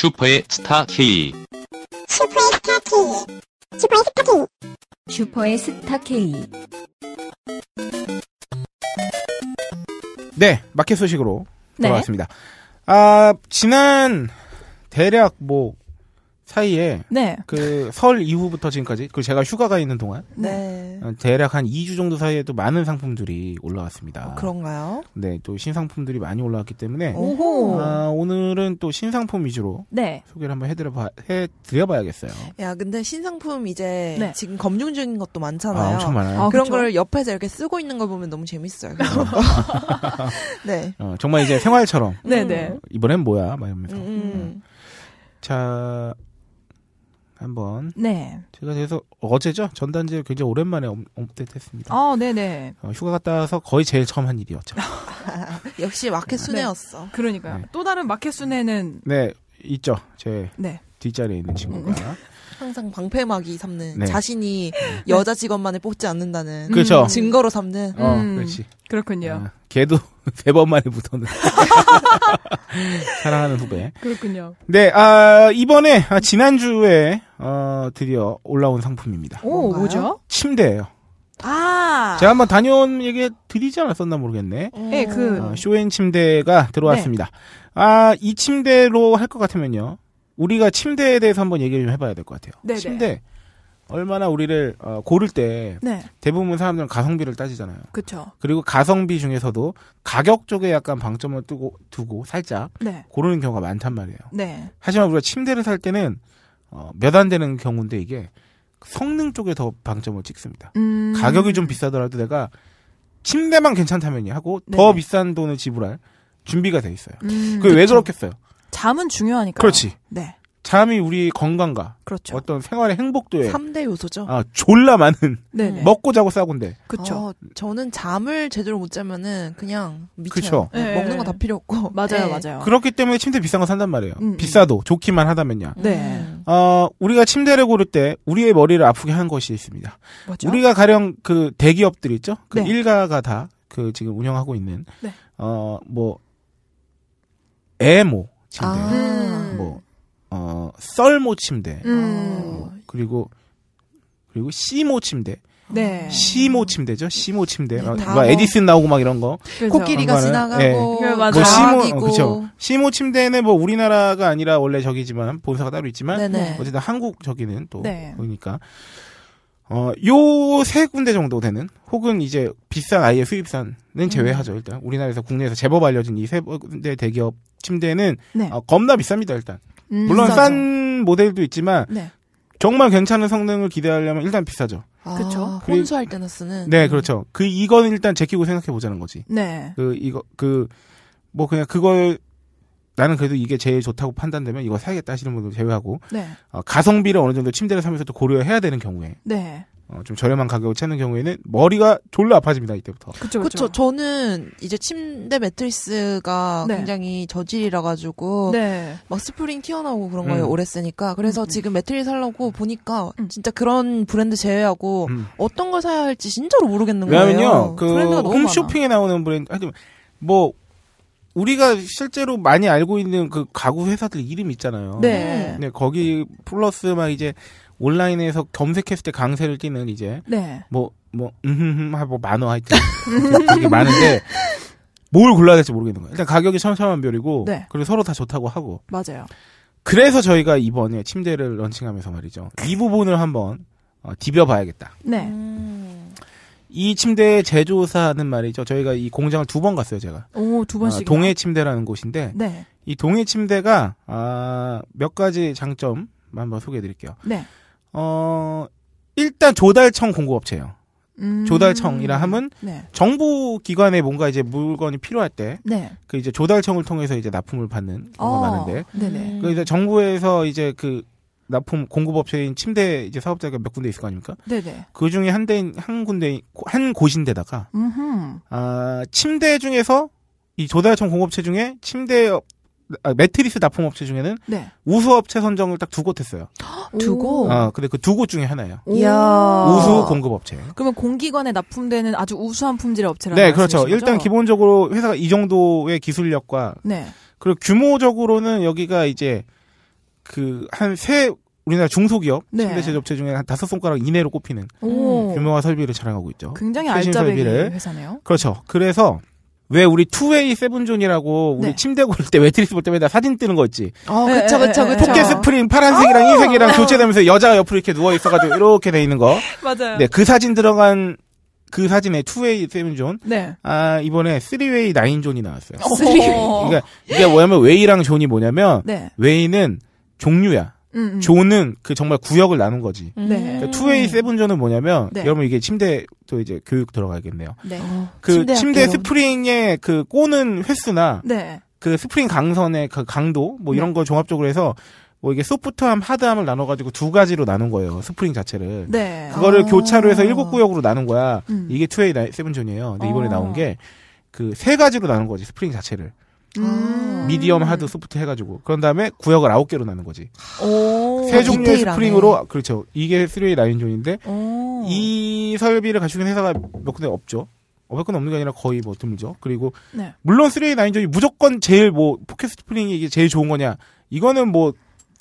슈퍼의 스타 K 슈퍼의 스타 K 슈퍼의 스타 K 슈퍼의 스타 K 네 마켓 소식으로 네. 돌아왔습니다. 아 지난 대략 뭐 사이에 네. 그설 이후부터 지금까지 그 제가 휴가가 있는 동안 네. 어, 대략 한 2주 정도 사이에도 많은 상품들이 올라왔습니다. 어, 그런가요? 네, 또 신상품들이 많이 올라왔기 때문에 오호. 아, 오늘은 또 신상품 위주로 네. 소개를 한번 해드려 봐, 해드려 봐야겠어요. 야, 근데 신상품 이제 네. 지금 검증 중인 것도 아, 많잖아요. 아, 엄청 많아요. 아, 그런 그쵸? 걸 옆에서 이렇게 쓰고 있는 걸 보면 너무 재밌어요. 네. 어, 정말 이제 생활처럼. 음. 네, 네. 어, 이번엔 뭐야? 막 이러면서. 음. 음. 자, 한번. 네. 제가 그래서 어제죠 전단지를 굉장히 오랜만에 업데이트했습니다. 아, 네네. 어, 휴가 갔다 와서 거의 제일 처음 한 일이었죠. 역시 마켓 순회였어. 네. 그러니까요. 네. 또 다른 마켓 순회는 네 있죠 제 네. 뒷자리에 있는 친구가. 음. 항상 방패막이 삼는 네. 자신이 네. 여자 직원만을 뽑지 않는다는 그렇죠. 음, 증거로 삼는 어, 음. 그렇지. 그렇군요. 아, 걔도 세 번만에 붙었는 사랑하는 후배. 그렇군요. 네, 아, 이번에 아, 지난주에 어, 드디어 올라온 상품입니다. 오, 뭐죠? 침대예요. 아. 제가 한번 다녀온 얘기 드리지 않았었나 모르겠네. 네, 그. 어, 쇼앤 침대가 들어왔습니다. 네. 아, 이 침대로 할 것 같으면요. 우리가 침대에 대해서 한번 얘기를 좀 해봐야 될 것 같아요. 네네. 침대 얼마나 우리를 어, 고를 때 네. 대부분 사람들은 가성비를 따지잖아요. 그렇 그리고 가성비 중에서도 가격 쪽에 약간 방점을 두고 두고 살짝 네. 고르는 경우가 많단 말이에요. 네. 하지만 우리가 침대를 살 때는 어, 몇 안 되는 경우인데 이게 성능 쪽에 더 방점을 찍습니다. 음... 가격이 좀 비싸더라도 내가 침대만 괜찮다면이 하고 더 비싼 돈을 지불할 준비가 돼 있어요. 음, 그게 그쵸. 왜 그렇겠어요? 잠은 중요하니까. 그렇지. 네. 잠이 우리 건강과 그렇죠. 어떤 생활의 행복도에 3대 요소죠. 아, 졸라 많은 네네. 네. 먹고 자고 싸군데. 그렇죠. 어, 저는 잠을 제대로 못 자면은 그냥 미쳐요. 그쵸. 네. 먹는 거 다 필요 없고. 맞아요, 네. 맞아요. 그렇기 때문에 침대 비싼 거 산단 말이에요. 음, 음. 비싸도 좋기만 하다면요 네. 네. 어, 우리가 침대를 고를 때 우리의 머리를 아프게 하는 것이 있습니다. 뭐죠? 우리가 가령 그 대기업들 있죠? 그 네. 일가가 다 그 지금 운영하고 있는 네. 어뭐 에모 침대, 아. 뭐, 어, 썰모 침대, 음. 뭐, 그리고, 그리고 시모 침대. 네. 시모 침대죠. 시모 침대. 네, 막, 막 뭐. 에디슨 나오고 막 이런 거. 그렇죠. 코끼리가 그러니는 지나가고. 예. 뭐 시모 그렇 시모 침대는 뭐 우리나라가 아니라 원래 저기지만 본사가 따로 있지만 네네. 어쨌든 한국 저기는 또 네. 그니까 어, 요 세 군데 정도 되는, 혹은 이제 비싼 아예 수입산은 음. 제외하죠, 일단. 우리나라에서 국내에서 제법 알려진 이 세 군데 대기업 침대는, 네. 어, 겁나 비쌉니다, 일단. 음, 물론 비싸죠. 싼 모델도 있지만, 네. 정말 괜찮은 성능을 기대하려면 일단 비싸죠. 아, 그렇죠. 혼수할 때나 쓰는. 네, 그렇죠. 그 이거는 일단 제끼고 생각해 보자는 거지. 네. 그 이거 그 뭐 그냥 그걸 나는 그래도 이게 제일 좋다고 판단되면 이거 사야겠다 하시는 분들 제외하고 네. 어, 가성비를 어느 정도 침대를 사면서도 고려해야 되는 경우에 네. 어, 좀 저렴한 가격을 찾는 경우에는 머리가 졸라 아파집니다 이때부터. 그렇죠. 저는 이제 침대 매트리스가 네. 굉장히 저질이라 가지고 네. 막 스프링 튀어나오고 그런 음. 거에 오래 쓰니까 그래서 음, 음, 지금 매트리스 살려고 보니까 음. 진짜 그런 브랜드 제외하고 음. 어떤 걸 사야 할지 진짜로 모르겠는 거예요. 왜냐면요, 그 홈쇼핑에 많아. 나오는 브랜드, 하여튼 뭐 우리가 실제로 많이 알고 있는 그 가구 회사들 이름 있잖아요. 네. 네 거기 플러스 막 이제 온라인에서 검색했을 때 강세를 띠는 이제 네. 뭐, 뭐, 음, 하고 만화 하여튼 되게 많은데 뭘 골라야 될지 모르겠는 거예요. 일단 가격이 천차만별이고 네. 그리고 서로 다 좋다고 하고 맞아요. 그래서 저희가 이번에 침대를 런칭하면서 말이죠. 이 부분을 한번 어, 디벼봐야겠다. 네. 음. 이 침대 제조사는 말이죠. 저희가 이 공장을 두 번 갔어요, 제가. 오, 두 번씩. 아, 동해 침대라는 곳인데. 네. 이 동해 침대가 아, 몇 가지 장점 한번 소개해 드릴게요. 네. 어, 일단 조달청 공급업체예요. 음... 조달청이라 함은 네. 정부 기관에 뭔가 이제 물건이 필요할 때그 네. 그 이제 조달청을 통해서 이제 납품을 받는 경우가 어, 많은데 그 이제 정부에서 이제 그 납품 공급업체인 침대 이제 사업자가 몇 군데 있을 거 아닙니까? 네네. 그 중에 한 대, 한 군데, 한 곳인데다가, 음 아, 침대 중에서 이 조달청 공업체 중에 침대 아, 매트리스 납품업체 중에는 네. 우수업체 선정을 딱 두 곳 했어요. 두 곳? 아, 근데 그 두 곳 중에 하나예요. 이야. 우수 공급업체. 그러면 공기관에 납품되는 아주 우수한 품질의 업체라는 네, 그렇죠. 거죠? 일단 기본적으로 회사가 이 정도의 기술력과 네. 그리고 규모적으로는 여기가 이제 그한세 우리나라 중소기업 네. 침대 제조업체 중에 한 다섯 손가락 이내로 꼽히는 오. 유명한 설비를 자랑하고 있죠. 굉장히 알짜배기 회사네요. 그렇죠. 그래서 왜 우리 투웨이 세븐존이라고 우리 네. 침대 고를 때 매트리스 볼 때마다 사진 뜨는 거 있지. 어, 네, 그쵸, 예, 예, 그쵸, 예, 그쵸. 포켓 스프링 파란색이랑 아! 흰색이랑 교체되면서 여자가 옆으로 이렇게 누워있어가지고 이렇게 돼 있는 거. 맞아요. 네, 그 사진 들어간 그 사진에 투웨이 세븐존. 네. 아, 이번에 쓰리웨이 나인존이 나왔어요. 어. 쓰리웨이. 그러니까 이게 뭐냐면 웨이랑 존이 뭐냐면 네. 웨이는 종류야. 음, 음. 조는 그 정말 구역을 나눈 거지. 음. 네. 그러니까 투웨이 세븐존은 뭐냐면 네. 여러분 이게 침대 또 이제 교육 들어가야겠네요. 네. 어. 그 침대 스프링의 그 꼬는 횟수나 네. 그 스프링 강선의 그 강도 뭐 이런 네. 거 종합적으로 해서 뭐 이게 소프트함, 하드함을 나눠가지고 두 가지로 나눈 거예요. 스프링 자체를. 네. 그거를 어. 교차로 해서 일곱 구역으로 나눈 거야. 음. 이게 투웨이 세븐존이에요. 근데 이번에 어. 나온 게 그 세 가지로 나눈 거지 스프링 자체를. 음. 미디엄, 하드, 소프트 해가지고 그런 다음에 구역을 아홉 개로 나눈 거지. 세 종류의 스프링으로 그렇죠. 이게 3웨이 라인존인데 이 설비를 갖추는 회사가 몇 군데 없죠. 어백 건 없는 게 아니라 거의 뭐 드물죠. 그리고 네. 물론 3웨이 라인존이 무조건 제일 뭐 포켓 스프링이 이게 제일 좋은 거냐 이거는 뭐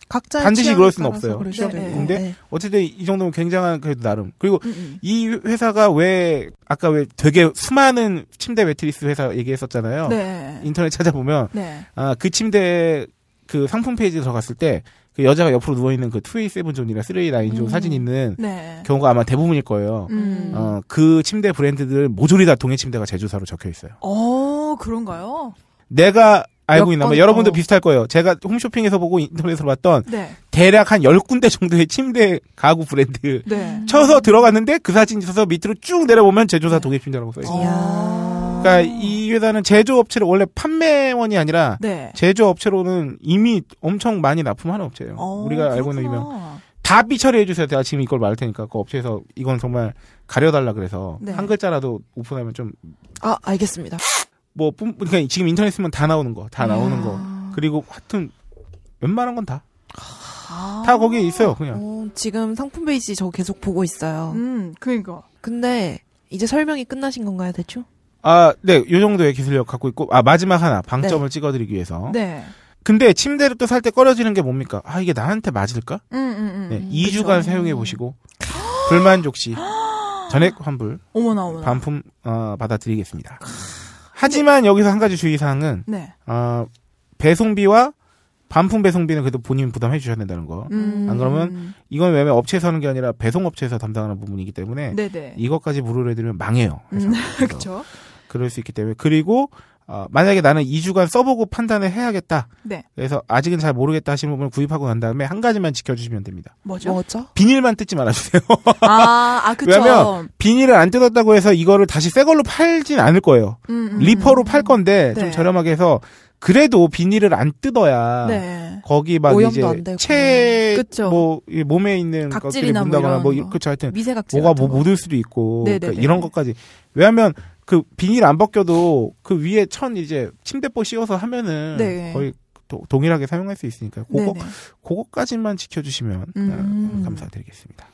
각자 반드시 그럴 수는 없어요. 그런죠 네. 네. 데 네. 어쨌든 이 정도면 굉장한 그래도 나름 그리고 음, 음, 이 회사가 왜 아까 왜 되게 수많은 침대 매트리스 회사 얘기했었잖아요. 네. 인터넷 찾아보면 네. 아그 침대 그 상품 페이지 들어갔을 때 그 여자가 옆으로 누워 있는 그 2A7 존이나 3A9 존 음. 사진 있는 네. 경우가 아마 대부분일 거예요. 음. 어그 침대 브랜드들 모조리 다 동해 침대가 제조사로 적혀 있어요. 어 그런가요? 내가 알고 있나 봐. 여러분도 어. 비슷할 거예요. 제가 홈쇼핑에서 보고 인터넷으로 봤던 네. 대략 한 열군데 정도의 침대 가구 브랜드 네. 쳐서 들어갔는데 그 사진 있어서 밑으로 쭉 내려보면 제조사 네. 독립침대라고 써있어요. 그러니까 이 회사는 제조업체를 원래 판매원이 아니라 네. 제조업체로는 이미 엄청 많이 납품하는 업체예요. 어, 우리가 알고 있는 유명. 다비처리해 주세요. 제가 지금 이걸 말할 테니까 그 업체에서 이건 정말 가려달라 그래서 네. 한 글자라도 오픈하면 좀 아 알겠습니다. 뭐 뿐, 그러니까 지금 인터넷 쓰면 다 나오는 거, 다 나오는 아. 거. 그리고 하여튼 웬만한 건 다. 아. 다 거기에 있어요, 그냥. 어, 지금 상품 페이지 저 계속 보고 있어요. 음, 그니까. 근데 이제 설명이 끝나신 건가요, 대충? 아, 네, 요 정도의 기술력 갖고 있고, 아, 마지막 하나, 방점을 네. 찍어드리기 위해서. 네. 근데 침대를 또살 때 꺼려지는 게 뭡니까? 아, 이게 나한테 맞을까? 음, 음, 음. 2주간 음. 음, 사용해보시고, 음. 불만족 시, 전액 환불, 어머나, 어머나. 반품, 어, 받아드리겠습니다. 하지만 여기서 한 가지 주의사항은 네. 어, 배송비와 반품 배송비는 그래도 본인 부담해 주셔야 된다는 거. 음. 안 그러면 이건 왜냐면 업체에서 하는 게 아니라 배송업체에서 담당하는 부분이기 때문에 네네. 네. 이것까지 무료로 해드리면 망해요. 음. 그렇죠. 그럴 수 있기 때문에 그리고 어, 만약에 나는 2주간 써보고 판단을 해야겠다. 네. 그래서 아직은 잘 모르겠다 하시는 분을 구입하고 난 다음에 한 가지만 지켜주시면 됩니다. 뭐죠? 뭐죠? 비닐만 뜯지 말아주세요. 아, 아그렇 왜냐하면 비닐을 안 뜯었다고 해서 이거를 다시 새 걸로 팔진 않을 거예요. 음, 음, 음. 리퍼로 팔 건데 네. 좀 저렴하게 해서 그래도 비닐을 안 뜯어야 네. 거기 막 이제 체 뭐 몸에 있는 각질이 본다거나 뭐, 뭐 그렇죠 하여튼 미세각질 뭐가 뭐 묻을 수도 있고 네, 네, 그러니까 네, 이런 것까지 왜냐하면 그 비닐 안 벗겨도 그 위에 천 이제 침대포 씌워서 하면은 네. 거의 도, 동일하게 사용할 수 있으니까 네, 그거 네네. 그거까지만 지켜주시면 네, 음. 감사드리겠습니다.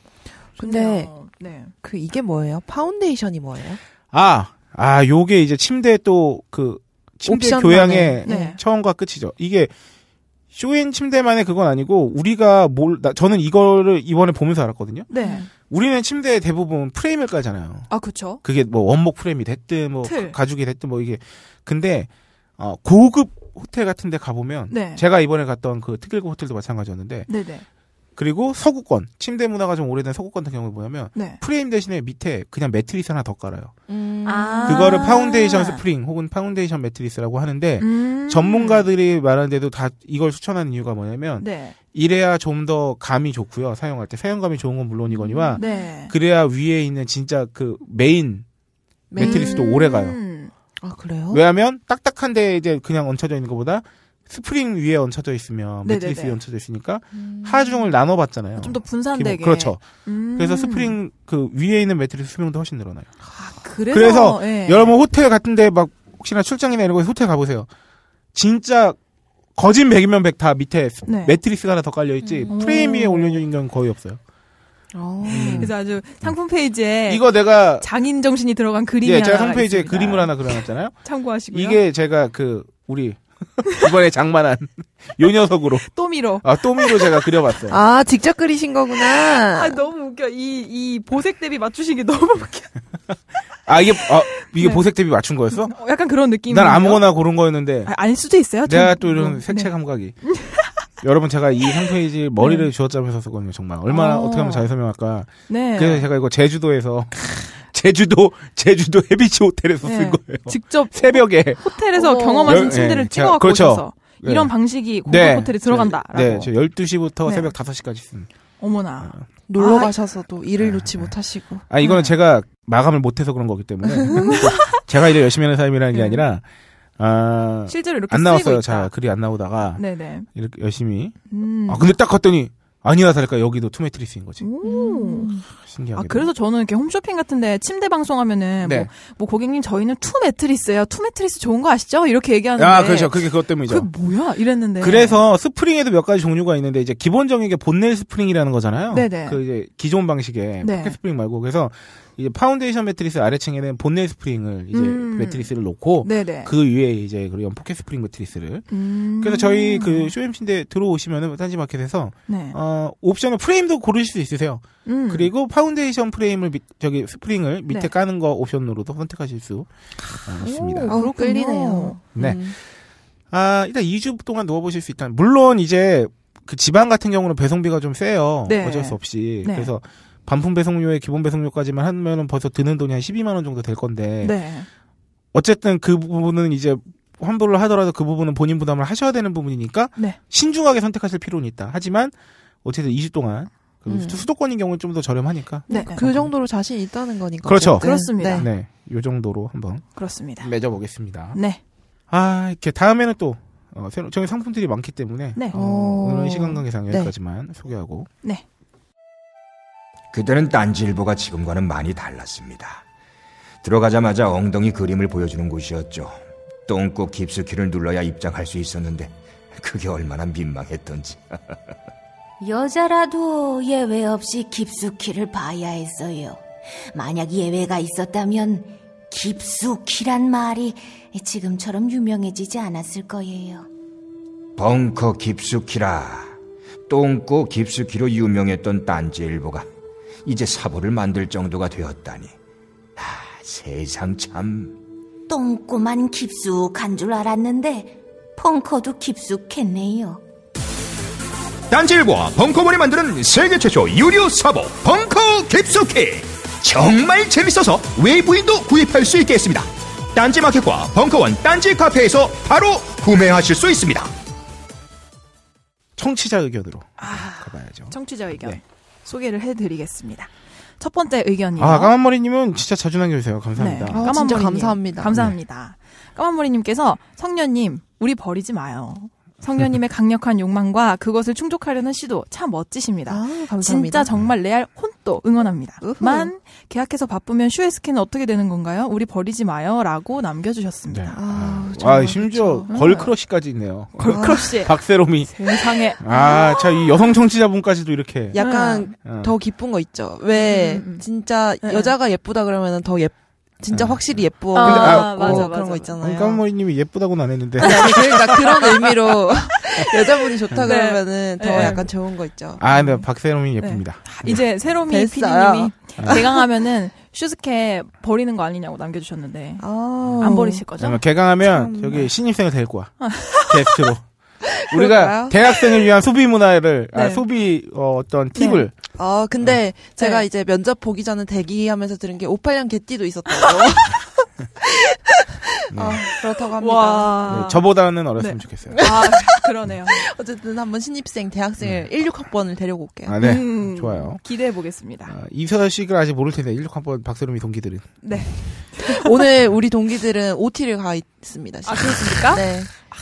근데 네. 그 이게 뭐예요? 파운데이션이 뭐예요? 아, 아 요게 이제 침대 또 그 침대 교양의 네. 처음과 끝이죠. 이게 쇼인 침대만의 그건 아니고 우리가 뭘 나, 저는 이거를 이번에 보면서 알았거든요. 네. 우리는 침대 대부분 프레임을 깔잖아요. 아 그렇죠. 그게 뭐 원목 프레임이 됐든 뭐 틀. 가죽이 됐든 뭐 이게 근데 어, 고급 호텔 같은 데 가보면 네. 제가 이번에 갔던 그특별고 호텔도 마찬가지였는데 네네. 그리고 서구권 침대 문화가 좀 오래된 서구권 같은 경우는 뭐냐면 네. 프레임 대신에 밑에 그냥 매트리스 하나 더 깔아요. 음. 아~ 그거를 파운데이션 스프링 혹은 파운데이션 매트리스라고 하는데 음~ 전문가들이 말하는데도 다 이걸 추천하는 이유가 뭐냐면 네. 이래야 좀 더 감이 좋고요 사용할 때 사용감이 좋은 건 물론이거니와 네. 그래야 위에 있는 진짜 그 메인 매트리스도 음~ 오래 가요. 아 그래요? 왜냐하면 딱딱한데 이제 그냥 얹혀져 있는 것보다 스프링 위에 얹혀져 있으면 네네네. 매트리스 네, 위에 얹혀져 네. 있으니까 음. 하중을 나눠 봤잖아요. 좀 더 분산되게. 기본, 그렇죠. 음. 그래서 스프링 그 위에 있는 매트리스 수명도 훨씬 늘어나요. 아, 그래서, 그래서 예. 여러분 호텔 같은데 막 혹시나 출장이나 이런 곳에 호텔 가보세요. 진짜 거진 100이면 100다 밑에 네. 매트리스가 하나 더 깔려있지 음. 프레임 위에 올려진 건 거의 없어요. 어. 음. 그래서 아주 상품 페이지에 이거 내가 장인 정신이 들어간 그림이 예, 제가 상품 페이지에 있습니다. 그림을 하나 그려놨잖아요. 참고하시고요. 이게 제가 그 우리 이번에 장만한 요 녀석으로 또 미로 아또 미로 제가 그려봤어요. 아 직접 그리신 거구나. 아 너무 웃겨 이 이 보색 대비 맞추시기 너무 웃겨. 아 이게 아, 이게 네. 보색 대비 맞춘 거였어? 어, 약간 그런 느낌. 난 아무거나 고른 거였는데. 아, 아닐 수도 있어요. 내가 또 이런 네. 색채 감각이. 여러분 제가 이상 페이지 머리를 네. 쥐어짜면서 썼거든요. 정말 얼마나 어. 떻게 하면 잘 설명할까. 네. 그래서 제가 이거 제주도에서 제주도 제주도 해비치 호텔에서 네. 쓴 거예요. 직접 새벽에 호텔에서 오. 어. 경험하신 침대를 네. 찍어 갖고 그렇죠. 오셔서 네. 이런 방식이 공간 호텔에 들어간다 네, 저 12시부터 새벽 5시까지 쓴. 어머나. 놀러 아, 가셔서도 일을 놓지 못하시고. 아, 이거는 제가 마감을 못해서 그런 거기 때문에. 제가 일을 열심히 하는 사람이라는 게 아니라, 아, 실제로 이렇게 안 나왔어요. 자, 글이 안 나오다가 네네. 이렇게 열심히. 음. 아 근데 딱 갔더니 아니야 를까 여기도 투매트리스인 거지. 음. 아, 신기하게. 아 그래서 저는 이렇게 홈쇼핑 같은데 침대 방송하면은 뭐, 네. 뭐, 뭐, 고객님 저희는 투 매트리스예요. 투 매트리스 좋은 거 아시죠? 이렇게 얘기하는데. 아 그렇죠. 그게 그것 때문이죠. 그 뭐야 이랬는데. 그래서 스프링에도 몇 가지 종류가 있는데 이제 기본적인 게 본넬 스프링이라는 거잖아요. 네네. 그 이제 기존 방식의 네. 포켓 스프링 말고 그래서 이제 파운데이션 매트리스 아래층에는 본네 스프링을 이제 음. 매트리스를 놓고 네네. 그 위에 이제 그리고 포켓 스프링 매트리스를 음. 그래서 저희 그 쇼엠신데 들어오시면은 딴지마켓에서 네. 어 옵션을 프레임도 고르실 수 있으세요. 음. 그리고 파운데이션 프레임을 밑, 저기 스프링을 밑에 네. 까는 거 옵션으로도 선택하실 수 어, 있습니다. 어, 끌리네요. 네. 음. 아 일단 2주 동안 누워보실 수 있다. 물론 이제 그 지방 같은 경우는 배송비가 좀 세요. 네. 어쩔 수 없이 네. 그래서 반품 배송료에 기본 배송료까지만 하면은 벌써 드는 돈이 한 12만 원 정도 될 건데 네. 어쨌든 그 부분은 이제 환불을 하더라도 그 부분은 본인 부담을 하셔야 되는 부분이니까 네. 신중하게 선택하실 필요는 있다. 하지만 어쨌든 2주 동안 그 음. 수도권인 경우는 좀 더 저렴하니까. 네, 네, 그 정도로 자신 있다는 거니까. 그렇죠. 그렇습니다. 네. 네, 요 정도로 한번 그렇습니다. 맺어보겠습니다. 네. 아 이렇게 다음에는 또 어, 새로 저희 상품들이 많기 때문에 네. 어, 오늘 시간 관계상 네. 여기까지만 소개하고. 네. 그때는 딴지일보가 지금과는 많이 달랐습니다. 들어가자마자 엉덩이 그림을 보여주는 곳이었죠. 똥꼬 깊숙이를 눌러야 입장할 수 있었는데 그게 얼마나 민망했던지. 여자라도 예외 없이 깊숙이를 봐야 했어요. 만약 예외가 있었다면 깊숙이란 말이 지금처럼 유명해지지 않았을 거예요. 벙커 깊숙이라 똥꼬 깊숙이로 유명했던 딴지일보가 이제 사보를 만들 정도가 되었다니. 야, 아, 세상 참. 똥꼬만 깊숙한 줄 알았는데 펑커도 깊숙했네요. 딴질과 벙커원이 만드는 세계 최초 유료 사보 벙커 깊숙이 정말 재밌어서 외부인도 구입할 수 있게 했습니다. 딴지마켓과 벙커원 딴지 카페에서 바로 구매하실 수 있습니다. 청취자 의견으로 아, 가봐야죠. 청취자 의견. 네. 소개를 해드리겠습니다. 첫 번째 의견이요. 아, 까만머리님은 진짜 자주 남겨주세요. 감사합니다. 네, 아, 까만머 감사합니다. 감사합니다. 네. 까만머리님께서 성녀님, 우리 버리지 마요. 성녀님의 강력한 욕망과 그것을 충족하려는 시도 참 멋지십니다. 아, 감사합니다. 진짜 정말 레알 혼또 응원합니다. 으흠. 만 계약해서 바쁘면 슈에 스킨은 어떻게 되는 건가요? 우리 버리지 마요라고 남겨주셨습니다. 네. 아, 아, 심지어 그쵸. 그렇죠. 음. 걸크러쉬까지 있네요. 걸크러쉬. 아, 박세롬이. 세상에. 아, 자이 여성 청취자분까지도 이렇게. 약간 네. 더 기쁜 거 있죠. 왜 음, 음, 음. 진짜 네. 여자가 예쁘다 그러면 더 예뻐. 진짜 아. 확실히 예뻐. 아, 근데, 아, 어, 맞아, 맞아, 그런 거 있잖아요. 까머리님이 그러니까 예쁘다고는 안 했는데. 아니, 그러니까 그런 의미로 여자분이 좋다 네. 그러면은 더 네. 약간 좋은 거 있죠. 아, 근데 박세롬이 네. 예쁩니다. 네. 이제 세롬이 PD님이 아. 개강하면은 슈스케 버리는 거 아니냐고 남겨주셨는데 아. 안 버리실 거죠? 아니, 개강하면 참... 저기 네. 신입생을 될 거야. 아. 게스트로. 우리가 대학생을 위한 소비 문화를 아, 네. 소비 어, 떤 팁을 아, 근데 네. 제가 네. 이제 면접 보기 전에 대기하면서 들은 게 58년 개띠도 있었다고. 네. 아, 음. 그렇다고 합니다. 네, 저보다는 어렸으면 네. 좋겠어요. 아, 그러네요. 어쨌든 한번 신입생, 대학생을 16학번을 음. 데려고 올게요. 아, 네. 음, 좋아요. 기대해 보겠습니다. 아, 이서식을 아직 모를 텐데, 16학번 박세롬이 동기들은. 네. 오늘 우리 동기들은 OT를 가 있습니다. 지금. 아, 그렇습니까? 네.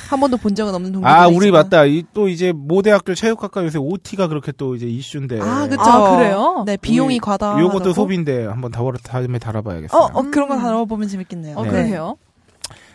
한 번도 본 적은 없는 동기. 아 우리 맞다. 이, 또 이제 모대학교 체육학과 요새 OT가 그렇게 또 이제 이슈인데. 아그렇 아, 그래요? 네 비용이 과다. 이것도 소비인데 한번 다음에 달아봐야겠어요. 어, 어 그런 거 다뤄보면 재밌겠네요. 어, 네. 그래요.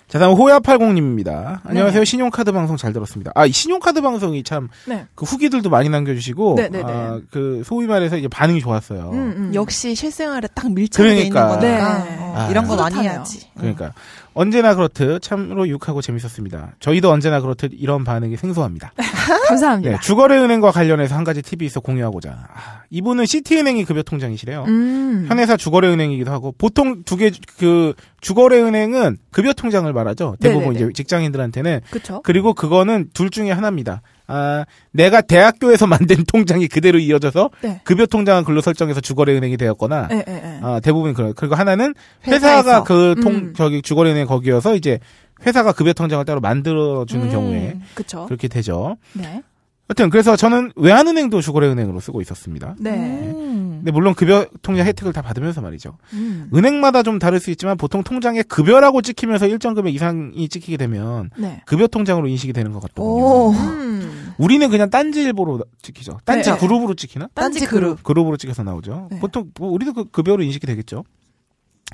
자, 다음 호야80님입니다. 안녕하세요. 네. 신용카드 방송 잘 들었습니다. 아, 신용카드 방송이 참, 네. 그 후기들도 많이 남겨주시고, 네, 네, 네, 아, 그, 소위 말해서 이제 반응이 좋았어요. 음, 음. 역시 실생활에 딱 밀착되어 그러니까. 있는 건데, 네. 어, 아, 아, 이런 건아니야 그러니까. 언제나 그렇듯 참으로 유익하고 재밌었습니다. 저희도 언제나 그렇듯 이런 반응이 생소합니다. 감사합니다. 네, 주거래 은행과 관련해서 한 가지 팁이 있어 공유하고자. 아, 이분은 시티은행이 급여 통장이시래요. 음. 현회사 주거래 은행이기도 하고 보통 두 개 그 주거래 은행은 급여 통장을 말하죠. 대부분 네네네. 이제 직장인들한테는 그쵸? 그리고 그거는 둘 중에 하나입니다. 아, 내가 대학교에서 만든 통장이 그대로 이어져서 네. 급여 통장은 근로 설정에서 주거래 은행이 되었거나 네, 네, 아, 대부분 그래 그리고 하나는 회사가 그통 음. 저기 주거래 은행 거기여서 이제 회사가 급여 통장을 따로 만들어 주는 음, 경우에 그쵸. 그렇게 되죠. 네. 하여튼 그래서 저는 외환은행도 주거래은행으로 쓰고 있었습니다. 네. 음. 근데 물론 급여 통장 혜택을 다 받으면서 말이죠. 음. 은행마다 좀 다를 수 있지만 보통 통장에 급여라고 찍히면서 일정 금액 이상이 찍히게 되면 네. 급여 통장으로 인식이 되는 것 같더군요. 음. 우리는 그냥 딴지일보로 찍히죠. 딴지 네. 그룹으로 찍히나? 딴지 그룹. 그룹으로 찍혀서 나오죠. 네. 보통 뭐 우리도 그 급여로 인식이 되겠죠.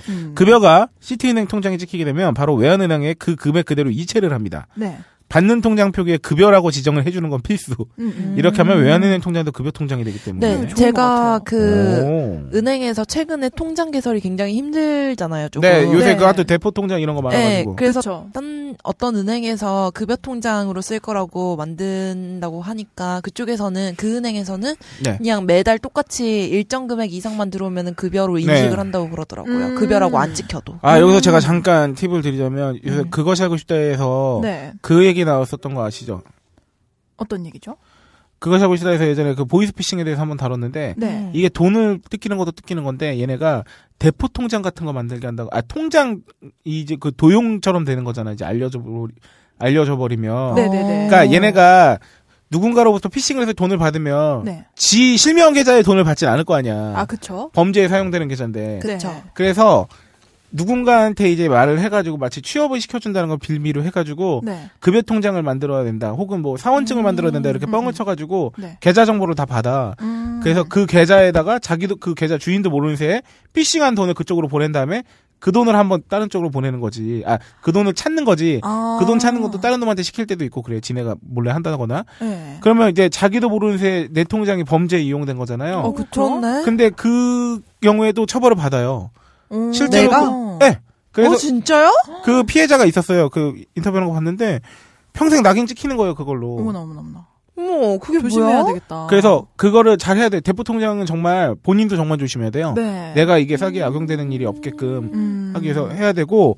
음. 급여가 시티은행 통장에 찍히게 되면 바로 외환은행에 그 금액 그대로 이체를 합니다. 네. 받는 통장 표기에 급여라고 지정을 해주는 건 필수. 음, 음. 이렇게 하면 외환은행 통장도 급여 통장이 되기 때문에. 네, 네 제가 그 오. 은행에서 최근에 통장 개설이 굉장히 힘들잖아요. 조금. 네, 네. 요새 네. 그 그하여 대포 통장 이런 거 많아가지고. 네, 그래서 딴 어떤 은행에서 급여 통장으로 쓸 거라고 만든다고 하니까 그쪽에서는 그 은행에서는 네. 그냥 매달 똑같이 일정 금액 이상만 들어오면 급여로 인식을 네. 한다고 그러더라고요. 음. 급여라고 안 찍혀도. 아 여기서 음. 제가 잠깐 팁을 드리자면 요새 음. 그것이 하고 싶다해서그 네. 얘기 나왔었던 거 아시죠? 어떤 얘기죠? 그것이 하고 시다에서 예전에 그 보이스피싱에 대해서 한번 다뤘는데 네. 이게 돈을 뜯기는 것도 뜯기는 건데 얘네가 대포 통장 같은 거 만들게 한다고 아 통장 이제 그 도용처럼 되는 거잖아 이제 알려줘 알려줘 버리면 네네네. 네, 네. 그러니까 얘네가 누군가로부터 피싱을 해서 돈을 받으면 네. 지 실명 계좌에 돈을 받진 않을 거 아니야. 아, 그렇 범죄에 사용되는 계좌인데. 그렇죠. 그래서 누군가한테 이제 말을 해가지고 마치 취업을 시켜준다는 걸 빌미로 해가지고 네. 급여 통장을 만들어야 된다 혹은 뭐 사원증을 음, 만들어야 된다 이렇게 음, 뻥을 음, 쳐가지고 네. 계좌 정보를 다 받아 음. 그래서 그 계좌에다가 자기도 그 계좌 주인도 모르는 새에 피싱한 돈을 그쪽으로 보낸 다음에 그 돈을 한번 다른 쪽으로 보내는 거지. 아, 그 돈을 찾는 거지. 아~ 그돈 찾는 것도 다른 놈한테 시킬 때도 있고 그래. 지네가 몰래 한다거나. 네. 그러면 이제 자기도 모르는 새에내 통장이 범죄에 이용된 거잖아요. 어, 그렇죠? 그렇네. 근데 그 경우에도 처벌을 받아요. 음, 실제로 내가? 그, 네. 그래서 어, 진짜요? 그 피해자가 있었어요. 그 인터뷰하는 거 봤는데 평생 낙인 찍히는 거예요 그걸로. 어머나 어머나 어머나. 뭐 그게 조심해야 뭐야? 되겠다. 그래서 그거를 잘 해야 돼. 대포통장은 정말 본인도 정말 조심해야 돼요. 네. 내가 이게 사기 음. 악용되는 일이 없게끔 음. 하기 위해서 해야 되고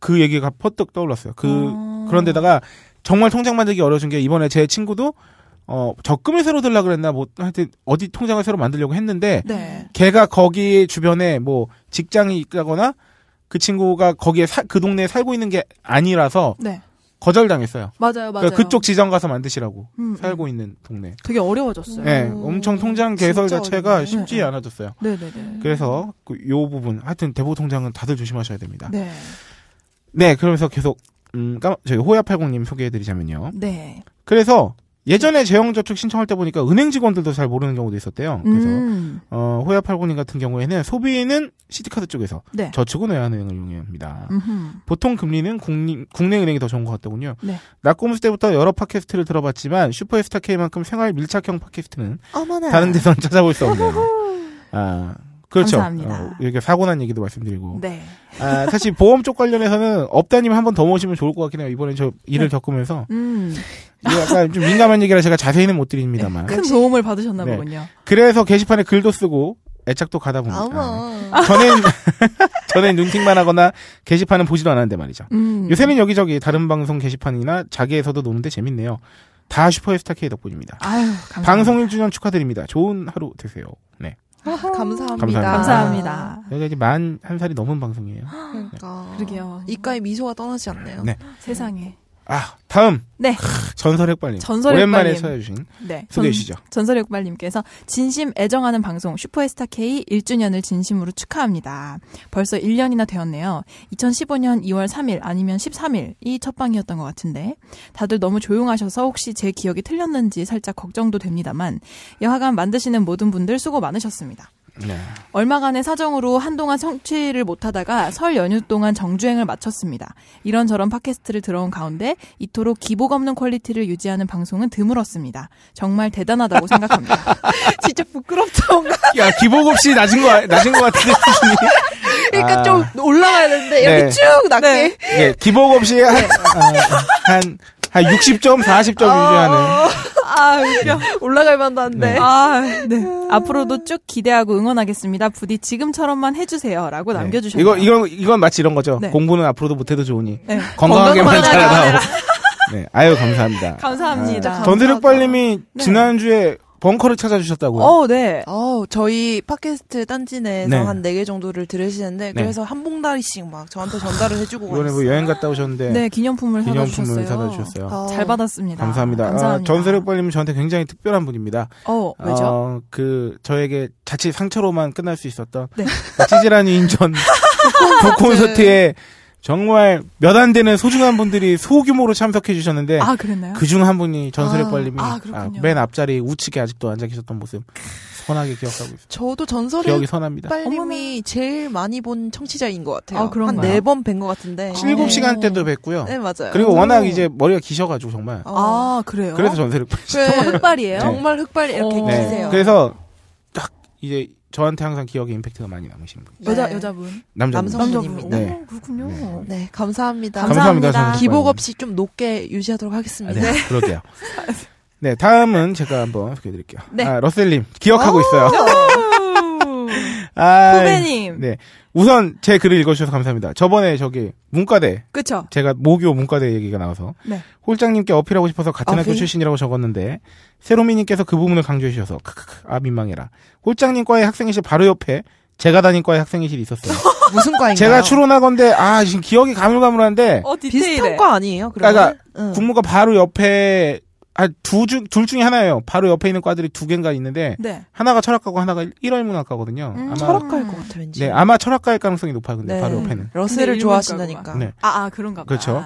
그 얘기가 퍼뜩 떠올랐어요. 그 음. 그런데다가 정말 통장 만들기 어려워진 게 이번에 제 친구도 어 적금을 새로 들라 그랬나 뭐 하여튼 어디 통장을 새로 만들려고 했는데 네. 걔가 거기 주변에 뭐 직장이 있다거나 그 친구가 거기에 사, 그 동네에 살고 있는 게 아니라서 네. 거절당했어요. 맞아요, 그러니까 맞아요. 그러니까 그쪽 지점 가서 만드시라고 음, 음. 살고 음. 있는 동네. 되게 어려워졌어요. 네, 오. 엄청 통장 개설 자체가 어렵네. 쉽지 네. 않아졌어요. 네, 네, 네. 그래서 그, 요 부분 하여튼 대보 통장은 다들 조심하셔야 됩니다. 네. 네, 그러면서 계속 음, 까마, 저희 호야팔공님 소개해드리자면요. 네. 그래서 예전에 재형저축 신청할 때 보니까 은행 직원들도 잘 모르는 경우도 있었대요. 그래서 음. 어, 호야팔고님 같은 경우에는 소비는 시티카드 쪽에서 네. 저축은 외환은행을 이용합니다. 음흠. 보통 금리는 국내 은행이 더 좋은 것 같더군요. 네. 낙고무스 때부터 여러 팟캐스트를 들어봤지만 슈퍼에스타 K만큼 생활 밀착형 팟캐스트는 어머나. 다른 데서는 찾아볼 수 없네요. 아, 그렇죠. 감사합니다. 어, 이게 사고 난 얘기도 말씀드리고. 네. 아, 사실 보험 쪽 관련해서는 업다님 한 번 더 모시면 좋을 것 같긴 해요. 이번에 저 일을 네. 겪으면서. 음. 이게 약간 좀 민감한 얘기라 제가 자세히는 못 드립니다만. 큰 도움을 받으셨나 네. 보군요. 그래서 게시판에 글도 쓰고 애착도 가다 보니까. 아, 전엔, 전엔 눈팅만 하거나 게시판은 보지도 않았는데 말이죠. 음. 요새는 여기저기 다른 방송 게시판이나 자기에서도 노는데 재밌네요. 다 슈퍼에스타 K 덕분입니다. 아유, 방송 1주년 축하드립니다. 좋은 하루 되세요. 감사합니다. 감사합니다. 감사합니다. 여기 이제 만 한 살이 넘은 방송이에요. 그러니까. 네. 그러게요. 이가에 미소가 떠나지 않네요. 네. 세상에. 아, 다음. 네. 전설 흑발님. 전설 오랜만에 찾아주신. 네. 소개시죠 전설 흑발님께서 진심 애정하는 방송 슈퍼에스타 K 1주년을 진심으로 축하합니다. 벌써 1년이나 되었네요. 2015년 2월 3일 아니면 13일이 첫 방이었던 것 같은데 다들 너무 조용하셔서 혹시 제 기억이 틀렸는지 살짝 걱정도 됩니다만 여하간 만드시는 모든 분들 수고 많으셨습니다. 네. 얼마간의 사정으로 한동안 성취를 못하다가 설 연휴 동안 정주행을 마쳤습니다. 이런저런 팟캐스트를 들어온 가운데 이토록 기복 없는 퀄리티를 유지하는 방송은 드물었습니다. 정말 대단하다고 생각합니다. 진짜 부끄럽죠. 야 기복 없이 낮은 거 낮은 거 같은데. 그러니까 아... 좀 올라가야 되는데 이렇게 네. 쭉 낮게. 네. 네. 기복 없이 한한 한 네. 한 60점, 40점 유지하는. 아, 아, 웃겨. 올라갈 만도 한데. 네. 아, 네. 네. 앞으로도 쭉 기대하고 응원하겠습니다. 부디 지금처럼만 해주세요. 라고 네. 남겨주셨어요. 이거, 이건, 이건 마치 이런 거죠. 네. 공부는 앞으로도 못해도 좋으니. 네. 건강하게만 잘나라고 네. 아유, 감사합니다. 감사합니다. 아, 감 던드륵발님이 네. 지난주에 벙커를 찾아주셨다고요? 어, 네. 어, 저희 팟캐스트 딴지내에서 네. 한네 개 정도를 들으시는데 네. 그래서 한 봉다리씩 막 저한테 전달을 해주고 이번에 뭐 여행 갔다 오셨는데 네 기념품을 기념품을 사다 주셨어요. 어. 잘 받았습니다. 감사합니다. 아, 감사합니다. 아, 전세력 빨리면 저한테 굉장히 특별한 분입니다. 어, 왜죠? 어, 그 저에게 자칫 상처로만 끝날 수 있었던 네. 그 찌질한 인천 북 콘서트에 정말 몇 안 되는 소중한 분들이 소규모로 참석해 주셨는데 아 그랬나요? 그 중 한 분이 전설의 아, 벌님이 아, 아, 맨 앞자리 우측에 아직도 앉아 계셨던 모습 선하게 기억하고 있어요. 저도 전설의 기억이 선합니다. 빨님이 제일 많이 본 청취자인 것 같아요. 아, 한네 번뵌 것 같은데. 7시간 아. 7 때도 네. 뵀고요. 네 맞아요. 그리고 워낙 이제 머리가 기셔가지고 정말. 아, 아 그래요? 그래서 전설의 벌. 네. 네. 정말 흑발이에요? 정말 흑발 이렇게 어. 네. 기세요. 그래서 딱 이제 저한테 항상 기억에 임팩트가 많이 남으시는 분이죠. 네. 여자 분 남자분. 남성분입니다. 네. 그렇군요. 네. 네. 감사합니다. 감사합니다. 감사합니다. 기복 없이 좀 높게 유지하도록 하겠습니다. 아, 네. 네. 그러게요. 네, 다음은 제가 한번 소개해 드릴게요. 네. 아, 러셀 님. 기억하고 있어요. 아 후배님. 네. 우선 제 글을 읽어주셔서 감사합니다. 저번에 저기 문과대. 그쵸. 제가 모교 문과대 얘기가 나와서 네. 홀장님께 어필하고 싶어서 같은 어필? 학교 출신이라고 적었는데 세로미님께서 그 부분을 강조해 주셔서 크크크 아 민망해라. 홀장님과의 학생회실 바로 옆에 제가 다닌 과의 학생회실이 있었어요. 무슨 과인가요? 제가 추론하건데 아 지금 기억이 가물가물한데 어, 비슷한 과 아니에요? 그러면? 그러니까 응. 국무가 바로 옆에 아두중둘 중에 하나예요. 바로 옆에 있는 과들이 두 개가 있는데 네. 하나가 철학과고 하나가 일월 문학과거든요. 음, 아마 철학과일 것 같아 왠지. 네, 아마 철학과일 가능성이 높아요. 근데 네. 바로 옆에는 러셀을 좋아하신다니까. 네. 아, 아 그런가 보 그렇죠.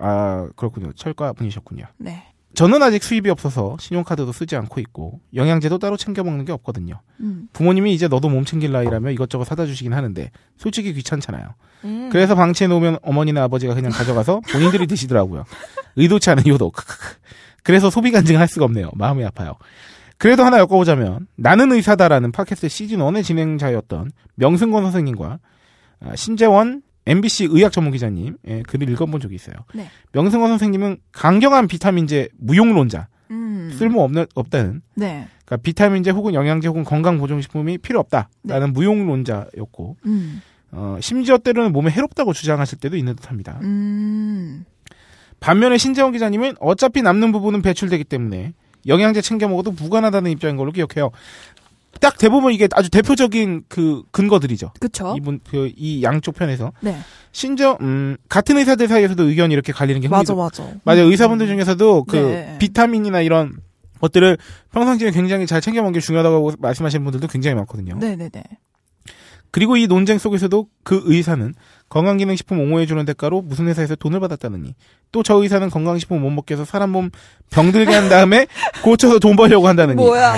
아 그렇군요. 철과 분이셨군요. 네. 저는 아직 수입이 없어서 신용카드도 쓰지 않고 있고 영양제도 따로 챙겨 먹는 게 없거든요. 음. 부모님이 이제 너도 몸 챙길 나이라며 이것저것 사다 주시긴 하는데 솔직히 귀찮잖아요. 음. 그래서 방치해 놓으면 어머니나 아버지가 그냥 가져가서 본인들이 드시더라고요. 의도치 않은 요도. 그래서 소비 간증을 할 수가 없네요. 마음이 아파요. 그래도 하나 엮어보자면 나는 의사다라는 팟캐스트 시즌 1의 진행자였던 명승권 선생님과 아, 신재원 MBC 의학 전문 기자님 예, 글을 읽어본 적이 있어요. 네. 명승원 선생님은 강경한 비타민제 무용론자, 음. 쓸모 없는 없다는. 네. 그러니까 비타민제 혹은 영양제 혹은 건강 보존식품이 필요 없다라는 네. 무용론자였고, 음. 어, 심지어 때로는 몸에 해롭다고 주장하실 때도 있는 듯합니다. 음. 반면에 신재원 기자님은 어차피 남는 부분은 배출되기 때문에 영양제 챙겨 먹어도 무관하다는 입장인 걸로 기억해요. 딱 대부분 이게 아주 대표적인 그 근거들이죠. 그렇 이분 그이 양쪽 편에서 네. 심지어 음, 같은 의사들 사이에서도 의견이 이렇게 갈리는 게 맞아 흥미도. 맞아 맞아 음. 의사분들 중에서도 그 네. 비타민이나 이런 것들을 평상시에 굉장히 잘 챙겨 먹는 게 중요하다고 말씀하시는 분들도 굉장히 많거든요. 네네네. 네, 네. 그리고 이 논쟁 속에서도 그 의사는 건강기능식품 옹호해주는 대가로 무슨 회사에서 돈을 받았다느니 또 저 의사는 건강식품 못 먹게 해서 사람 몸 병들게 한 다음에 고쳐서 돈 벌려고 한다느니 뭐야 아,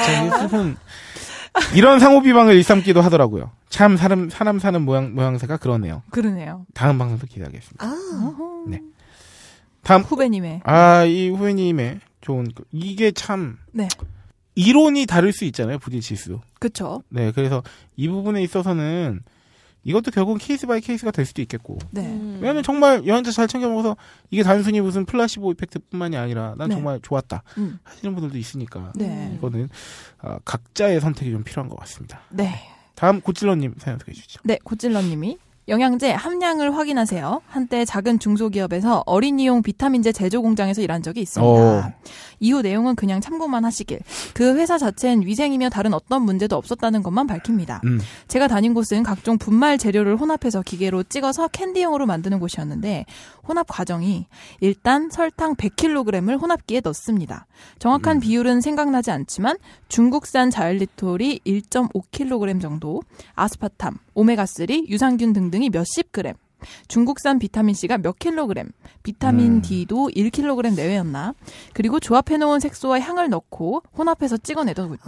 이런 상호 비방을 일삼기도 하더라고요. 참 사람 사람 사는 모양 모양새가 그러네요. 그러네요. 다음 방송도 기대하겠습니다. 아~ 네. 다음 후배님의 아 이 후배님의 좋은 그, 이게 참 네. 이론이 다를 수 있잖아요 부딪힐 수. 그렇죠. 네 그래서 이 부분에 있어서는 이것도 결국은 케이스 바이 케이스가 될 수도 있겠고. 네. 음. 왜냐면 정말 여한테 잘 챙겨 먹어서 이게 단순히 무슨 플라시보 이펙트뿐만이 아니라 난 네. 정말 좋았다 음. 하시는 분들도 있으니까 네. 이거는 어, 각자의 선택이 좀 필요한 것 같습니다. 네. 다음 고찔러님 사연 소개해 주시죠. 네, 고찔러님이 영양제 함량을 확인하세요. 한때 작은 중소기업에서 어린이용 비타민제 제조 공장에서 일한 적이 있습니다. 오. 이후 내용은 그냥 참고만 하시길. 그 회사 자체는 위생이며 다른 어떤 문제도 없었다는 것만 밝힙니다. 음. 제가 다닌 곳은 각종 분말 재료를 혼합해서 기계로 찍어서 캔디용으로 만드는 곳이었는데 혼합 과정이 일단 설탕 100kg을 혼합기에 넣습니다. 정확한 음. 비율은 생각나지 않지만 중국산 자일리톨이 1.5kg 정도, 아스파탐, 오메가3, 유산균 등등이 몇십 그램, 중국산 비타민 C가 몇 킬로그램, 비타민 음. D도 1킬로그램 내외였나. 그리고 조합해놓은 색소와 향을 넣고 혼합해서 찍어내더군요.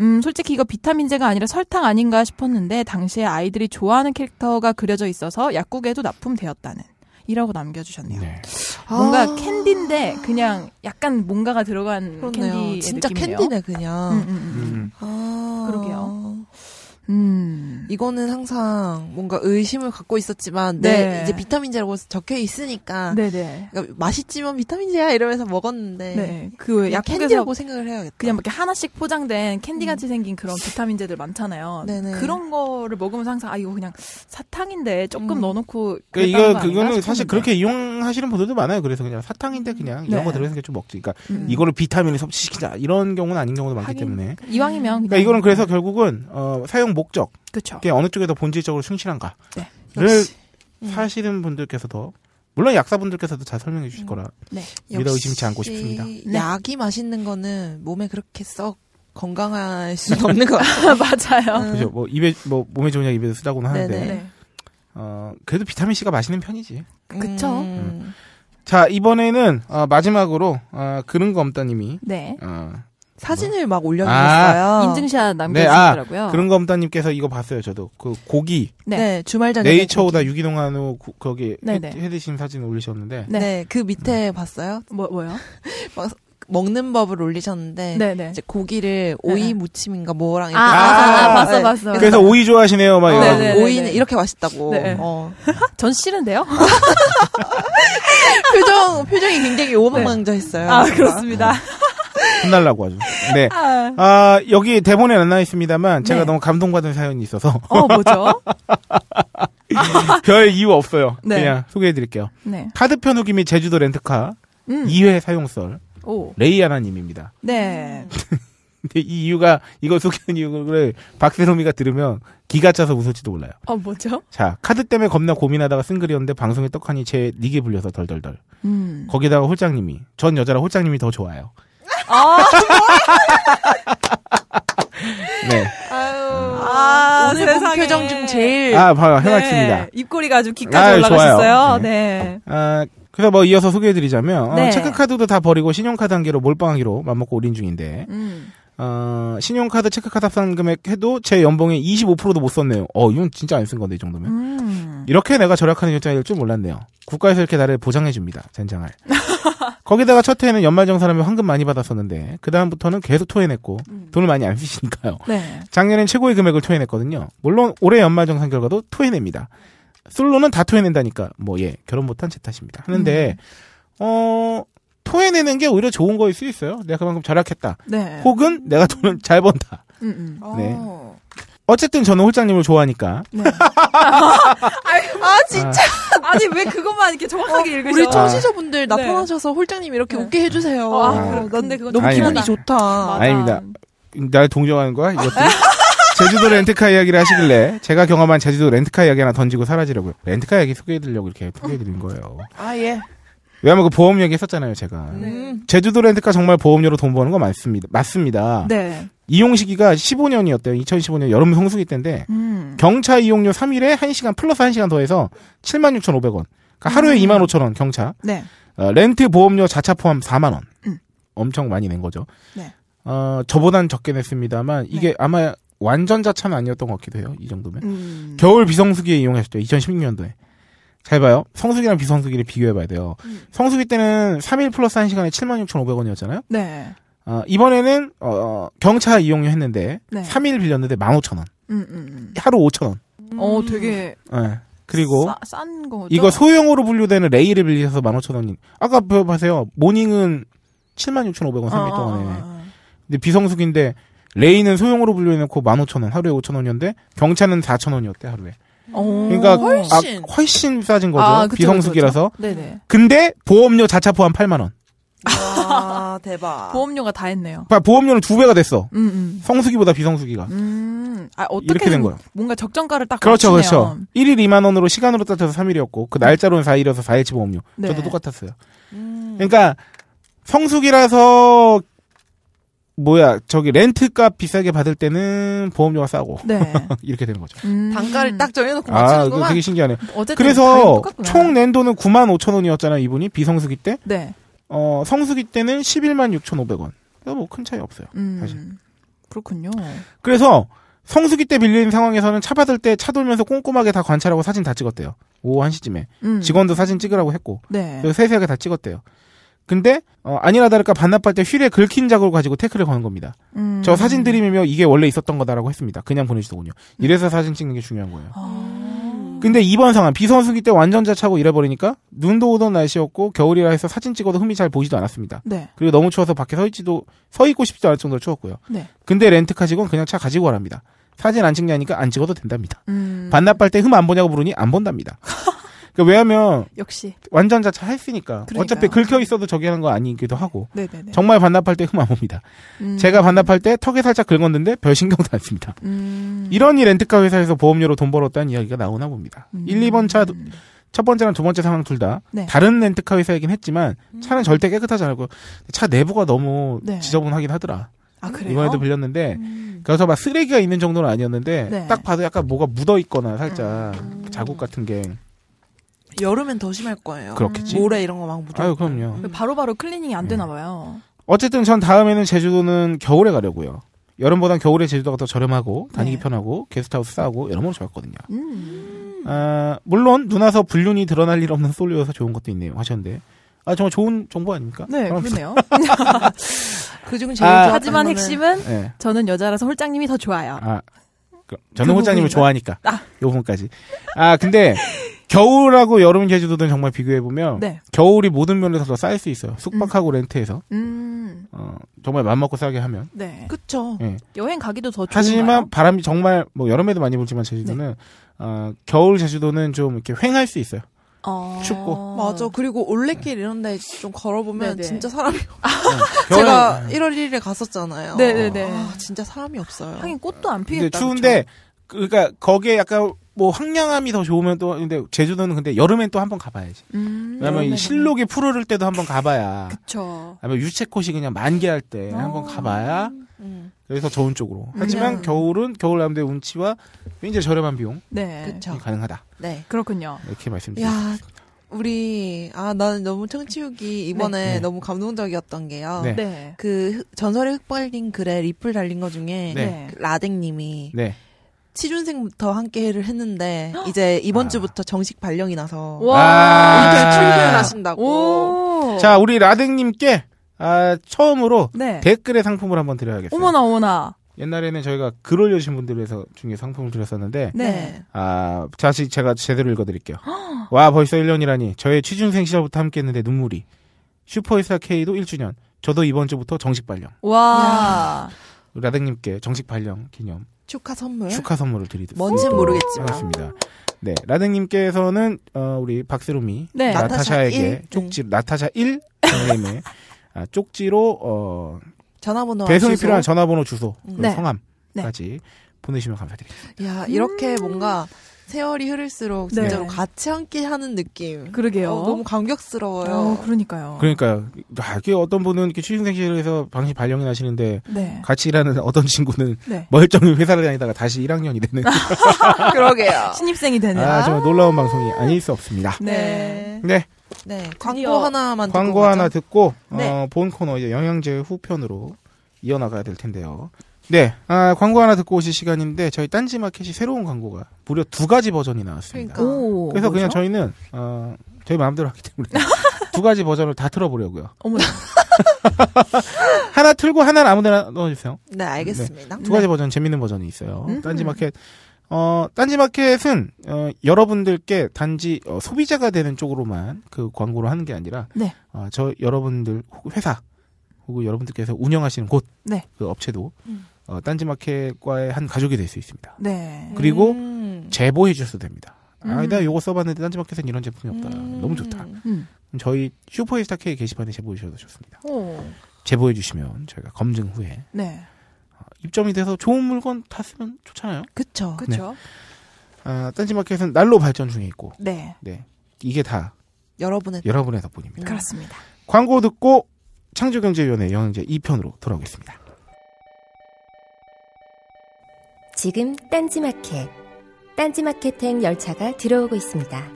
음, 솔직히 이거 비타민제가 아니라 설탕 아닌가 싶었는데 당시에 아이들이 좋아하는 캐릭터가 그려져 있어서 약국에도 납품되었다는. 이라고 남겨주셨네요. 네. 뭔가 아~ 캔디인데 그냥 약간 뭔가가 들어간 그러네요. 캔디 진짜 느낌이네요. 캔디네 그냥. 음, 음, 음. 음. 아~ 그러게요. 음. 이거는 항상 뭔가 의심을 갖고 있었지만 네. 내 네. 이제 비타민제라고 적혀 있으니까 네네. 네. 그러니까 맛있지만 비타민제야 이러면서 먹었는데 네. 그 약국에서 생각을 해야겠다. 그냥 이렇게 하나씩 포장된 캔디 같이 음. 생긴 그런 비타민제들 많잖아요. 네네. 네. 그런 거를 먹으면서 항상 아 이거 그냥 사탕인데 조금 음. 넣어놓고 그러니까 이거 그거는 사실 그렇게 이용하시는 분들도 많아요. 그래서 그냥 사탕인데 그냥 음. 이런 네. 거 들어있는 게 좀 먹지. 그러니까 음. 이거를 비타민을 섭취시키자 이런 경우는 아닌 경우도 많기 하긴, 때문에 이왕이면 그러니까 이거는 그래서 음. 결국은 어, 사용 사용 목적. 그쵸. 그게 어느 쪽에 더 본질적으로 충실한가를 네. 음. 사시는 분들께서도 물론 약사분들께서도 잘 설명해 주실 음. 거라 네. 믿어 의심치 않고 싶습니다. 네. 약이 맛있는 거는 몸에 그렇게 썩 건강할 수는 없는 거 같아요. 맞아요. 음. 그죠. 뭐 입에 뭐 몸에 좋은 약 입에서 쓰라고는 네, 하는데 네네. 어 그래도 비타민 C가 맛있는 편이지. 그렇죠. 음. 음. 자 이번에는 어, 마지막으로 어, 그런 거 없다님이 네. 어, 사진을 막 올려주셨어요. 아, 인증샷 남겨주더라고요. 네, 아, 그런 검따님께서 이거 봤어요. 저도 그 고기. 네, 네 주말 저녁 네이처오다 유기농 한우 거기 네, 네. 해, 드신 사진 올리셨는데. 네, 네. 그 밑에 음. 봤어요. 뭐 뭐요? 막 먹는 법을 올리셨는데 네네. 이제 고기를 오이 무침인가 뭐랑 아, 이렇게 아, 아, 아 봤어 봤어. 그래서 오이 좋아하시네요, 막 어, 오이는 이렇게 맛있다고. 어. 전 싫은데요. 표정 표정이 굉장히 오만망자했어요. 아 그렇습니다. 아. 혼날라고 하죠. 네. 아, 아 여기 대본에 안 나와 있습니다만 제가 네. 너무 감동받은 사연이 있어서. 어, 뭐죠? 별 이유 없어요. 네. 그냥 소개해 드릴게요. 네. 카드 편우기 및 제주도 렌트카 음. 2회 사용설. 오. 레이아나 님입니다. 네. 근데 이 이유가 이거 소개한 이유를 박세롬이가 들으면 기가 차서 웃을지도 몰라요. 어 뭐죠? 자 카드 때문에 겁나 고민하다가 쓴 글이었는데 방송에 떡하니 제 니게 불려서 덜덜덜. 음. 거기다가 홀장님이 전 여자라 홀장님이 더 좋아요. 아, 네. 아유. 아, 아 오늘 세 표정 중 제일. 아, 봐요. 해맑습니다. 네. 입꼬리가 아주 귀까지 올라가셨어요. 네. 네. 아, 그래서 뭐 이어서 소개해드리자면, 어, 네. 어, 체크카드도 다 버리고 신용카드 한 개로 몰빵하기로 맞먹고올린 중인데, 음. 어, 신용카드 체크카드 합산 금액 해도 제 연봉의 25%도 못 썼네요. 어, 이건 진짜 안 쓴 건데, 이 정도면. 음. 이렇게 내가 절약하는 결정일 줄 몰랐네요. 국가에서 이렇게 나를 보장해줍니다. 젠장할. 거기다가 첫 해에는 연말정산하면 황금 많이 받았었는데 그 다음부터는 계속 토해냈고 음. 돈을 많이 안 쓰시니까요. 네. 작년엔 최고의 금액을 토해냈거든요. 물론 올해 연말정산 결과도 토해냅니다. 솔로는 다 토해낸다니까 뭐예 결혼 못한 제 탓입니다. 하는데 음. 어 토해내는 게 오히려 좋은 거일 수 있어요. 내가 그만큼 절약했다. 네. 혹은 내가 돈을 잘 번다. 음, 음. 네. 오. 어. 어쨌든 저는 홀장님을 좋아하니까. 네. 아 진짜 아, 아니 왜 그것만 이렇게 정확하게 어, 읽으셔? 우리 청취자분들 네. 나타나셔서 홀장님 이렇게 네. 웃게 해주세요. 아, 아, 근데 그거 너무 기분이 아니 좋다. 맞아. 아닙니다. 날 동정하는 거야? 이것도? 제주도 렌트카 이야기를 하시길래 제가 경험한 제주도 렌트카 이야기 하나 던지고 사라지려고요. 렌트카 이야기 소개해드리려고 이렇게 소개해드린 거예요. 아 예. 왜냐면 그 보험 얘기 했었잖아요, 제가. 네. 제주도 렌트카 정말 보험료로 돈 버는 거 맞습니다. 맞습니다. 네. 이용 시기가 15년이었대요. 2015년 여름 성수기 때인데 음. 경차 이용료 3일에 1시간 플러스 1시간 더해서 76,500원. 그러니까 하루에 음. 25,000원 경차. 네. 어, 렌트 보험료 자차 포함 4만 원. 음. 엄청 많이 낸 거죠. 네. 어, 저보단 적게 냈습니다만 이게 네. 아마 완전 자차는 아니었던 것 같기도 해요. 이 정도면. 음. 겨울 비성수기에 이용했을 때 2016년도에. 잘 봐요. 성수기랑 비성수기를 비교해봐야 돼요. 음. 성수기 때는 3일 플러스 1시간에 76,500원이었잖아요. 네. 어, 이번에는 어, 경차 이용료 했는데 네. 3일 빌렸는데 15,000원. 음, 음, 음, 하루 5,000원. 음. 어, 되게 네. 그리고 싸, 싼 거죠? 이거 소형으로 분류되는 레이를 빌려서 15,000원이 아까 보세요. 모닝은 76,500원 3일 아, 동안에. 아, 근데 비성수기인데 레이는 소형으로 분류해놓고 15,000원, 하루에 5,000원이었는데 경차는 4,000원이었대 하루에. 그러니까 훨씬, 아, 훨씬 싸진 거죠. 아, 그쵸, 비성수기라서. 그쵸, 근데 보험료 자차 포함 8만 원. 아 대박. 보험료가 다 했네요. 아, 보험료는 두 배가 됐어. 음, 음. 성수기보다 비성수기가. 음. 아, 이렇게 된 거야. 뭔가 적정가를 딱 그렇죠, 맞추네요. 그렇죠. 1일 2만 원으로 시간으로 따져서 3일이었고 그 네. 날짜로는 4일이어서 4일치 보험료. 네. 저도 똑같았어요. 음. 그러니까 성수기라서 뭐야 저기 렌트값 비싸게 받을 때는 보험료가 싸고 네. 이렇게 되는 거죠. 음. 단가를 딱 정해놓고 아, 맞추는구 되게 신기하네. 요 그래서 총 낸 돈은 9만 5천 원이었잖아요. 이분이 비성수기 때. 네. 어 성수기 때는 11만 6,500원. 그러뭐큰 차이 없어요. 음. 사실. 그렇군요. 그래서 성수기 때 빌린 상황에서는 차 받을 때 차 돌면서 꼼꼼하게 다 관찰하고 사진 다 찍었대요. 오후 1시쯤에. 음. 직원도 사진 찍으라고 했고. 네. 그리고 세세하게 다 찍었대요. 근데 어, 아니라 다를까 반납할 때 휠에 긁힌 자국을 가지고 태클을 거는 겁니다. 음. 저 사진 드림이며 이게 원래 있었던 거다라고 했습니다. 그냥 보내주더군요. 이래서 사진 찍는 게 중요한 거예요. 아. 근데 이번 상황 비선수기 때 완전자 차고 이래버리니까 눈도 오던 날씨였고 겨울이라 해서 사진 찍어도 흠이 잘 보이지도 않았습니다. 네. 그리고 너무 추워서 밖에 서 있지도 서 있고 싶지도 않을 정도로 추웠고요. 네. 근데 렌트카 직원 그냥 차 가지고 가랍니다. 사진 안 찍냐니까 안 찍어도 된답니다. 음. 반납할 때 흠 안 보냐고 물으니 안 본답니다. 그러니까 왜냐하면 역시 완전 자차 했으니까 그러니까요. 어차피 긁혀 있어도 저기 하는 거 아니기도 하고 네네네. 정말 반납할 때흠만 봅니다. 음. 제가 반납할 때 턱에 살짝 긁었는데 별 신경도 안 씁니다. 음. 이러니 렌트카 회사에서 보험료로 돈 벌었다는 이야기가 나오나 봅니다. 음. 1, 2번 차 첫 번째랑 두 번째 상황 둘다 네. 다른 렌트카 회사이긴 했지만 음. 차는 절대 깨끗하지 않고 차 내부가 너무 네. 지저분하긴 하더라. 아, 이번에도 빌렸는데 음. 그래서 막 쓰레기가 있는 정도는 아니었는데 네. 딱 봐도 약간 뭐가 묻어 있거나 살짝 음. 자국 같은 게 여름엔 더 심할 거예요. 그렇겠지. 모래 이런 거 막 묻어. 아유 그럼요. 음. 바로바로 바로 클리닝이 안 되나 음. 봐요. 어쨌든 전 다음에는 제주도는 겨울에 가려고요. 여름보단 겨울에 제주도가 더 저렴하고 다니기 네. 편하고 게스트하우스 싸고 여러모로 좋았거든요. 음. 아, 물론 눈 와서 불륜이 드러날 일 없는 솔로여서 좋은 것도 있네요 하셨는데 아 정말 좋은 정보 아닙니까? 네 그러네요. 아, 그중 제일 아, 하지만 핵심은 네. 저는 여자라서 홀장님이 더 좋아요. 아, 저는 그 홀장님을 부분인가? 좋아하니까 아. 요 부분까지. 아 근데 겨울하고 여름 제주도는 정말 비교해보면 네. 겨울이 모든 면에서 더쌀수 있어요. 숙박하고 음. 렌트해서. 음. 어, 정말 맘먹고 싸게 하면. 네. 그쵸. 네. 여행 가기도 더 좋아요. 하지만 바람이 정말 뭐 여름에도 많이 불지만 제주도는 네. 어, 겨울 제주도는 좀 이렇게 횡할 수 있어요. 어... 춥고 맞아 그리고 올레길 이런데 좀 걸어보면 네네. 진짜 사람이 아, 네. 제가 1월 1일에 갔었잖아요. 네네네. 아, 진짜 사람이 없어요. 하긴 꽃도 안 피겠다. 추운데 그쵸? 그러니까 거기에 약간 뭐 황량함이 더 좋으면 또 근데 제주도는 근데 여름엔 또 한번 가봐야지. 음, 왜냐면 실록이 푸르를 때도 한번 가봐야. 그쵸. 아니면 유채꽃이 그냥 만개할 때 어. 한번 가봐야. 음. 그래서 저온 쪽으로. 음. 하지만 음. 겨울은 겨울 남대 운치와 굉장히 저렴한 비용. 네. 그쵸. 가능하다. 네. 그렇군요. 이렇게 말씀드리습니다 우리 아 나는 너무 청취욱이 이번에 네. 너무 감동적이었던 게요. 네. 그 전설의 흑발링 글에 리플 달린 거 중에 네. 그 라댕님이 네. 취준생부터 함께를 했는데 이제 이번 아. 주부터 정식 발령이 나서 와 아~ 출근하신다고. 자 우리 라댕님께 아, 처음으로 네. 댓글에 상품을 한번 드려야겠어요. 어머나 어머나. 옛날에는 저희가 글 올려주신 분들에서 중에 상품을 드렸었는데 네. 아 다시 제가 제대로 읽어드릴게요. 와 벌써 1년이라니 저의 취준생 시절부터 함께했는데 눈물이. 슈퍼이스타 K도 1주년. 저도 이번 주부터 정식 발령. 와. 라댕님께 정식 발령 기념 축하 선물. 축하 선물을 드리겠습니다. 뭔지 모르겠지만. 맞습니다. 네, 라댕님께서는 어, 우리 박세롬이 네. 나타샤에게 나타샤 쪽지 네. 나타샤 1 선생님의 아, 쪽지로 어, 전화번호 배송이 주소. 필요한 전화번호 주소 네. 성함까지 네. 보내시면 감사드리겠습니다. 야 이렇게 음~ 뭔가 세월이 흐를수록 네. 진짜로 같이 함께 하는 느낌. 그러게요. 어, 너무 감격스러워요. 어, 그러니까요. 그러니까요. 이게 어떤 분은 이렇게 취준생실에서 방식 발령이 나시는데 네. 같이 일하는 어떤 친구는 네. 멀쩡히 회사를 다니다가 다시 1학년이 되는. 그러게요. 신입생이 되는. 아, 정말 놀라운 방송이 아닐 수 없습니다. 네. 네. 네. 네. 광고 하나만 광고 듣고 하나 듣고 어, 네. 본 코너 이제 영양제 후편으로 이어나가야 될 텐데요. 네, 아, 광고 하나 듣고 오실 시간인데 저희 딴지마켓이 새로운 광고가 무려 두 가지 버전이 나왔습니다. 그러니까. 오, 그래서 뭐죠? 그냥 저희는 어, 저희 마음대로 하기 때문에 두 가지 버전을 다 틀어보려고요. 어머나. 하나 틀고 하나는 아무데나 넣어주세요. 네, 알겠습니다. 네, 두 가지 네. 버전 재밌는 버전이 있어요. 음흠. 딴지마켓 어, 딴지마켓은 어, 여러분들께 단지 어, 소비자가 되는 쪽으로만 그 광고를 하는 게 아니라 네. 어, 저 여러분들 회사 혹은 여러분들께서 운영하시는 곳, 네. 그 업체도 음. 어, 딴지마켓과의 한 가족이 될 수 있습니다. 네. 그리고 음. 제보해 주셔도 됩니다. 아, 음. 아, 내가 요거 써봤는데 딴지마켓엔 이런 제품이 없다. 음. 너무 좋다. 음. 저희 슈퍼에스타 K 게시판에 제보해 주셔도 좋습니다. 오. 제보해 주시면 저희가 검증 후에 네. 어, 입점이 돼서 좋은 물건 다 쓰면 좋잖아요. 그렇죠. 그렇죠. 네. 아, 딴지마켓은 날로 발전 중에 있고, 네, 네. 이게 다 여러분의 여러분의 덕분입니다. 그렇습니다. 광고 듣고 창조경제위원회 영양제 2편으로 돌아오겠습니다. 지금 딴지마켓, 딴지마켓행 열차가 들어오고 있습니다.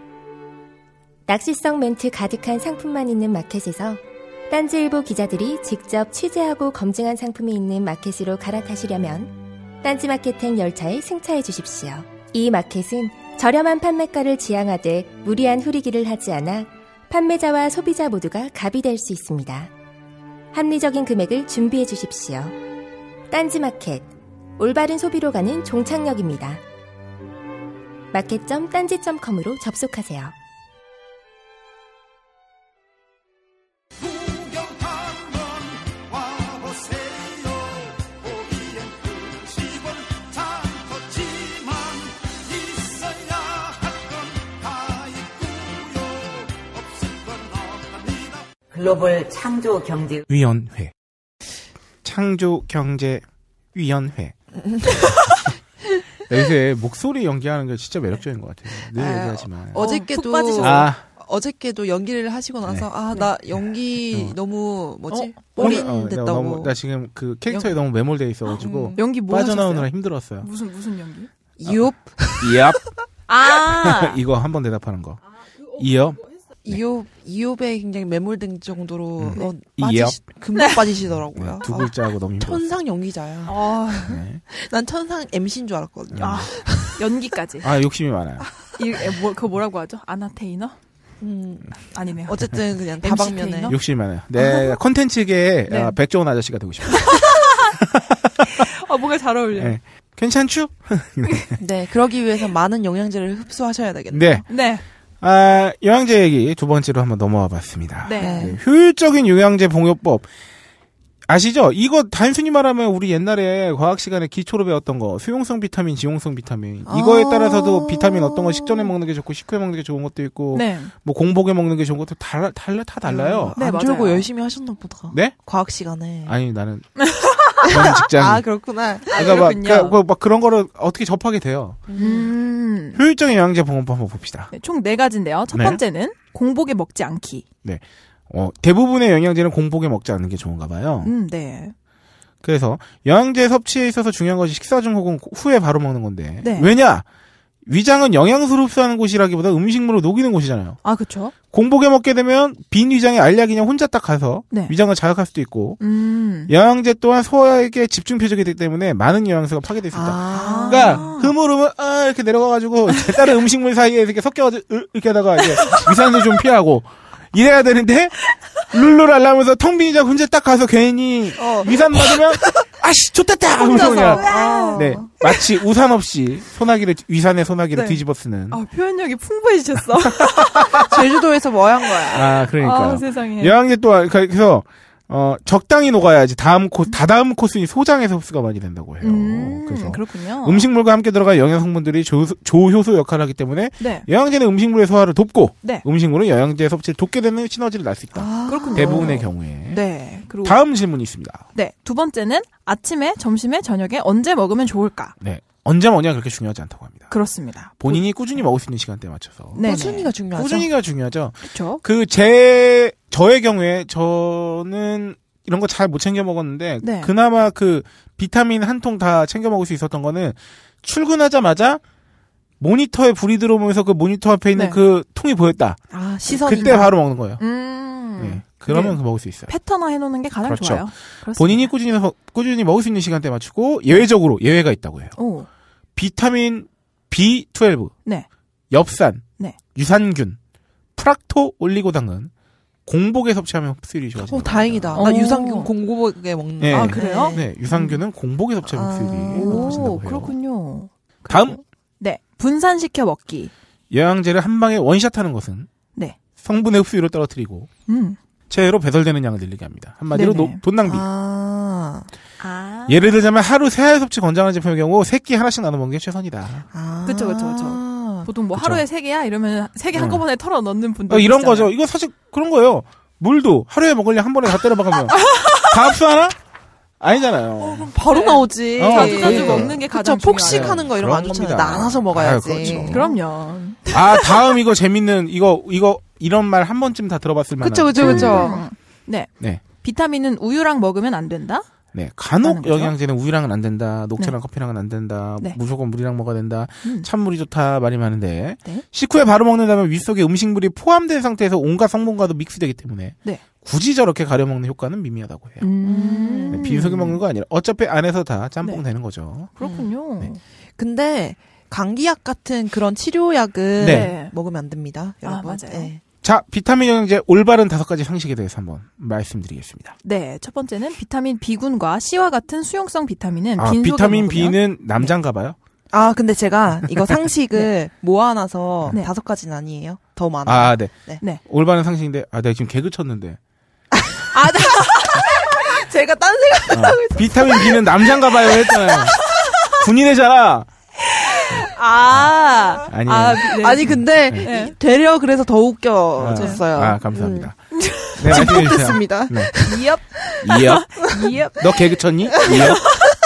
낚시성 멘트 가득한 상품만 있는 마켓에서 딴지일보 기자들이 직접 취재하고 검증한 상품이 있는 마켓으로 갈아타시려면 딴지마켓행 열차에 승차해 주십시오. 이 마켓은 저렴한 판매가를 지향하되 무리한 후리기를 하지 않아 판매자와 소비자 모두가 갑이 될 수 있습니다. 합리적인 금액을 준비해 주십시오. 딴지마켓 올바른 소비로 가는 종착역입니다. 마켓 딴지점컴으로 접속하세요. 글로벌 창조 경제 위원회 창조 경제 위원회 요새 네, 목소리 연기하는 게 진짜 매력적인 것 같아요. 늘 아, 얘기하지만. 어, 저께도 어, 아. 어저께도 연기를 하시고 나서 네. 아나 네. 연기 네. 어. 너무 뭐지 꼬린 어? 어, 됐다고 나, 너무, 나, 지금 그 캐릭터에 연... 너무 매몰돼 있어가지고 음. 연기 뭐 빠져나오느라 하셨어요? 힘들었어요. 무슨 무슨 연기? 이업 이업 아, 아. 이거 한번 대답하는 거 이업 아, 그, 이홉 네. 이홉에 굉장히 매몰된 정도로 음. 어, 네. 빠지 금방 네. 빠지시더라고요. 두 글자하고 너무 힘들어 천상 연기자야. 어. 네. 난 천상 MC인 줄 알았거든요. 아, 연기까지. 아 욕심이 많아요. 이, 뭐, 그거 뭐라고 하죠? 아나테이너? 음, 아니네요. 어쨌든 그냥 다방면에 욕심이 많아요. 네, 컨텐츠계의 네. 아, 백종원 아저씨가 되고 싶어요. 아, 뭔가 잘 어울려. 네. 괜찮죠? 네, 그러기 위해서 많은 영양제를 흡수하셔야 되겠네요. 네. 네. 아, 영양제 얘기 두 번째로 한번 넘어와 봤습니다. 네. 네. 효율적인 영양제 봉용법 아시죠? 이거 단순히 말하면 우리 옛날에 과학 시간에 기초로 배웠던 거 수용성 비타민, 지용성 비타민 이거에 아. 따라서도 비타민 어떤 거 식전에 먹는 게 좋고 식후에 먹는 게 좋은 것도 있고 네. 뭐 공복에 먹는 게 좋은 것도 달라 달라 다 달라요. 음. 네, 안 졸고 열심히 하셨나 보다. 네? 과학 시간에. 아니 나는 저는 직장. 아 그렇구나. 아, 그러니까 아, 막, 그러니까 막 그런 거를 어떻게 접하게 돼요. 음. 효율적인 영양제 보법 한번 봅시다. 네, 총 네 가지인데요. 첫 네. 번째는 네. 공복에 먹지 않기. 네. 어, 대부분의 영양제는 공복에 먹지 않는 게 좋은가 봐요. 음, 네. 그래서 영양제 섭취에 있어서 중요한 것이 식사 중 혹은 후에 바로 먹는 건데. 네. 왜냐? 위장은 영양소를 흡수하는 곳이라기보다 음식물을 녹이는 곳이잖아요. 아, 그죠 공복에 먹게 되면 빈 위장에 알약이 그냥 혼자 딱 가서 네. 위장을 자극할 수도 있고 음. 영양제 또한 소화에게 집중 표적이 되기 때문에 많은 영양소가 파괴될 수 있다. 아. 그러니까 흐물흐물아 이렇게 내려가가지고 다른 음식물 사이에 이렇게 섞여가지고 이렇게 하다가 이제 위산소 좀 피하고 이래야 되는데 룰루랄라면서 통빈이자 혼자 딱 가서 괜히 어. 위산 맞으면 아씨 좋다다 하면서 그냥 아. 네 마치 우산 없이 소나기를 위산의 소나기를 네. 뒤집어 쓰는 아 표현력이 풍부해지셨어 제주도에서 뭐 한 거야 아 그러니까 아, 세상에 여왕제 또 그래서 어, 적당히 녹아야지 다음 코 다다음 코스인 소장에서 흡수가 많이 된다고 해요. 음, 그래서 그렇군요. 음식물과 함께 들어갈 영양 성분들이 조, 조효소 역할을 하기 때문에 네. 영양제는 음식물의 소화를 돕고 네. 음식물은 영양제 의 섭취를 돕게 되는 시너지를 낼 수 있다. 아, 그렇군요. 대부분의 경우에. 네. 그리고 다음 질문이 있습니다. 네. 두 번째는 아침에, 점심에, 저녁에 언제 먹으면 좋을까? 네. 언제 먹냐 그렇게 중요하지 않다고 합니다. 그렇습니다. 본인이 꾸준히 먹을 수 있는 시간대에 맞춰서. 네네. 꾸준히가 중요하죠. 꾸준히가 중요하죠. 그렇그제 저의 경우에 저는 이런 거 잘 못 챙겨 먹었는데 네. 그나마 그 비타민 한 통 다 챙겨 먹을 수 있었던 거는 출근하자마자 모니터에 불이 들어오면서 그 모니터 앞에 있는 네. 그 통이 보였다. 아, 시선 그때 바로 먹는 거예요. 음. 네. 그러면 네. 먹을 수 있어요. 패턴화 해놓는 게 가장 그렇죠. 좋아요. 그렇습니다. 본인이 꾸준히 꾸준히 먹을 수 있는 시간대 에 맞추고 예외적으로 예외가 있다고 해요. 오. 비타민 B12, 네. 엽산, 네. 유산균, 프락토 올리고당은 공복에 섭취하면 흡수율이 좋아져요. 어, 다행이다. 나 유산균 공복에 먹는. 네. 아 그래요? 네, 유산균은 공복에 섭취하면 흡수율이 아, 높아진다고 해요. 그렇군요. 다음. 네, 분산시켜 먹기. 영양제를 한 방에 원샷하는 것은 네. 성분의 흡수율을 떨어뜨리고 음. 체외로 배설되는 양을 늘리게 합니다. 한마디로 노, 돈 낭비. 아... 아. 예를 들자면 하루 세 알 섭취 권장하는 제품의 경우 세 끼 하나씩 나눠 먹는 게 최선이다. 그렇죠, 그렇죠, 그렇죠. 보통 뭐 그쵸. 하루에 세 개야 이러면 세개 네. 한꺼번에 응. 털어 넣는 분들 어, 아, 이런 있잖아요. 거죠. 이거 사실 그런 거예요. 물도 하루에 먹을면한 번에 다 때려 박으면 다 흡수하나? 아니잖아요. 어, 바로 네. 나오지. 어, 자주 자주 그러니까. 먹는 게 가장 그쵸, 폭식하는 거 이런 거안 좋잖아요. 나눠서 먹어야지. 아유, 그렇죠. 그럼요. 아 다음 이거 재밌는 이거 이거 이런 말 한 번쯤 다 들어봤을 만한. 그렇죠, 그렇죠, 그렇죠. 네. 네. 비타민은 우유랑 먹으면 안 된다. 네, 간혹 영양제는 우유랑은 안 된다, 녹차랑 네. 커피랑은 안 된다, 네. 무조건 물이랑 먹어야 된다, 음. 찬물이 좋다 말이 많은데 네. 식후에 바로 먹는다면 위 속에 음식물이 포함된 상태에서 온갖 성분과도 믹스되기 때문에 네. 굳이 저렇게 가려 먹는 효과는 미미하다고 해요. 음. 빈속에 네, 먹는 거 아니라 어차피 안에서 다 짬뽕 네. 되는 거죠. 그렇군요. 음. 근데 감기약 같은 그런 치료약은 먹으면 안 됩니다. 아, 여러분. 아, 맞아요. 자, 비타민 영양제 올바른 다섯 가지 상식에 대해서 한번 말씀드리겠습니다. 네, 첫 번째는 비타민 B군과 C와 같은 수용성 비타민은 아, 비타민 B는 남잔가 봐요? 네. 아, 근데 제가 이거 상식을 네. 모아놔서 네. 다섯 가지는 아니에요. 더 많아. 아, 네. 네. 네. 올바른 상식인데, 아, 내가 지금 개그 쳤는데. 아, 나, 네. 제가 딴 생각을 아, 하고 있어. 비타민 B는 남잔가 봐요 했잖아요. 군인의 자라. 아, 아니, 아, 네. 아니 근데 네. 되려 그래서 더 웃겨졌어요. 아, 아 감사합니다. 음. 네, 말씀해 주 네. 이엽. 이엽. 이엽. 너 개그 쳤니? 이엽.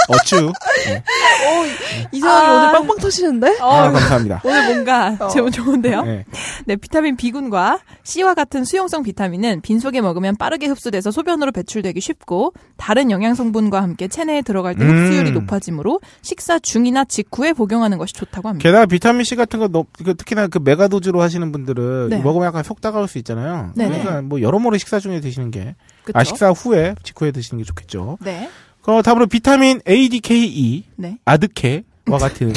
어쭈. 네. 어. 오, 이사장이 아, 오늘 빵빵 터지는데? 어, 아, 감사합니다. 오늘 뭔가 어. 제목 좋은데요? 네. 네, 비타민 B군과 C와 같은 수용성 비타민은 빈속에 먹으면 빠르게 흡수돼서 소변으로 배출되기 쉽고 다른 영양 성분과 함께 체내에 들어갈 때 흡수율이 음. 높아지므로 식사 중이나 직후에 복용하는 것이 좋다고 합니다. 게다가 비타민 C 같은 거 너, 그 특히나 그 메가도즈로 하시는 분들은 네. 먹으면 약간 속 다가올 수 있잖아요. 네 그러니까 뭐 여러모로 식사 중에 드시는 게 그쵸? 아 식사 후에 직후에 드시는 게 좋겠죠. 네. 어, 다음으로 비타민 ADKE, 네. 아드케와 같은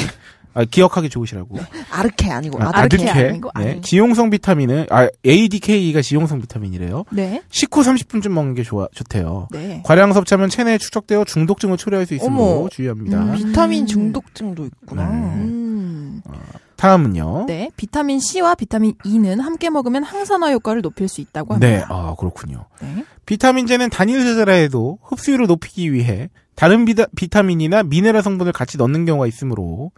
아, 기억하기 좋으시라고. 아르케 아니고 아, 아케 아르케 아니고 네. 지용성 비타민은 아, ADKE가 지용성 비타민이래요. 네. 식후 30분쯤 먹는 게 좋아 좋대요. 네. 과량 섭취하면 체내에 축적되어 중독증을 초래할 수 있으므로 어머. 주의합니다. 음, 비타민 중독증도 있구나. 네. 음. 어, 다음은요. 네, 비타민 C와 비타민 E는 함께 먹으면 항산화 효과를 높일 수 있다고 합니다. 네, 아 그렇군요. 네. 비타민제는 단일 제자라해도 흡수율을 높이기 위해 다른 비타, 비타민이나 미네랄 성분을 같이 넣는 경우가 있으므로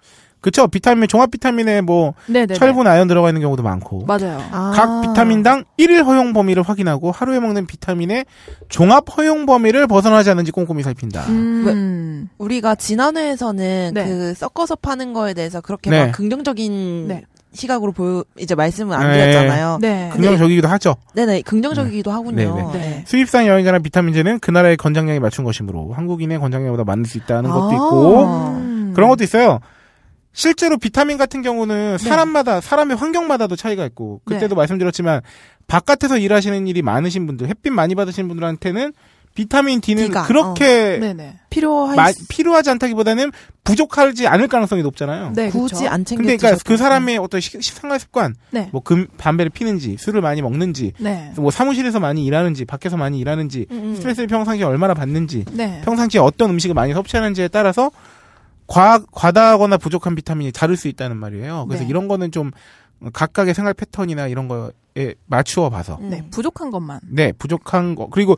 그렇죠 비타민, 종합 비타민에 뭐 네네네. 철분 아연 들어가 있는 경우도 많고. 맞아요. 아. 각 비타민당 1일 허용 범위를 확인하고 하루에 먹는 비타민의 종합 허용 범위를 벗어나지 않는지 꼼꼼히 살핀다. 음. 우리가 지난해에서는 네. 그 섞어서 파는 거에 대해서 그렇게 네. 막 긍정적인 네. 시각으로 보여 이제 말씀을 안 네. 드렸잖아요. 네. 긍정적이기도 하죠. 네네 긍정적이기도 네. 하군요. 네. 네. 수입산 여행 가나 비타민제는 그 나라의 권장량에 맞춘 것이므로 한국인의 권장량보다 많을 수 있다는 것도 있고 아. 그런 것도 있어요. 실제로 비타민 같은 경우는 네. 사람마다 사람의 환경마다도 차이가 있고 그때도 네. 말씀드렸지만 바깥에서 일하시는 일이 많으신 분들 햇빛 많이 받으신 분들한테는 비타민 D는 D가, 그렇게 어. 필요하 필요하지 않다기보다는 부족하지 않을 가능성이 높잖아요. 네, 굳이 그렇죠. 안 챙겨. 근데 그러니까 그 사람의 어떤 식, 생활 습관, 네. 뭐 금, 담배를 피는지, 술을 많이 먹는지, 네. 뭐 사무실에서 많이 일하는지, 밖에서 많이 일하는지, 음, 음. 스트레스를 평상시에 얼마나 받는지, 네. 평상시에 어떤 음식을 많이 섭취하는지에 따라서 과, 과다하거나 부족한 비타민이 다를 수 있다는 말이에요. 그래서 네. 이런 거는 좀 각각의 생활 패턴이나 이런 거에 맞추어 봐서. 음. 네, 부족한 것만. 네, 부족한 거. 그리고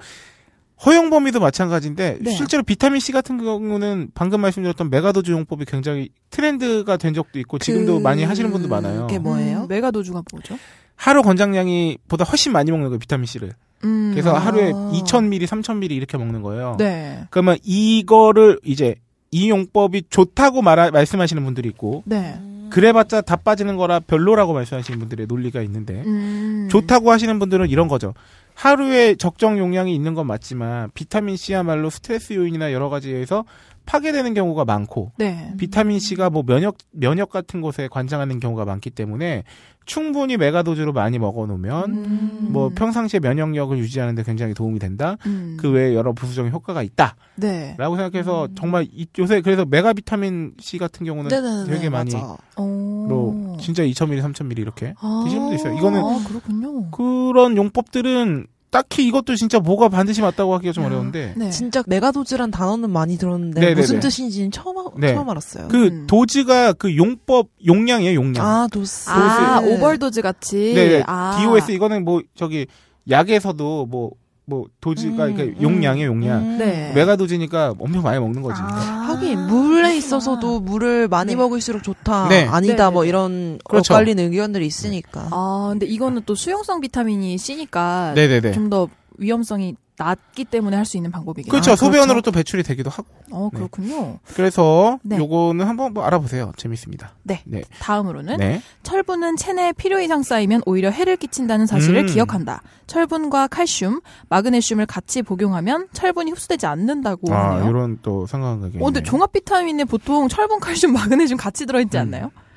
허용 범위도 마찬가지인데 네. 실제로 비타민 C 같은 경우는 방금 말씀드렸던 메가도주 용법이 굉장히 트렌드가 된 적도 있고 지금도 그 많이 하시는 분도 많아요. 그게 뭐예요? 음. 메가도주가 뭐죠? 하루 권장량이 보다 훨씬 많이 먹는 거예요, 비타민 C를. 음. 그래서 하루에 아. 2000ml, 3000ml 이렇게 먹는 거예요. 네. 그러면 이거를 이제 이 용법이 좋다고 말하 말씀하시는 분들이 있고 네. 그래봤자 다 빠지는 거라 별로라고 말씀하시는 분들의 논리가 있는데 음. 좋다고 하시는 분들은 이런 거죠. 하루에 적정 용량이 있는 건 맞지만 비타민 C야말로 스트레스 요인이나 여러 가지에서 파괴되는 경우가 많고 네. 비타민 C가 뭐 면역 면역 같은 곳에 관장하는 경우가 많기 때문에 충분히 메가도즈로 많이 먹어놓으면 음. 뭐 평상시에 면역력을 유지하는데 굉장히 도움이 된다. 음. 그 외에 여러 부수적인 효과가 있다. 네. 라고 생각해서 음. 정말 이, 요새 그래서 메가 비타민 C 같은 경우는 네네네, 네, 네, 되게 네, 많이 로 진짜 2,000ml, 3,000ml 이렇게 아. 드시는 분도 있어요. 이거는 아, 그런 용법들은 딱히 이것도 진짜 뭐가 반드시 맞다고 하기가 좀 어려운데. 네. 네. 진짜 메가도즈란 단어는 많이 들었는데 네네네. 네, 무슨 네. 뜻인지는 처음 네. 처음 알았어요. 그 음. 도즈가 그 용법 용량이에요, 용량. 아, 도스. 아, 도스. 오버도즈 같이. 네. 아. DOS 이거는 뭐 저기 약에서도 뭐뭐 도지가 음, 그러니까 음, 용량이 음. 용량. 음. 네. 메가 도지니까 엄청 많이 먹는 거지. 아~ 하긴 물에 있어서도 물을 많이 네. 먹을수록 좋다. 네. 아니다 네, 네, 뭐 네. 이런 그렇죠. 엇갈린 의견들이 있으니까. 아 근데 이거는 또 수용성 비타민이 C니까 좀더 위험성이 낮기 때문에 할 수 있는 방법이겠죠. 그렇죠. 아, 소변으로 또 배출이 되기도 하고. 어, 네. 그렇군요. 네. 그래서 네. 요거는 한번 뭐 알아보세요. 재밌습니다. 네. 네. 다음으로는 네. 철분은 체내에 필요 이상 쌓이면 오히려 해를 끼친다는 사실을 음. 기억한다. 철분과 칼슘, 마그네슘을 같이 복용하면 철분이 흡수되지 않는다고 아, 하네요. 이런 또 상관관계. 어, 근데 종합 비타민에 보통 철분, 칼슘, 마그네슘 같이 들어있지 음. 않나요? 음.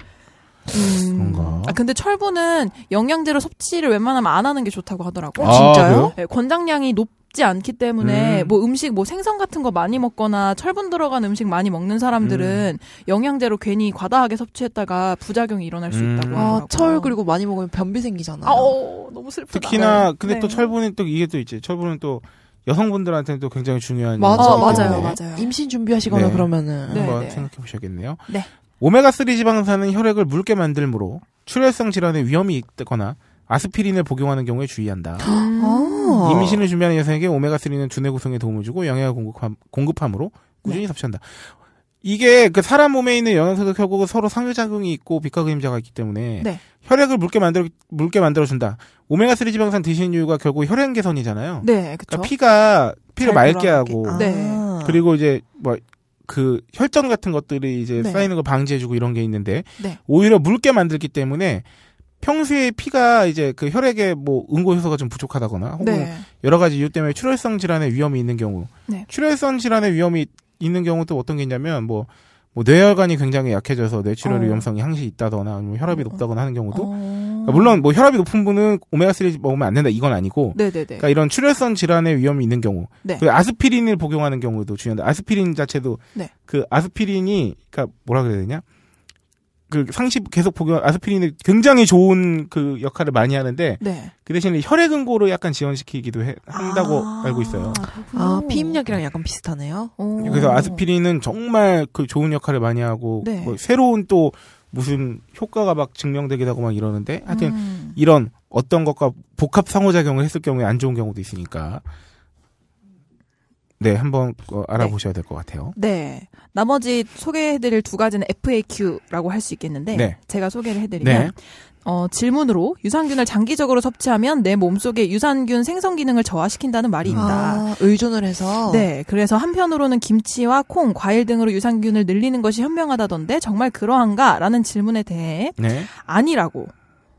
음. 그런 아, 근데 철분은 영양제로 섭취를 웬만하면 안 하는 게 좋다고 하더라고요. 아, 진짜요? 네, 권장량이 높지 않기 때문에 음. 뭐 음식 뭐 생선 같은 거 많이 먹거나 철분 들어간 음식 많이 먹는 사람들은 음. 영양제로 괜히 과다하게 섭취했다가 부작용이 일어날 수 음. 있다고 아, 철 그리고 많이 먹으면 변비 생기잖아 아, 어, 너무 슬프다. 특히나 네. 근데 네. 또철분은또 이게 또 있지. 철분은 또 여성분들한테는 또 굉장히 중요한 맞아, 맞아요, 맞아요. 임신 준비하시거나 네. 그러면은 네, 한번 네. 생각해 보셔야겠네요. 네. 오메가3 지방산은 혈액을 묽게 만들므로 출혈성 질환의 위험이 있거나 아스피린을 복용하는 경우에 주의한다. 아. 임신을 준비하는 여성에게 오메가3는 두뇌 구성에 도움을 주고 영양을 공급함, 공급함으로 꾸준히 네. 섭취한다. 이게 그 사람 몸에 있는 영양소도 결국 그 서로 상호작용이 있고 빛과 그림자가 있기 때문에 네. 혈액을 묽게 만들어 묽게 만들어 준다. 오메가 3 지방산 드시는 이유가 결국 혈액 개선이잖아요. 네, 그렇죠. 그러니까 피가 피를 맑게 돌아가게. 하고 아. 네. 그리고 이제 뭐그 혈전 같은 것들이 이제 네. 쌓이는 걸 방지해주고 이런 게 있는데 네. 오히려 묽게 만들기 때문에 평소에 피가 이제 그 혈액에 뭐 응고 효소가 좀 부족하다거나 혹은 네. 여러 가지 이유 때문에 출혈성 질환의 위험이 있는 경우 네. 출혈성 질환의 위험이 있는 경우 도 어떤 게 있냐면 뭐, 뭐 뇌혈관이 굉장히 약해져서 뇌출혈 어. 위험성이 항시 있다거나 뭐 혈압이 어. 높다거나 하는 경우도 어. 그러니까 물론 뭐 혈압이 높은 분은 오메가 3 먹으면 안 된다 이건 아니고. 네네네. 그러니까 이런 출혈성 질환의 위험이 있는 경우. 네. 그 아스피린을 복용하는 경우도 중요한데 아스피린 자체도 네. 그 아스피린이 그니까 뭐라 그래야 되냐? 그 상시 계속 복용 아스피린이 굉장히 좋은 그 역할을 많이 하는데 네. 그 대신에 혈액 응고를 약간 지원시키기도 해, 한다고 아, 알고 있어요. 아 피임약이랑 약간 비슷하네요. 오. 그래서 아스피린은 정말 그 좋은 역할을 많이 하고 네. 뭐 새로운 또 무슨 효과가 막 증명되기도 하고 막 이러는데 하여튼 음. 이런 어떤 것과 복합 상호작용을 했을 경우에 안 좋은 경우도 있으니까 네 한번 어, 알아보셔야 될 것 같아요. 네 나머지 소개해드릴 두 가지는 FAQ라고 할 수 있겠는데 네. 제가 소개를 해드리면 네. 어, 질문으로 유산균을 장기적으로 섭취하면 내 몸속에 유산균 생성 기능을 저하시킨다는 말이 있다. 아, 의존을 해서. 네. 그래서 한편으로는 김치와 콩, 과일 등으로 유산균을 늘리는 것이 현명하다던데 정말 그러한가라는 질문에 대해 네. 아니라고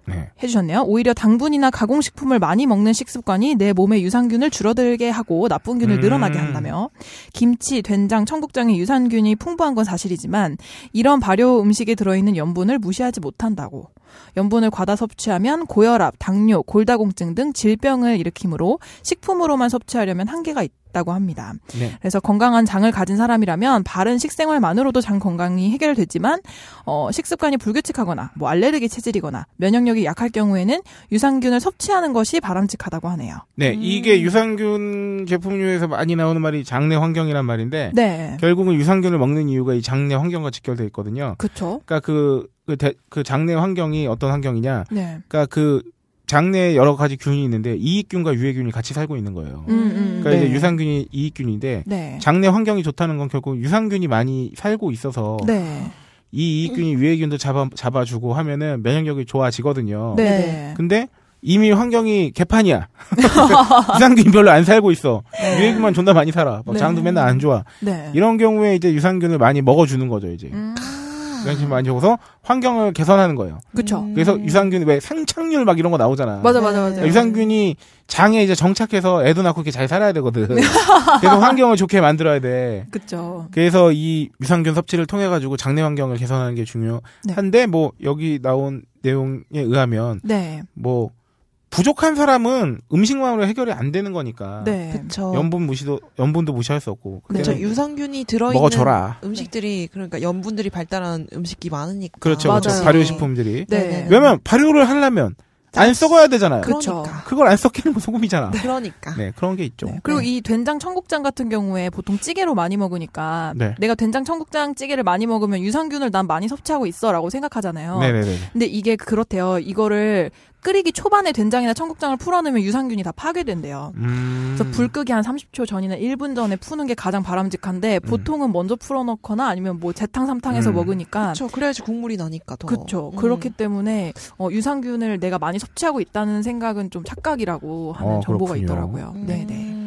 네. 해주셨네요. 오히려 당분이나 가공식품을 많이 먹는 식습관이 내몸에 유산균을 줄어들게 하고 나쁜 균을 음. 늘어나게 한다며 김치, 된장, 청국장에 유산균이 풍부한 건 사실이지만 이런 발효 음식에 들어있는 염분을 무시하지 못한다고 염분을 과다 섭취하면 고혈압, 당뇨, 골다공증 등 질병을 일으키므로 식품으로만 섭취하려면 한계가 있다. 있다고 합니다. 네. 그래서 건강한 장을 가진 사람이라면 바른 식생활만으로도 장 건강이 해결되지만 어, 식습관이 불규칙하거나 뭐 알레르기 체질이거나 면역력이 약할 경우에는 유산균을 섭취하는 것이 바람직하다고 하네요. 네, 음. 이게 유산균 제품류에서 많이 나오는 말이 장내 환경이란 말인데 네. 결국은 유산균을 먹는 이유가 이 장내 환경과 직결돼 있거든요. 그렇죠. 그러니까 그, 그, 그 장내 환경이 어떤 환경이냐? 네. 그러니까 그 장내에 여러 가지 균이 있는데 이익균과 유해균이 같이 살고 있는 거예요. 음, 음, 음. 그러니까 네. 이제 유산균이 이익균인데 네. 장내 환경이 좋다는 건 결국 유산균이 많이 살고 있어서 네. 이 이익균이 유해균도 잡아 잡아주고 하면은 면역력이 좋아지거든요. 네. 네. 근데 이미 환경이 개판이야. 유산균 별로 안 살고 있어. 네. 유해균만 존나 많이 살아. 뭐 장도 맨날 안 좋아. 이런 경우에 이제 유산균을 많이 먹어주는 거죠 이제. 음. 관심 많이 줘서 환경을 개선하는 거예요. 그렇 음. 그래서 유산균 왜 생착률 막 이런 거 나오잖아. 맞아 맞아 맞아. 그 유산균이 장에 이제 정착해서 애도 낳고 이렇게 잘 살아야 되거든. 네. 그래서 환경을 좋게 만들어야 돼. 그렇 그래서 이 유산균 섭취를 통해 가지고 장내 환경을 개선하는 게 중요한데 네. 뭐 여기 나온 내용에 의하면 네. 뭐 부족한 사람은 음식만으로 해결이 안 되는 거니까. 네. 그렇죠. 염분 무시도 연분도 무시할 수 없고. 그렇죠. 유산균이 들어 있는 음식들이 그러니까 염분들이 발달한 음식이 많으니까. 그렇죠. 그렇죠. 맞아요. 그렇죠. 발효 식품들이. 네. 네. 왜냐면 발효를 하려면 안 썩어야 되잖아요. 그렇죠. 그걸 안 썩히는 건 소금이잖아. 네. 그러니까. 네, 그런 게 있죠. 네. 그리고 네. 이 된장 청국장 같은 경우에 보통 찌개로 많이 먹으니까 네. 내가 된장 청국장 찌개를 많이 먹으면 유산균을 난 많이 섭취하고 있어라고 생각하잖아요. 네네네. 근데 이게 그렇대요. 이거를 끓이기 초반에 된장이나 청국장을 풀어놓으면 유산균이 다 파괴된대요. 음. 그래서 불 끄기 한 30초 전이나 1분 전에 푸는 게 가장 바람직한데 음. 보통은 음. 먼저 풀어놓거나 아니면 뭐 재탕 삼탕해서 음. 먹으니까. 그렇죠. 그래야지 국물이 나니까 더. 그렇죠. 그렇기 때문에 어, 유산균을 내가 많이 섭취하고 있다는 생각은 좀 착각이라고 하는 아, 정보가 있더라고요. 음. 네네.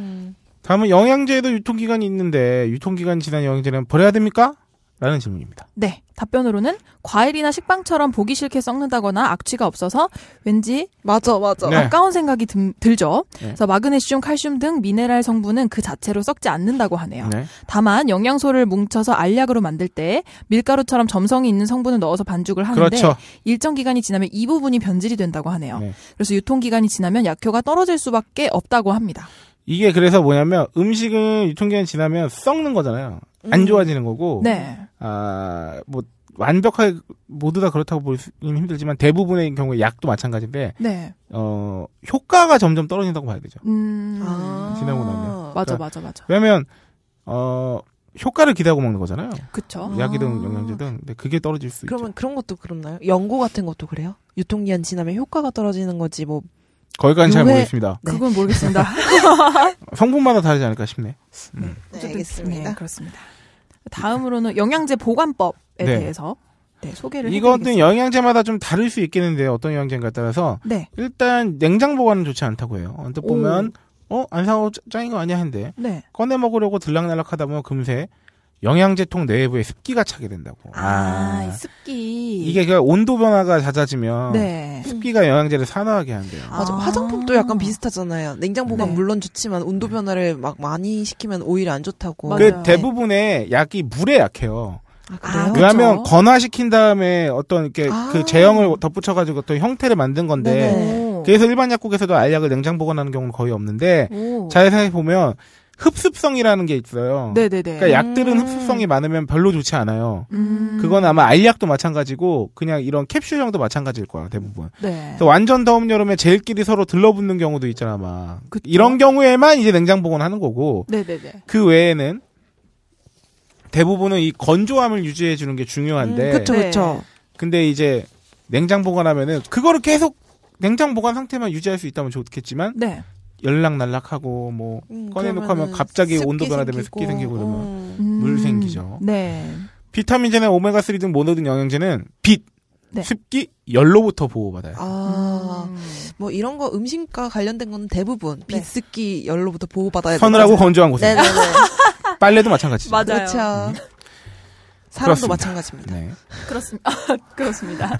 다음은 영양제에도 유통기간이 있는데 유통기간 지난 영양제는 버려야 됩니까? 라는 질문입니다. 네. 답변으로는 과일이나 식빵처럼 보기 싫게 썩는다거나 악취가 없어서 왠지 맞아 맞아 네. 아까운 생각이 듬, 들죠. 네. 그래서 마그네슘, 칼슘 등 미네랄 성분은 그 자체로 썩지 않는다고 하네요. 네. 다만 영양소를 뭉쳐서 알약으로 만들 때 밀가루처럼 점성이 있는 성분을 넣어서 반죽을 하는데 그렇죠. 일정 기간이 지나면 이 부분이 변질이 된다고 하네요. 네. 그래서 유통 기간이 지나면 약효가 떨어질 수밖에 없다고 합니다. 이게 그래서 뭐냐면 음식은 유통기간 지나면 썩는 거잖아요. 안 음. 좋아지는 거고 음. 네. 아, 뭐, 완벽하게 모두 다 그렇다고 보기는 힘들지만 대부분의 경우에 약도 마찬가지인데 네. 어 효과가 점점 떨어진다고 봐야 되죠. 음... 아... 지나고 나면 맞아 그러니까 맞아 맞아. 왜냐면어 효과를 기대하고 먹는 거잖아요. 그죠 약이든 아. 영양제든 근데 그게 떨어질 수 그러면 있죠. 그런 것도 그렇나요? 연고 같은 것도 그래요? 유통기한 지나면 효과가 떨어지는 거지 뭐 거기까지는 잘 모르겠습니다. 네. 그건 모르겠습니다. 성분마다 다르지 않을까 싶네. 네, 음. 네, 알겠습니다. 네, 그렇습니다. 다음으로는 영양제 보관법에 네. 대해서 네, 소개를 이것도 영양제마다 좀 다를 수 있겠는데 어떤 영양제인가에 따라서 네. 일단 냉장 보관은 좋지 않다고 해요. 언뜻 보면 오. 어? 안 사고 짱인 거 아니야 한데 네. 꺼내 먹으려고 들락날락하다 보면 금세 영양제통 내부에 습기가 차게 된다고. 아, 아 습기. 이게 그 온도 변화가 잦아지면 네. 습기가 영양제를 산화하게 한대요. 맞아. 아. 화장품도 약간 비슷하잖아요. 냉장 보관 네. 물론 좋지만 온도 변화를 막 많이 시키면 오히려 안 좋다고. 그 맞아요. 그 대부분의 약이 물에 약해요. 아, 왜냐하면 그 그렇죠. 건화시킨 다음에 어떤 이렇게 아. 그 제형을 덧붙여가지고 또 형태를 만든 건데 네네. 그래서 일반 약국에서도 알약을 냉장 보관하는 경우는 거의 없는데 오. 잘 생각해 보면 흡습성이라는 게 있어요. 네네네. 그러니까 약들은 음. 흡습성이 많으면 별로 좋지 않아요. 음. 그건 아마 알약도 마찬가지고 그냥 이런 캡슐형도 마찬가지일 거야 대부분. 네. 완전 더운 여름에 제일끼리 서로 들러붙는 경우도 있잖아 막. 그쵸? 이런 경우에만 이제 냉장 보관하는 거고. 네네네. 그 외에는 대부분은 이 건조함을 유지해 주는 게 중요한데. 그렇죠 음, 그렇죠. 근데 이제 냉장 보관하면은 그거를 계속 냉장 보관 상태만 유지할 수 있다면 좋겠지만 네. 연락 날락하고 뭐 음, 꺼내놓고 하면 갑자기 온도 변화되면 습기 생기고 그러면 음. 물 생기죠. 음. 네. 비타민제나 오메가 3등 모든 영양제는 빛, 네. 습기, 열로부터 보호받아요. 아, 음. 뭐 이런 거 음식과 관련된 건 대부분 빛, 네. 습기, 열로부터 보호받아야 서늘하고 건조한 곳에. 네네 네, 네. 빨래도 마찬가지죠. 맞아요. 그렇죠. 음. 사람도 그렇습니다. 마찬가지입니다. 네. 그렇습니다. 그렇습니다.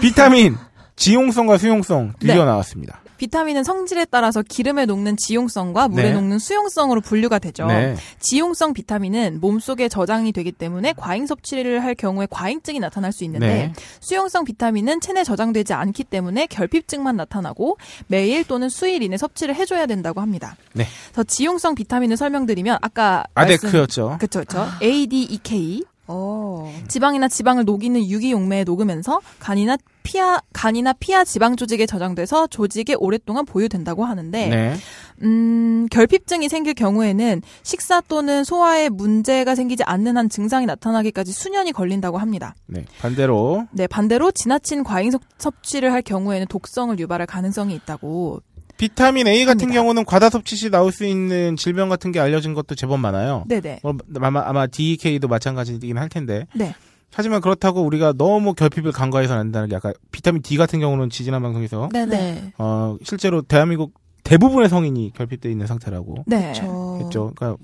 비타민 지용성과 수용성 드디어 네. 나왔습니다. 비타민은 성질에 따라서 기름에 녹는 지용성과 물에 네. 녹는 수용성으로 분류가 되죠. 네. 지용성 비타민은 몸속에 저장이 되기 때문에 과잉 섭취를 할 경우에 과잉증이 나타날 수 있는데 네. 수용성 비타민은 체내 저장되지 않기 때문에 결핍증만 나타나고 매일 또는 수일 이내 섭취를 해줘야 된다고 합니다. 네. 더 지용성 비타민을 설명드리면 아까 아데크였죠. 그렇죠, 그렇죠. A, D, E, K 어. 지방이나 지방을 녹이는 유기용매에 녹으면서 간이나 피하 간이나 피하 지방 조직에 저장돼서 조직에 오랫동안 보유된다고 하는데 네. 음, 결핍증이 생길 경우에는 식사 또는 소화에 문제가 생기지 않는 한 증상이 나타나기까지 수년이 걸린다고 합니다. 네, 반대로 네, 반대로 지나친 과잉 섭취를 할 경우에는 독성을 유발할 가능성이 있다고 비타민 A 같은 합니다. 경우는 과다 섭취 시 나올 수 있는 질병 같은 게 알려진 것도 제법 많아요. 네네. 뭐, 아마 아마 DEK도 마찬가지이긴 할 텐데. 네. 하지만 그렇다고 우리가 너무 결핍을 간과해서는 안 된다는 게 아까 비타민 D 같은 경우는 지지난 방송에서 네네. 네. 어 실제로 대한민국 대부분의 성인이 결핍되어 있는 상태라고 네. 그렇죠. 했죠. 그러니까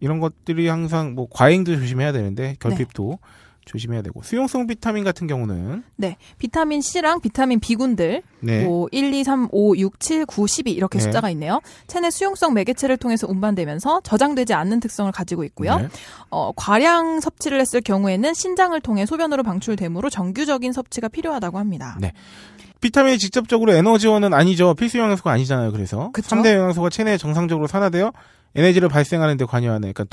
이런 것들이 항상 뭐 과잉도 조심해야 되는데 네. 결핍도 네. 조심해야 되고 수용성 비타민 같은 경우는 네 비타민 C랑 비타민 B군들 네. 뭐 1, 2, 3, 5, 6, 7, 9, 12 이렇게 네. 숫자가 있네요. 체내 수용성 매개체를 통해서 운반되면서 저장되지 않는 특성을 가지고 있고요. 네. 어, 과량 섭취를 했을 경우에는 신장을 통해 소변으로 방출되므로 정규적인 섭취가 필요하다고 합니다. 네. 비타민이 직접적으로 에너지원은 아니죠. 필수 영양소가 아니잖아요. 그래서 그쵸? 3대 영양소가 체내에 정상적으로 산화되어 에너지를 발생하는데 관여하는 약간 그러니까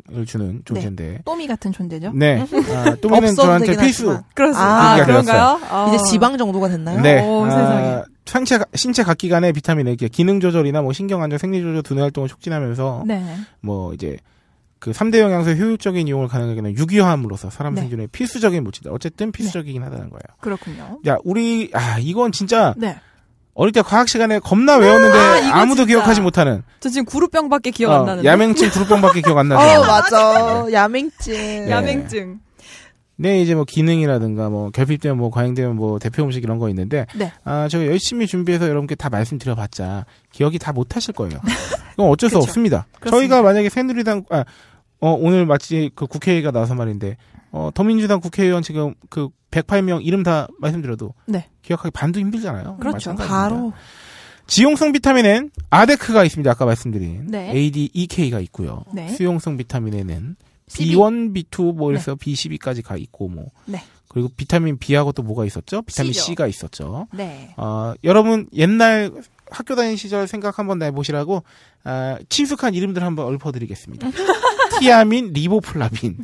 도움을 주는 네. 존재인데. 네. 또미 같은 존재죠? 네. 음. 아, 또미는 저한테 필수. 그렇습니다. 아, 그런가요? 아. 이제 지방 정도가 됐나요? 네. 오, 아, 상체, 신체 각 기관의 비타민 A, 기능 조절이나 뭐 신경 안정, 생리 조절, 두뇌 활동을 촉진하면서. 네. 뭐 이제 그삼대 영양소의 효율적인 이용을 가능하게 하는 유기화함으로써 사람 네. 생존에 필수적인 물질이다. 어쨌든 네. 필수적이긴 하다는 거예요. 그렇군요. 야, 우리, 아, 이건 진짜. 네. 어릴 때 과학 시간에 겁나 외웠는데 아, 무도 기억하지 못하는. 저 지금 구루병밖에 기억 어, 안 나는데. 야맹증 구루병밖에 기억 안 나죠. 어, 맞아. 야맹증. 네. 야맹증. 네, 이제 뭐 기능이라든가 뭐 결핍되면 뭐 과잉되면 뭐 대표 음식 이런 거 있는데 네. 아, 저희 열심히 준비해서 여러분께 다 말씀드려 봤자 기억이 다 못 하실 거예요. 그건 어쩔 수 없습니다. 그렇습니다. 저희가 만약에 새누리당 아, 어, 오늘 마치 그 국회가 나와서 말인데 어, 더민주당 국회의원 지금 그 108명 이름 다 말씀드려도 네. 기억하기 반도 힘들잖아요. 그렇죠. 바로 지용성 비타민엔 아데크가 있습니다. 아까 말씀드린 네. ADEK가 있고요. 네. 수용성 비타민에는 CB? B1, B2 뭐이서 네. B12까지 가 있고 뭐 네. 그리고 비타민 B하고 또 뭐가 있었죠? 비타민 c 가 있었죠. 네. 어, 여러분 옛날 학교 다닌 시절 생각 한번 내보시라고 어, 친숙한 이름들 한번 읊어드리겠습니다. 티아민, 리보플라빈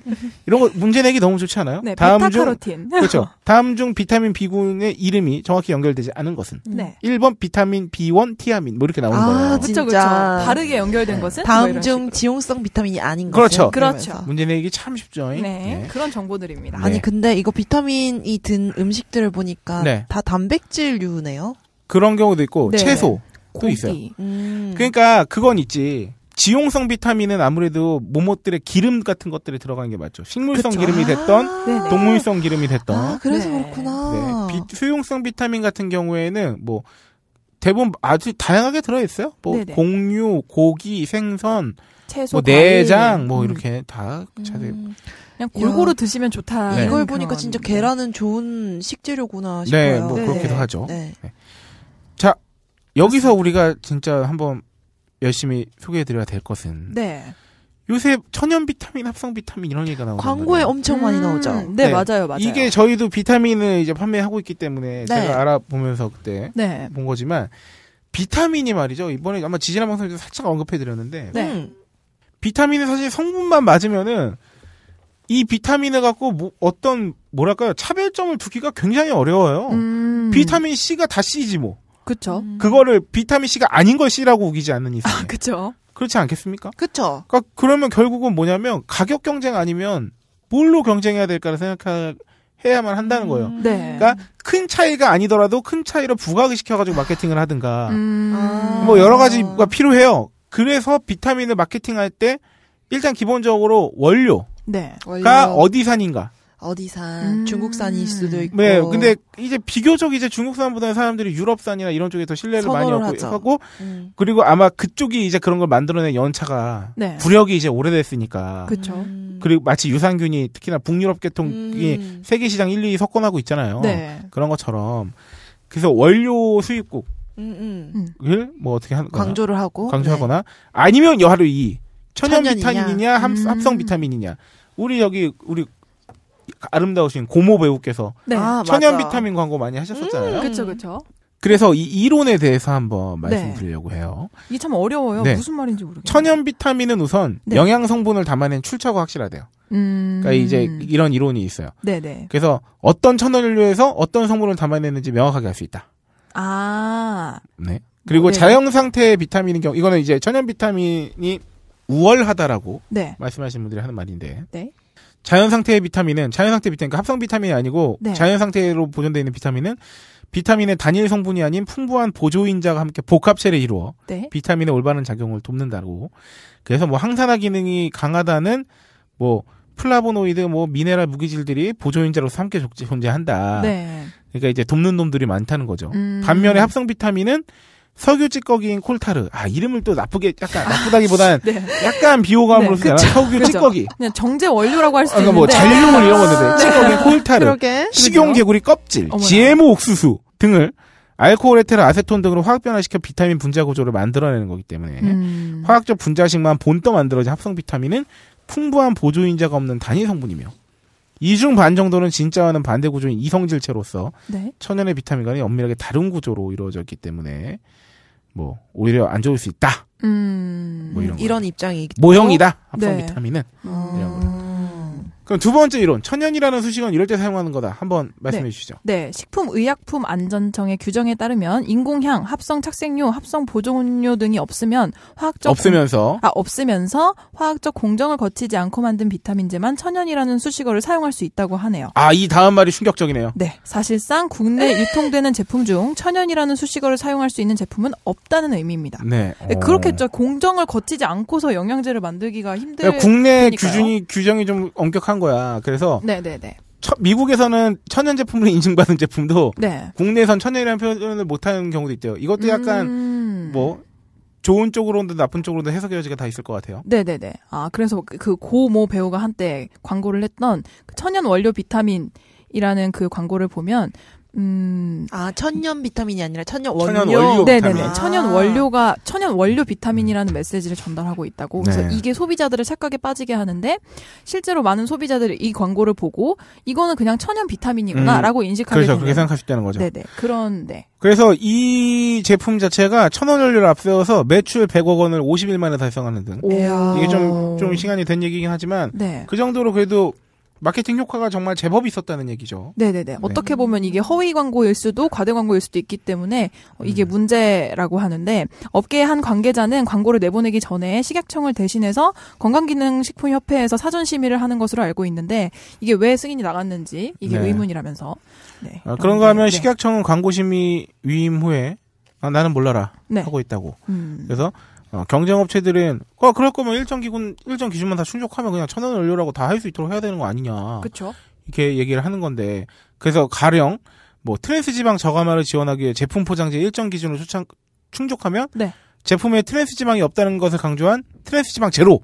이런 거 문제 내기 너무 좋지 않아요? 네, 다음 베타카로틴. 중 그렇죠. 다음 중 비타민 B군의 이름이 정확히 연결되지 않은 것은 음. 네. 1번 비타민 B1 티아민 뭐 이렇게 나오는 아, 거예요. 그렇죠, 그렇죠. 바르게 연결된 네. 것은 다음 뭐중 지용성 비타민이 아닌 거죠. 그렇죠. 그렇죠 문제 내기 참 쉽죠. 네, 네. 그런 정보들입니다. 아니 네. 근데 이거 비타민이 든 음식들을 보니까 네. 다 단백질류네요. 그런 경우도 있고 채소 또 고기. 있어요. 음. 그러니까 그건 있지. 지용성 비타민은 아무래도 모모들의 기름 같은 것들이 들어간 게 맞죠. 식물성 그쵸? 기름이 됐던 아~ 동물성 기름이 됐던. 아, 그래서 네. 그렇구나. 네. 비, 수용성 비타민 같은 경우에는 뭐 대부분 아주 다양하게 들어있어요. 뭐 네네. 공유, 고기, 생선, 채소, 뭐 내장, 뭐 음. 이렇게 다 자세. 음. 그냥 골고루 야. 드시면 좋다. 네. 이걸 보니까 진짜 네. 계란은 좋은 식재료구나 네, 싶어요. 뭐 네, 뭐네 그렇기도 하죠. 네. 자 여기서 우리가 진짜 한번 열심히 소개해드려야 될 것은 네. 요새 천연 비타민, 합성 비타민 이런 얘기가 나오는 광고에 엄청 많이 음. 나오죠. 네, 네, 맞아요, 맞아요. 이게 저희도 비타민을 이제 판매하고 있기 때문에 네. 제가 알아보면서 그때 네. 본 거지만 비타민이 말이죠. 이번에 아마 지지난 방송에서 살짝 언급해드렸는데 네. 음. 비타민은 사실 성분만 맞으면은 이 비타민을 갖고 뭐 어떤 뭐랄까요 차별점을 두기가 굉장히 어려워요. 음. 비타민 C가 다 C지 뭐. 그렇죠. 음. 그거를 비타민 C가 아닌 걸 C라고 우기지 않는 이상. 아, 그렇죠. 그렇지 않겠습니까? 그렇죠. 그러니까 그러면 결국은 뭐냐면 가격 경쟁 아니면 뭘로 경쟁해야 될까를 생각해야만 한다는 음. 거예요. 음. 네. 그러니까 큰 차이가 아니더라도 큰 차이로 부각을 시켜가지고 마케팅을 하든가 음. 아. 뭐 여러 가지가 필요해요. 그래서 비타민을 마케팅할 때 일단 기본적으로 원료가 네. 원료. 어디산인가 어디산 음. 중국산일 수도 있고. 네, 근데 이제 비교적 이제 중국산보다는 사람들이 유럽산이나 이런 쪽에 더 신뢰를 많이 얻고 하고 음. 그리고 아마 그쪽이 이제 그런 걸 만들어낸 연차가 네. 구력이 이제 오래됐으니까. 그렇죠. 음. 그리고 마치 유산균이 특히나 북유럽 계통이 음. 세계 시장 1, 2 석권하고 있잖아요. 네. 그런 것처럼 그래서 원료 수입국. 음, 음. 을뭐 어떻게 하는 강조를 하고 강조하거나 네. 아니면 여하로 이 천연, 천연 비타민이냐 함, 합성 비타민이냐 우리 여기 우리 아름다우신 고모 배우께서 네. 아, 천연 아 비타민 광고 많이 하셨었잖아요. 음, 그렇그렇 그래서 이 이론에 대해서 한번 말씀드리려고 네. 해요. 이게 참 어려워요. 네. 무슨 말인지 모르겠어요. 천연 비타민은 우선 네. 영양 성분을 담아낸 출처가 확실하대요. 음... 그러니까 이제 이런 이론이 있어요. 네네. 네. 그래서 어떤 천연연료에서 어떤 성분을 담아내는지 명확하게 알 수 있다. 아. 네. 그리고 네. 자연 상태의 비타민인 경우 이거는 이제 천연 비타민이 우월하다라고 네. 말씀하신 분들이 하는 말인데. 네. 자연 상태의 비타민은 자연 상태 비타민 그러니까 합성 비타민이 아니고 네. 자연 상태로 보존되어 있는 비타민은 비타민의 단일 성분이 아닌 풍부한 보조인자가 함께 복합체를 이루어 네. 비타민의 올바른 작용을 돕는다고. 그래서 뭐 항산화 기능이 강하다는 뭐 플라보노이드 뭐 미네랄 무기질들이 보조인자로서 함께 존재한다. 네. 그러니까 이제 돕는 놈들이 많다는 거죠. 음... 반면에 합성 비타민은 석유 찌꺼기인 콜타르. 아, 이름을 또 나쁘게, 약간, 아, 나쁘다기보단, 네. 약간 비호감으로 쓰잖아. 네, 석유 그쵸. 찌꺼기. 그냥 정제 원료라고 할수 그러니까 뭐, 잔류물 이런 건데, 네. 찌꺼기 콜타르. 그러게. 식용 개구리 껍질, 어머나. GMO 옥수수 등을 알코올에테르 아세톤 등으로 화학 변화시켜 비타민 분자 구조를 만들어내는 거기 때문에 음. 화학적 분자식만 본떠 만들어진 합성 비타민은 풍부한 보조 인자가 없는 단위 성분이며 이중 반 정도는 진짜와는 반대 구조인 이성질체로서 네. 천연의 비타민과는 엄밀하게 다른 구조로 이루어졌기 때문에 뭐 오히려 안 좋을 수 있다. 음, 뭐 이런, 이런 입장이 모형이다. 합성 네. 비타민은 어. 이런 거로. 그럼 두 번째 이론, 천연이라는 수식은 이럴 때 사용하는 거다. 한번 네. 말씀해 네. 주시죠. 네, 식품의약품안전청의 규정에 따르면 인공향, 합성 착색료, 합성 보존료 등이 없으면 화학적 없으면서 공, 아 없으면서 화학적 공정을 거치지 않고 만든 비타민제만 천연이라는 수식어를 사용할 수 있다고 하네요. 아, 이 다음 말이 충격적이네요. 네, 사실상 국내 유통되는 제품 중 천연이라는 수식어를 사용할 수 있는 제품은 없다는 의미입니다. 네, 네 그렇겠죠. 어. 공정을 거치지 않고서 영양제를 만들기가 힘들. 국내 테니까요. 규준이 규정이 좀 엄격한. 시작한 거야. 그래서 네네네. 처, 미국에서는 천연 제품으로 인증받은 제품도 네. 국내에선 천연이라는 표현을 못하는 경우도 있대요. 이것도 약간 음... 뭐 좋은 쪽으로든 나쁜 쪽으로든 해석의 여지가 다 있을 것 같아요. 네네네. 아 그래서 그고모 그 배우가 한때 광고를 했던 그 천연 원료 비타민 이라는 그 광고를 보면 음, 아, 천연 비타민이 아니라 천연 원료. 천연 원료 네네네. 비 천연 아. 원료가, 천연 원료 비타민이라는 메시지를 전달하고 있다고. 그래서 네. 이게 소비자들을 착각에 빠지게 하는데, 실제로 많은 소비자들이 이 광고를 보고, 이거는 그냥 천연 비타민이구나, 음. 라고 인식하게 그렇죠. 되는. 그렇게 생각할 수 있다는 거죠. 네네. 그런, 데 네. 그래서 이 제품 자체가 천원 원료를 앞세워서 매출 100억 원을 50일 만에 달성하는 등. 이야. 이게 좀, 좀 시간이 된 얘기긴 하지만, 네. 그 정도로 그래도 마케팅 효과가 정말 제법 있었다는 얘기죠. 네네네. 네. 어떻게 보면 이게 허위 광고일 수도 과대 광고일 수도 있기 때문에 어, 이게 음. 문제라고 하는데 업계의 한 관계자는 광고를 내보내기 전에 식약청을 대신해서 건강기능식품협회에서 사전 심의를 하는 것으로 알고 있는데 이게 왜 승인이 나갔는지 이게 네. 의문이라면서. 네. 아, 그런가 하면 네. 식약청은 광고 심의 위임 후에 아, 나는 몰라라 네. 하고 있다고. 음. 그래서 어, 경쟁업체들은 어 그럴 거면 일정 기준 일정 기준만 다 충족하면 그냥 천원 을 올려라고 다 할 수 있도록 해야 되는 거 아니냐. 그렇 이렇게 얘기를 하는 건데 그래서 가령 뭐 트랜스 지방 저감화를 지원하기 위해 제품 포장재 일정 기준을 추창, 충족하면 네. 제품에 트랜스 지방이 없다는 것을 강조한 트랜스 지방 제로.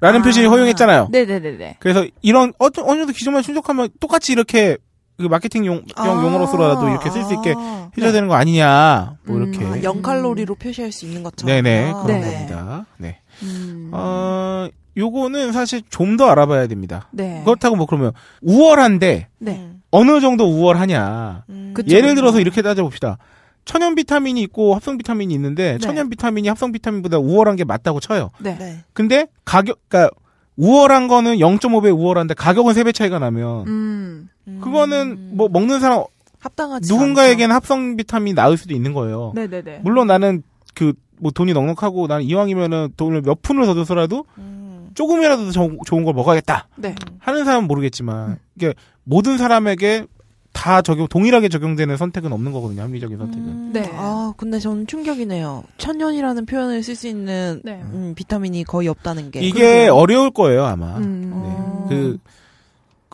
라는 아, 표시를 허용했잖아요. 네네네네. 그래서 이런 어느 정도 기준만 충족하면 똑같이 이렇게 그 마케팅용 아. 용어로서라도 이렇게 쓸 수 있게 아. 해줘야 되는 거 아니냐 뭐 음, 이렇게 음, 아, 0 칼로리로 표시할 수 있는 것처럼 네네 그런 네. 겁니다. 네. 음. 어, 요거는 사실 좀 더 알아봐야 됩니다. 네. 그렇다고 뭐 그러면 우월한데 네. 어느 정도 우월하냐. 음. 예를 들어서 이렇게 따져봅시다. 천연 비타민이 있고 합성 비타민이 있는데 네. 천연 비타민이 합성 비타민보다 우월한 게 맞다고 쳐요. 네. 네. 근데 가격, 그러니까 우월한 거는 0.5배 우월한데 가격은 3배 차이가 나면 음. 음. 그거는 뭐 먹는 사람 합당하지 누군가에게는 합성 비타민이 나을 수도 있는 거예요. 네네네. 물론 나는 그 뭐 돈이 넉넉하고 나는 이왕이면은 돈을 몇 푼을 더 줘서라도 음. 조금이라도 더 좋은 걸 먹어야겠다. 네. 하는 사람은 모르겠지만 음. 이게 모든 사람에게 다 적용 동일하게 적용되는 선택은 없는 거거든요. 합리적인 선택은. 음, 네. 아 근데 저는 충격이네요. 천연이라는 표현을 쓸 수 있는 네. 음, 비타민이 거의 없다는 게. 이게 그리고... 어려울 거예요 아마. 음. 네. 어. 그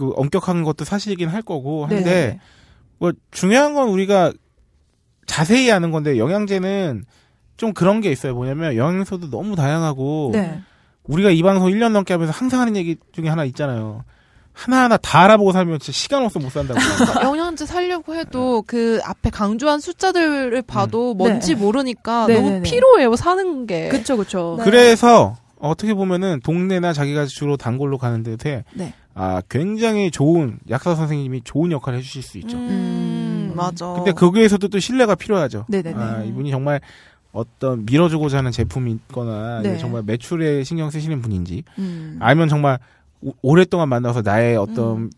그 엄격한 것도 사실이긴 할 거고 한데 네뭐 네, 네. 중요한 건 우리가 자세히 아는 건데 영양제는 좀 그런 게 있어요. 뭐냐면 영양소도 너무 다양하고 네. 우리가 이 방송 1년 넘게 하면서 항상 하는 얘기 중에 하나 있잖아요. 하나하나 다 알아보고 살면 진짜 시간 없어 못 산다고. 그러니까 영양제 살려고 해도 네. 그 앞에 강조한 숫자들을 봐도 음. 뭔지 네. 모르니까 네 너무 피로해요 사는 게. 그렇죠, 그렇죠. 네. 그래서 어떻게 보면은 동네나 자기가 주로 단골로 가는 데에 네. 아 굉장히 좋은 약사 선생님이 좋은 역할을 해주실 수 있죠. 음, 음, 맞아. 근데 거기에서도 또 신뢰가 필요하죠. 네네네. 아, 이분이 정말 어떤 밀어주고자 하는 제품이 있거나 네. 정말 매출에 신경 쓰시는 분인지 음. 아니면 정말 오, 오랫동안 만나서 나의 어떤 음.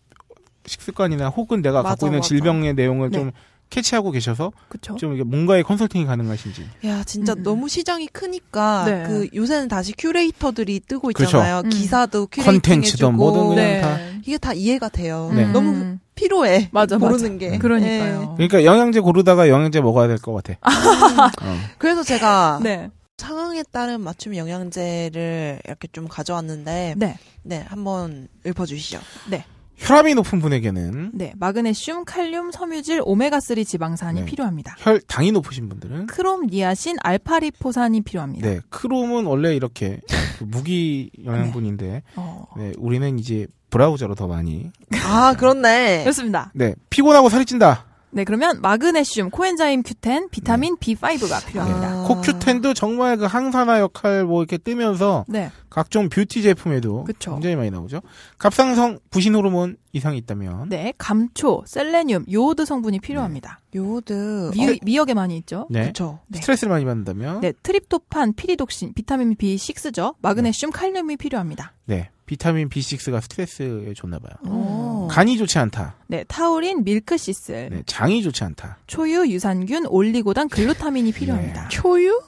식습관이나 혹은 내가 맞아, 갖고 있는 맞아. 질병의 내용을 네. 좀 캐치하고 계셔서 그쵸? 좀 이게 뭔가의 컨설팅이 가능하신지. 야 진짜 음. 음. 너무 시장이 크니까 네. 그 요새는 다시 큐레이터들이 뜨고 있잖아요. 그쵸? 음. 기사도 음. 큐레이팅 도 해주고. 뭐든 그냥 네. 다 이게 다 이해가 돼요. 네. 음. 너무 필요해. 맞아, 모르는 맞아. 게. 그러니까요. 네. 그러니까 영양제 고르다가 영양제 먹어야 될 것 같아. 어. 그래서 제가 네. 상황에 따른 맞춤 영양제를 이렇게 좀 가져왔는데 네, 네 한번 읊어주시죠. 네. 혈압이 높은 분에게는 네, 마그네슘, 칼륨, 섬유질, 오메가3 지방산이 네. 필요합니다. 혈당이 높으신 분들은 크롬, 니아신, 알파리포산이 필요합니다. 네, 크롬은 원래 이렇게 무기 영양분인데 네. 어. 네, 우리는 이제 브라우저로 더 많이 아 그렇네. 그렇습니다. 네, 피곤하고 살이 찐다. 네, 그러면 마그네슘, 코엔자임 Q10, 비타민 네. B5가 필요합니다. 아. 코큐텐도 정말 그 항산화 역할 뭐 이렇게 뜨면서 네. 각종 뷰티 제품에도 그쵸. 굉장히 많이 나오죠. 갑상선 부신 호르몬 이상이 있다면 네, 감초, 셀레늄, 요오드 성분이 네. 필요합니다. 아, 네. 요오드 미, 역에 많이 있죠. 네. 그렇죠. 스트레스를 많이 받는다면 네, 트립토판, 피리독신, 비타민 B6죠. 마그네슘, 칼륨이 필요합니다. 네. 비타민 B6가 스트레스에 좋나 봐요. 오. 간이 좋지 않다. 네, 타우린, 밀크 시슬. 네, 장이 좋지 않다. 초유, 유산균, 올리고당, 글루타민이 네. 필요합니다. 네. 초유?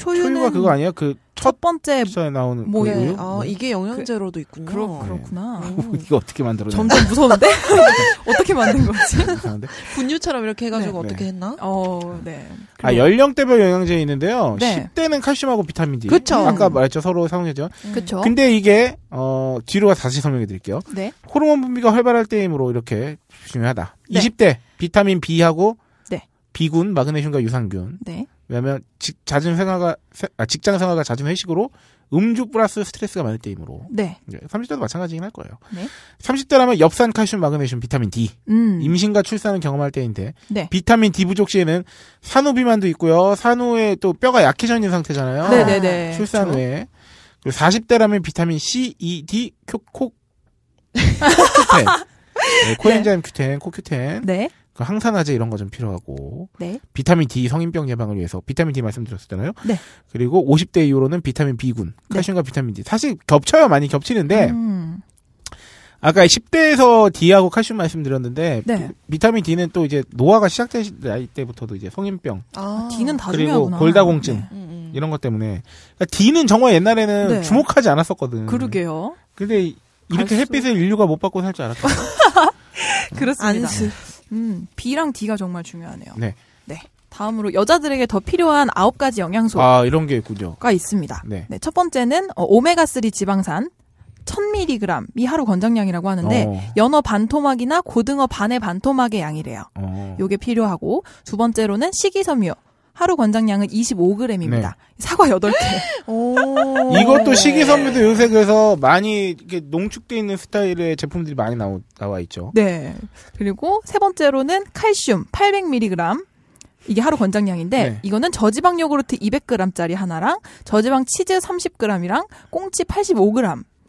초유는 초유가 그거 아니야? 그 첫 번째 시에 나오는 뭐예 요우 그 아, 뭐? 이게 영양제로도 있군요. 그, 러 네. 그렇구나. 이거 어떻게 만들어냐 점점 무서운데? 어떻게 만든 거지? 분유처럼 이렇게 해가지고 네. 어떻게 했나? 어, 네. 아 연령대별 영양제 있는데요. 네. 10대는 칼슘하고 비타민 D. 그렇죠. 아까 말했죠. 서로 상호제죠. 음. 그렇죠. 근데 이게 어 뒤로 가 다시 설명해 드릴게요. 네. 호르몬 분비가 활발할 때이므로 이렇게 중요하다. 네. 20대 비타민 B하고 네. B군, 마그네슘과 유산균. 네. 왜냐면 직, 자진 생활과 아, 직장 생활과 잦은 회식으로 음주 플러스 스트레스가 많을 때이므로 네. 30대도 예, 마찬가지긴 할 거예요. 네. 30대라면 엽산, 칼슘, 마그네슘, 비타민 D. 음. 임신과 출산을 경험할 때인데 네. 비타민 D 부족 시에는 산후 비만도 있고요. 산후에 또 뼈가 약해져 있는 상태잖아요. 네네네. 네, 네. 출산 그렇죠. 후에. 그리고 40대라면 비타민 C, E, D, 코, 코, 코큐텐. 네, 코엔자임 네. 큐텐, 코큐텐. 네. 그 항산화제 이런 거 좀 필요하고 네. 비타민 D 성인병 예방을 위해서 비타민 D 말씀드렸었잖아요. 네. 그리고 50대 이후로는 비타민 B군, 네. 칼슘과 비타민 D. 사실 겹쳐요, 많이 겹치는데 음. 아까 10대에서 D하고 칼슘 말씀드렸는데 네. 비타민 D는 또 이제 노화가 시작되 나이 때부터도 이제 성인병, 아, D는 다 그리고 중요하구나. 골다공증 네. 음, 음. 이런 것 때문에 그러니까 D는 정말 옛날에는 네. 주목하지 않았었거든. 그러게요. 근데 이렇게 갈수... 햇빛을 인류가 못 받고 살 줄 알았다. 그렇습니다. 안수. 음, B랑 D가 정말 중요하네요. 네. 네. 다음으로 여자들에게 더 필요한 아홉 가지 영양소. 아, 이런 게 있군요. 가 있습니다. 네. 네첫 번째는 어, 오메가3 지방산. 1000mg이 하루 권장량이라고 하는데 어. 연어 반토막이나 고등어 반의 반토막의 양이래요. 어. 요게 필요하고 두 번째로는 식이섬유. 하루 권장량은 25g입니다. 네. 사과 8개. 이것도 식이섬유도 요새 그래서 많이 이렇게 농축돼 있는 스타일의 제품들이 많이 나오, 나와 있죠. 네. 그리고 세 번째로는 칼슘 800mg. 이게 하루 권장량인데 네. 이거는 저지방 요구르트 200g짜리 하나랑 저지방 치즈 30g이랑 꽁치 85g 을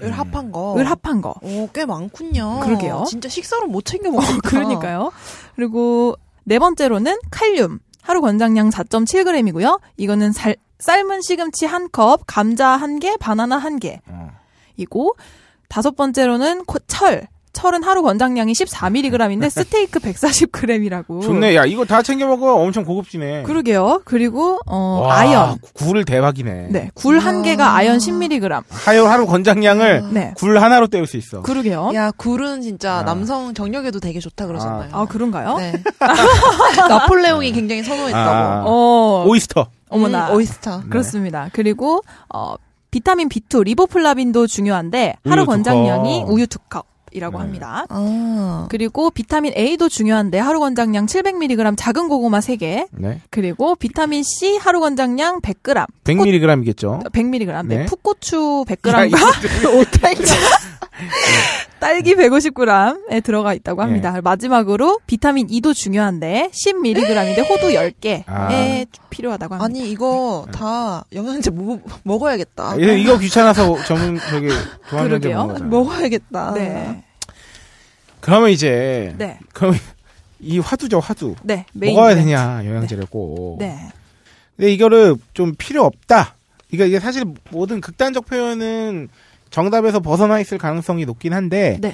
음. 합한 거. 을 합한 거. 오, 꽤 많군요. 그러게요. 진짜 식사를못 챙겨 먹었 어, 까 그러니까요. 그리고 네 번째로는 칼륨. 하루 권장량 4.7g이고요. 이거는 살, 삶은 시금치 한 컵, 감자 한 개, 바나나 한 개. 어. 이고 다섯 번째로는 철, 철은 하루 권장량이 14mg인데 스테이크 140g이라고. 좋네. 야, 이거 다 챙겨 먹어. 엄청 고급지네. 그러게요. 그리고 어 와, 아연. 굴 대박이네. 네. 굴한 음. 개가 아연 10mg. 하여 하루 권장량을 음. 네. 굴 하나로 때울 수 있어. 그러게요. 야, 굴은 진짜 아. 남성 정력에도 되게 좋다 그러잖아요. 아, 그런가요? 네. 나폴레옹이 굉장히 선호했다고. 아, 어. 오이스터. 어머나. 음, 오이스터. 네. 그렇습니다. 그리고 어 비타민 B2, 리보플라빈도 중요한데 하루 권장량이 우유 두 컵. 이라고 네. 네. 합니다. 아. 그리고 비타민 A도 중요한데 하루 권장량 700mg 작은 고구마 3개. 네. 그리고 비타민 C 하루 권장량 100g. 100mg이겠죠. 100mg. 네. 풋고추 100g과 오타이자 네. 딸기 150g에 들어가 있다고 합니다. 예. 마지막으로 비타민 E도 중요한데 10mg인데 호두 10개에 아. 예, 필요하다고 합니다. 아니 이거 네. 다 영양제 뭐, 먹어야겠다. 예, 이거 귀찮아서 전문 저기 도와주는데 먹어야겠다. 네. 그러면 이제 네. 그럼 이 화두죠 화두. 네. 먹어야 이벤트. 되냐 네. 영양제를 꼭. 네. 근데 이거를 좀 필요 없다. 이거 이게 사실 모든 극단적 표현은 정답에서 벗어나 있을 가능성이 높긴 한데 네.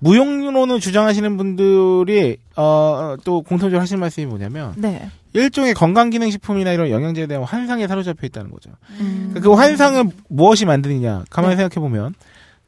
무용론을 주장하시는 분들이 어, 또 공통적으로 하시 말씀이 뭐냐면 네. 일종의 건강기능식품이나 이런 영양제에 대한 환상에 사로잡혀 있다는 거죠. 음. 그 환상은 무엇이 만드느냐 가만히 네. 생각해 보면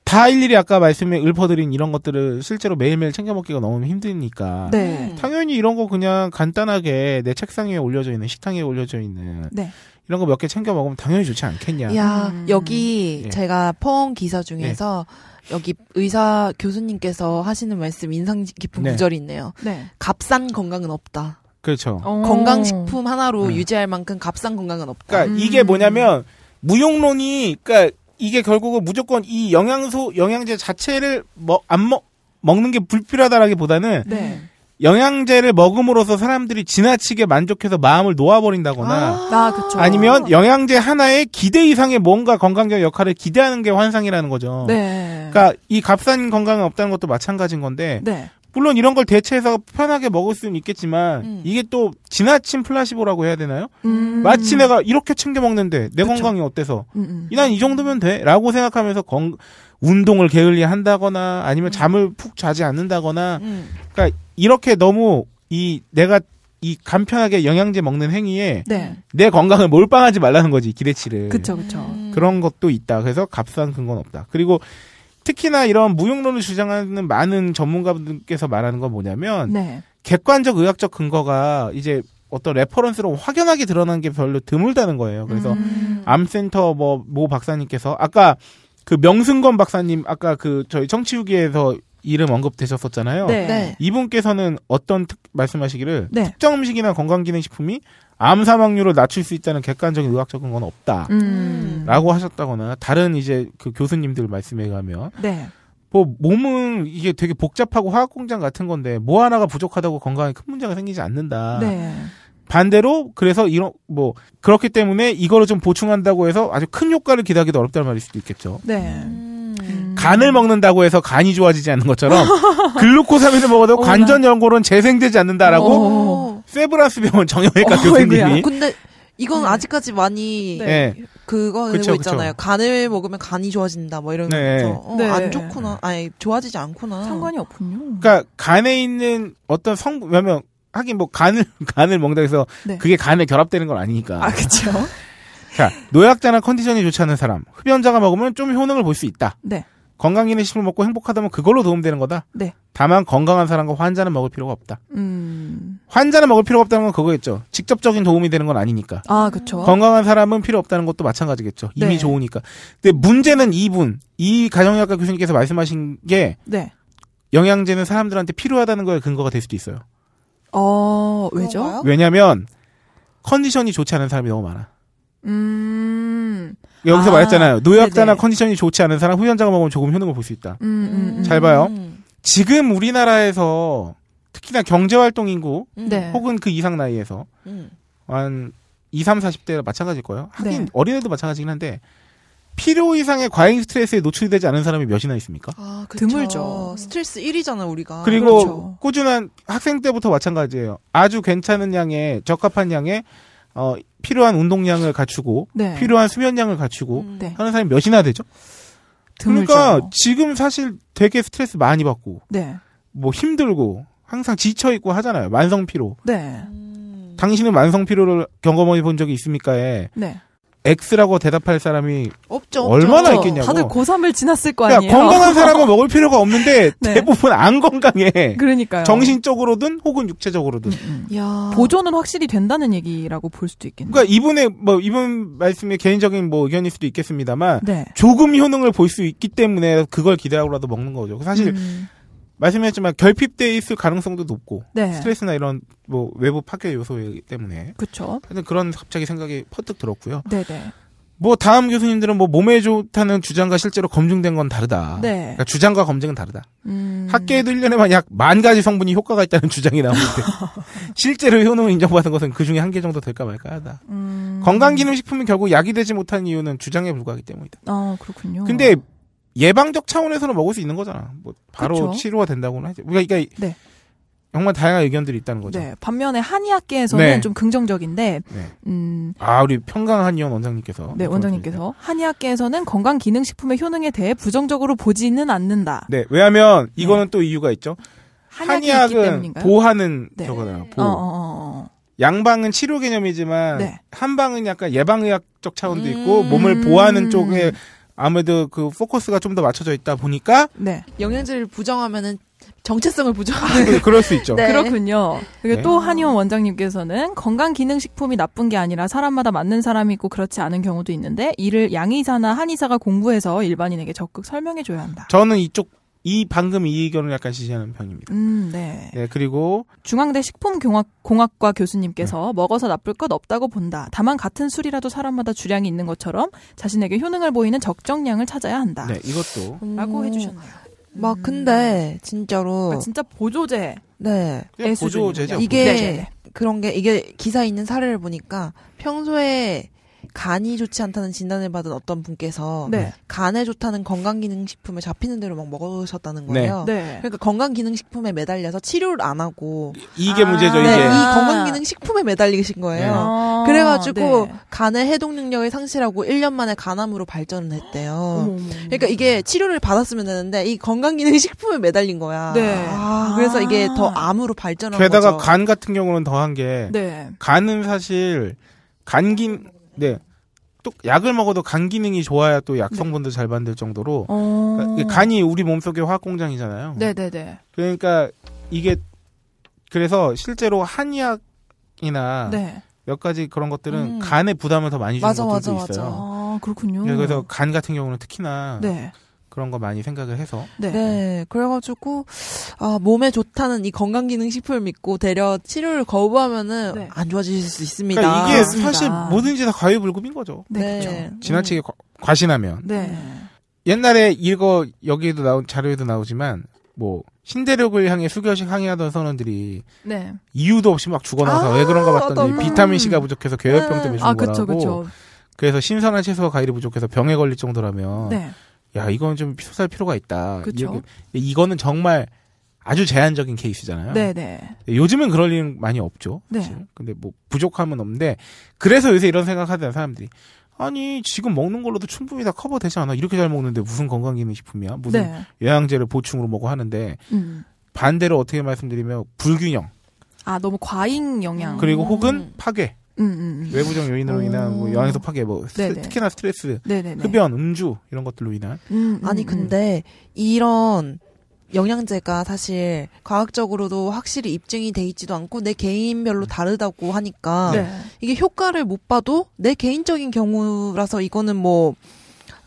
다 일일이 아까 말씀에 읊어드린 이런 것들을 실제로 매일매일 챙겨 먹기가 너무 힘드니까 네. 음. 당연히 이런 거 그냥 간단하게 내 책상 위에 올려져 있는 식탁 위에 올려져 있는 네. 이런 거 몇 개 챙겨 먹으면 당연히 좋지 않겠냐. 야 음. 여기 예. 제가 퍼온 기사 중에서 예. 여기 의사 교수님께서 하시는 말씀 인상 깊은 네. 구절이 있네요. 네. 값싼 건강은 없다. 그렇죠. 오. 건강식품 하나로 네. 유지할 만큼 값싼 건강은 없다. 그러니까 음. 이게 뭐냐면 무용론이 그러니까 이게 결국은 무조건 이 영양소 영양제 자체를 뭐 안먹 먹는 게 불필요하다라기보다는 네. 영양제를 먹음으로써 사람들이 지나치게 만족해서 마음을 놓아버린다거나 아, 아 니면 영양제 하나에 기대 이상의 뭔가 건강적 역할을 기대하는 게 환상이라는 거죠. 네. 그러니까 이 값싼 건강은 없다는 것도 마찬가지인 건데 네. 물론 이런 걸 대체해서 편하게 먹을 수는 있겠지만 음. 이게 또 지나친 플라시보라고 해야 되나요? 음. 마치 내가 이렇게 챙겨 먹는데 내 그쵸. 건강이 어때서? 이 난이 음, 음. 정도면 돼라고 생각하면서 건 운동을 게을리 한다거나 아니면 음. 잠을 푹 자지 않는다거나 그러니까 이렇게 너무 이 내가 이 간편하게 영양제 먹는 행위에 네. 내 건강을 몰빵하지 말라는 거지 기대치를. 그렇죠, 그렇죠. 그런 것도 있다. 그래서 값싼 근거는 없다. 그리고 특히나 이런 무용론을 주장하는 많은 전문가분께서 말하는 건 뭐냐면 네. 객관적 의학적 근거가 이제 어떤 레퍼런스로 확연하게 드러난 게 별로 드물다는 거예요. 그래서 음. 암센터 뭐모 박사님께서 아까 그 명승건 박사님 아까 그 저희 청취후기에서 이름 언급되셨었잖아요. 네. 네. 이분께서는 어떤 특, 말씀하시기를 네. 특정 음식이나 건강기능식품이 암 사망률을 낮출 수 있다는 객관적인 의학적인 건 없다라고 음. 하셨다거나 다른 이제 그 교수님들 말씀에 가면 네. 뭐 몸은 이게 되게 복잡하고 화학 공장 같은 건데 뭐 하나가 부족하다고 건강에 큰 문제가 생기지 않는다. 네. 반대로 그래서 이런 뭐 그렇기 때문에 이거를 좀 보충한다고 해서 아주 큰 효과를 기대하기도 어렵다는 말일 수도 있겠죠. 네. 음. 간을 먹는다고 해서 간이 좋아지지 않는 것처럼 글루코사민을 먹어도 어, 관전 연골은 재생되지 않는다라고 어. 세브란스 병원 정형외과 어, 교수님이 근데 이건 아직까지 많이 네. 예. 그거 그쵸, 있잖아요. 그쵸. 간을 먹으면 간이 좋아진다 뭐이런면서 네. 어, 네. 안 좋구나, 아니 좋아지지 않구나. 상관이 없군요. 그러니까 간에 있는 어떤 성분, 왜냐면 하긴 뭐 간을 간을 먹는다 해서 네. 그게 간에 결합되는 건 아니니까. 아 그렇죠. 자 노약자나 컨디션이 좋지 않은 사람, 흡연자가 먹으면 좀 효능을 볼 수 있다. 네. 건강 기내식품을 먹고 행복하다면 그걸로 도움되는 거다. 네. 다만 건강한 사람과 환자는 먹을 필요가 없다. 음... 환자는 먹을 필요가 없다는 건 그거겠죠. 직접적인 도움이 되는 건 아니니까. 아, 그죠 건강한 사람은 필요 없다는 것도 마찬가지겠죠. 이미 네. 좋으니까. 근데 문제는 이분, 이 가정의학과 교수님께서 말씀하신 게 네. 영양제는 사람들한테 필요하다는 거에 근거가 될 수도 있어요. 어, 왜죠? 왜냐면 컨디션이 좋지 않은 사람이 너무 많아. 음. 여기서 아, 말했잖아요. 노약자나 네네. 컨디션이 좋지 않은 사람 후연자가 먹으면 조금 효능을 볼 수 있다. 음, 음, 음, 잘 봐요. 음. 지금 우리나라에서 특히나 경제활동 인구 네. 혹은 그 이상 나이에서 음. 한 2, 3, 40대가 마찬가지일 거예요. 네. 하긴 네. 어린애도 마찬가지긴 한데 필요 이상의 과잉 스트레스에 노출 되지 않은 사람이 몇이나 있습니까? 아, 그쵸. 드물죠. 스트레스 1위잖아, 우리가. 그리고 그렇죠. 꾸준한 학생 때부터 마찬가지예요. 아주 괜찮은 양에 적합한 양에 어, 필요한 운동량을 갖추고 네. 필요한 수면량을 갖추고 음, 네. 하는 사람이 몇이나 되죠? 그러니까 드물죠. 그러니까 지금 사실 되게 스트레스 많이 받고 네. 뭐 힘들고 항상 지쳐 있고 하잖아요. 만성 피로. 음... 네. 당신은 만성 피로를 경험해 본 적이 있습니까에 네. X라고 대답할 사람이 없죠, 없죠. 얼마나 있겠냐고. 다들 고3을 지났을 거 그러니까 아니에요. 까 건강한 사람은 먹을 필요가 없는데 네. 대부분 안 건강해. 그러니까요. 정신적으로든 혹은 육체적으로든. 음, 음. 야. 보존은 확실히 된다는 얘기라고 볼 수도 있겠네요. 그러니까 이분의 뭐 이분 말씀에 개인적인 뭐 의견일 수도 있겠습니다만 네. 조금 효능을 볼 수 있기 때문에 그걸 기대하고라도 먹는 거죠. 사실 음. 말씀했지만 결핍돼 있을 가능성도 높고 네. 스트레스나 이런 뭐 외부 파괴 요소이기 때문에 그렇죠. 그런 갑자기 생각이 퍼뜩 들었고요. 네네. 뭐 다음 교수님들은 뭐 몸에 좋다는 주장과 실제로 검증된 건 다르다. 네. 그러니까 주장과 검증은 다르다. 음... 학계에도 1년에만 약만 가지 성분이 효과가 있다는 주장이 나오는데 실제로 효능을 인정받은 것은 그 중에 한 개 정도 될까 말까 하다. 음... 건강기능식품이 결국 약이 되지 못한 이유는 주장에 불과하기 때문이다. 아, 그렇군요. 근데 예방적 차원에서는 먹을 수 있는 거잖아. 뭐 바로 그쵸? 치료가 된다고는 하지. 우리가 그러니까 네. 정말 다양한 의견들이 있다는 거죠. 네. 반면에 한의학계에서는 네. 좀 긍정적인데, 네. 음. 아, 우리 평강 한의원 원장님께서. 네, 원장님께서. 한의학계에서는 건강기능식품의 효능에 대해 부정적으로 보지는 않는다. 네, 왜냐면, 네. 이거는 또 이유가 있죠. 한의학은 보하는 네. 저거잖아, 요 어, 보. 어, 어, 어. 양방은 치료 개념이지만, 네. 한방은 약간 예방의학적 차원도 음. 있고, 몸을 보하는 쪽에 아무래도 그 포커스가 좀 더 맞춰져 있다 보니까 네. 영양제를 부정하면은 정체성을 부정하는 아, 네, 그럴 수 있죠. 네. 그렇군요. 그리고 네. 또 한의원 원장님께서는 건강 기능 식품이 나쁜 게 아니라 사람마다 맞는 사람이 있고 그렇지 않은 경우도 있는데 이를 양의사나 한의사가 공부해서 일반인에게 적극 설명해 줘야 한다. 저는 이쪽 이 방금 이 의견을 약간 지지하는 편입니다. 음, 네. 네 그리고 중앙대 식품공학과 교수님께서 네. 먹어서 나쁠 것 없다고 본다. 다만 같은 술이라도 사람마다 주량이 있는 것처럼 자신에게 효능을 보이는 적정량을 찾아야 한다. 네, 이것도.라고 음. 해주셨네요. 막 음. 근데 진짜로 아, 진짜 보조제. 네. 네 보조제죠. 이게 보조제. 네, 네. 그런 게 이게 기사 있는 사례를 보니까 평소에 간이 좋지 않다는 진단을 받은 어떤 분께서 네. 간에 좋다는 건강기능식품을 잡히는 대로 막 먹으셨다는 네. 거예요. 네. 네. 그러니까 건강기능식품에 매달려서 치료를 안 하고 이게 아~ 문제죠. 네, 이게 이 아. 건강기능식품에 매달리신 거예요. 네. 아~ 그래가지고 간의 해독 능력이 상실하고 1년 만에 간암으로 발전을 했대요. 그러니까 이게 치료를 받았으면 되는데 이 건강기능식품에 매달린 거야. 아~ 그래서 이게 더 아. 암으로 발전한 게다가 거죠. 게다가 간 같은 경우는 더한 게 간은 사실 간긴 네. 또 약을 먹어도 간 기능이 좋아야 또약 네. 성분도 네. 잘 만들 정도로 어... 그러니까 간이 우리 몸속의 화학 공장이잖아요. 네네네. 그러니까 이게 그래서 실제로 한의학이나 네. 몇 가지 그런 것들은 음. 간에 부담을 더 많이 주는 맞아, 것들도 맞아, 있어요. 맞아. 아, 그렇군요. 그래서 간 같은 경우는 특히나 네. 그런 거 많이 생각을 해서. 네. 네. 그래가지고, 아, 몸에 좋다는 이 건강기능식품을 믿고 대려 치료를 거부하면은 네. 안좋아지실수 있습니다. 그러니까 이게 맞습니다. 사실 뭐든지 다 과유불급인 거죠. 네. 그렇죠. 지나치게 음. 과신하면. 네. 옛날에 이거 여기에도 나온 자료에도 나오지만 뭐 신대륙을 향해 수교식 항의하던 선원들이 네. 이유도 없이 막 죽어나서 아, 왜 그런가 아, 봤더니 어떤... 비타민 C가 부족해서 네. 괴혈병 때문에 죽은 아, 거라고. 그 그쵸. 그래서 신선한 채소와 과일이 부족해서 병에 걸릴 정도라면 네. 야 이건 좀 수사할 필요가 있다. 그렇죠. 이거는 정말 아주 제한적인 케이스잖아요. 네네. 네. 요즘은 그럴 일은 많이 없죠. 네. 사실. 근데 뭐 부족함은 없는데 그래서 요새 이런 생각하잖아요 사람들이. 아니 지금 먹는 걸로도 충분히 다 커버되지 않아 이렇게 잘 먹는데 무슨 건강기능식품이야 무슨 네. 영양제를 보충으로 먹고 하는데 음. 반대로 어떻게 말씀드리면 불균형 아 너무 과잉 영양 그리고 혹은 음. 파괴 음, 음, 음, 외부적 요인으로 인한 뭐 영양소 파괴, 뭐 스, 특히나 스트레스, 네네네. 흡연, 음주 이런 것들로 인한. 음, 아니 음, 근데 이런 영양제가 사실 과학적으로도 확실히 입증이 돼 있지도 않고 내 개인별로 다르다고 하니까 네. 이게 효과를 못 봐도 내 개인적인 경우라서 이거는 뭐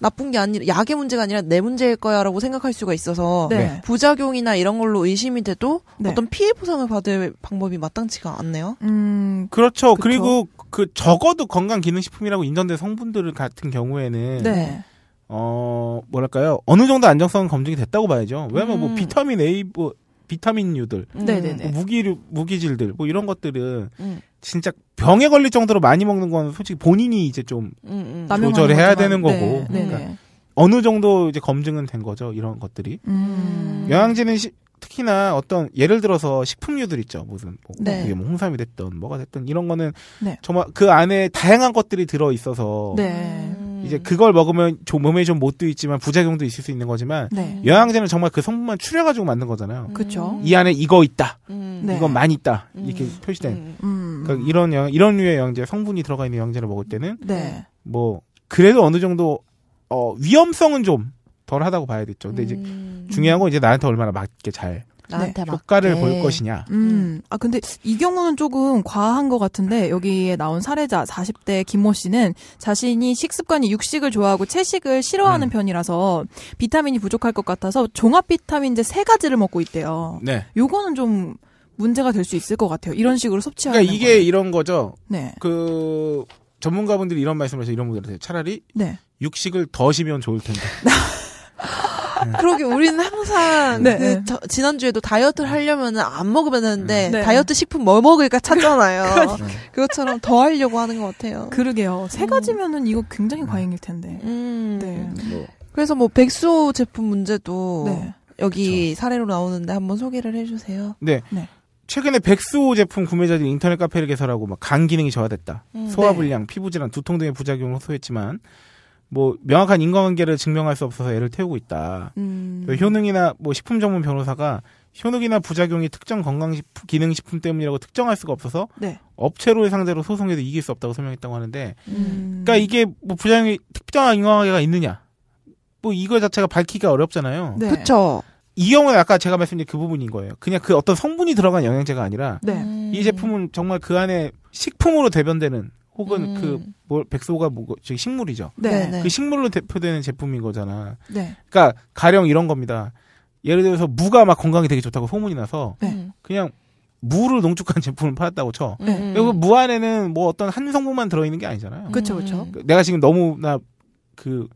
나쁜 게 아니라 약의 문제가 아니라 내 문제일 거야라고 생각할 수가 있어서 네. 네. 부작용이나 이런 걸로 의심이 돼도 네. 어떤 피해 보상을 받을 방법이 마땅치가 않네요. 음 그렇죠. 그쵸? 그리고 그 적어도 건강 기능 식품이라고 인정된 성분들 을 같은 경우에는 네. 어 뭐랄까요 어느 정도 안정성 검증이 됐다고 봐야죠. 왜냐면 뭐 음. 뭐 비타민 A 뭐 비타민류들, 음. 네, 네, 뭐 네. 무기류, 무기질들 뭐 이런 것들은 음. 진짜 병에 걸릴 정도로 많이 먹는 건 솔직히 본인이 이제 좀 음, 음. 조절을 해야 되는 거고 네. 그러니까 어느 정도 이제 검증은 된 거죠 이런 것들이 음. 영양제는 시, 특히나 어떤 예를 들어서 식품류들 있죠 무슨 뭐 네. 그게 뭐 홍삼이 됐든 뭐가 됐든 이런 거는 네. 정말 그 안에 다양한 것들이 들어 있어서 네. 음. 이제 그걸 먹으면 좀 몸에 좀 못도 있지만 부작용도 있을 수 있는 거지만 네. 영양제는 정말 그 성분만 추려가지고 만든 거잖아요. 그렇죠. 이 안에 이거 있다, 음. 네. 이거 많이 있다 이렇게 표시된 그러니까 이런 영, 이런 류의 영양제 성분이 들어가 있는 영양제를 먹을 때는 네. 뭐 그래도 어느 정도 어, 위험성은 좀 덜하다고 봐야겠죠. 근데 이제 중요한 건 이제 나한테 얼마나 맞게 잘 나한테 네. 효과를 맞게. 볼 것이냐. 음. 아 근데 이 경우는 조금 과한 것 같은데 여기에 나온 사례자 40대 김모 씨는 자신이 식습관이 육식을 좋아하고 채식을 싫어하는 음. 편이라서 비타민이 부족할 것 같아서 종합 비타민제 세 가지를 먹고 있대요. 네. 요거는 좀 문제가 될 수 있을 것 같아요. 이런 식으로 섭취하는 그러니까 이게 거는. 이런 거죠. 네. 그 전문가분들이 이런 말씀을 해서 이런 분들한테 차라리 네. 육식을 더 쉬면 좋을 텐데. 그러게 우리는 항상 네, 그 저, 지난주에도 다이어트를 하려면 안 먹으면 되는데 음. 네. 다이어트 식품 뭘 먹을까 찾잖아요. 그러니까. 그것처럼 더 하려고 하는 것 같아요. 그러게요. 세 음. 가지면은 이거 굉장히 음. 과잉일 텐데. 음. 네. 뭐. 그래서 뭐 백수 제품 문제도 네. 여기 그쵸. 사례로 나오는데 한번 소개를 해주세요. 네. 네. 최근에 백수호 제품 구매자들이 인터넷 카페를 개설하고 막 간 기능이 저하됐다. 음, 소화불량, 네. 피부질환, 두통 등의 부작용을 호소했지만 뭐 명확한 인과관계를 증명할 수 없어서 애를 태우고 있다. 음. 효능이나 뭐 식품 전문 변호사가 효능이나 부작용이 특정 건강식품 기능식품 때문이라고 특정할 수가 없어서 네. 업체로의 상대로 소송에도 이길 수 없다고 설명했다고 하는데 음. 그러니까 이게 뭐 부작용이 특정한 인과관계가 있느냐 뭐 이거 자체가 밝히기가 어렵잖아요 네. 그렇죠 이 경우는 아까 제가 말씀드린 그 부분인 거예요 그냥 그 어떤 성분이 들어간 영양제가 아니라 네. 이 제품은 정말 그 안에 식품으로 대변되는 혹은 그 음. 그 뭐, 백소가 뭐, 즉 식물이죠. 네, 네. 네. 그 식물로 대표되는 제품인 거잖아. 네. 그러니까 가령 이런 겁니다. 예를 들어서 무가 막 건강에 되게 좋다고 소문이 나서 네. 그냥 무를 농축한 제품을 팔았다고 쳐. 네. 음. 그리고 무 안에는 뭐 어떤 한 성분만 들어있는 게 아니잖아요. 그렇죠, 그렇죠. 내가 지금 너무나 그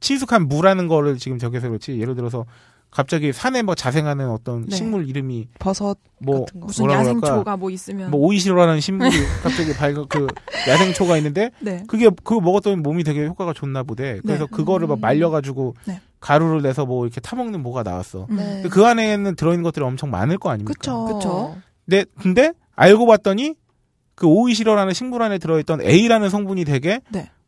친숙한 무라는 거를 지금 적용해서 그렇지. 예를 들어서 갑자기 산에 뭐 자생하는 어떤 네. 식물 이름이 버섯 뭐 같은 거. 무슨 야생초가 뭐 있으면 뭐 오이시로라는 식물이 갑자기 발견 그 야생초가 있는데 네. 그게 그거 먹었더니 몸이 되게 효과가 좋나 보대. 네. 그래서 네. 그거를 막 음. 말려 가지고 네. 가루를 내서 뭐 이렇게 타 먹는 뭐가 나왔어. 음. 네. 그, 그 안에는 들어 있는 것들이 엄청 많을 거 아닙니까? 그렇죠. 근데 근데 알고 봤더니 그 오이시로라는 식물 안에 들어 있던 A라는 성분이 되게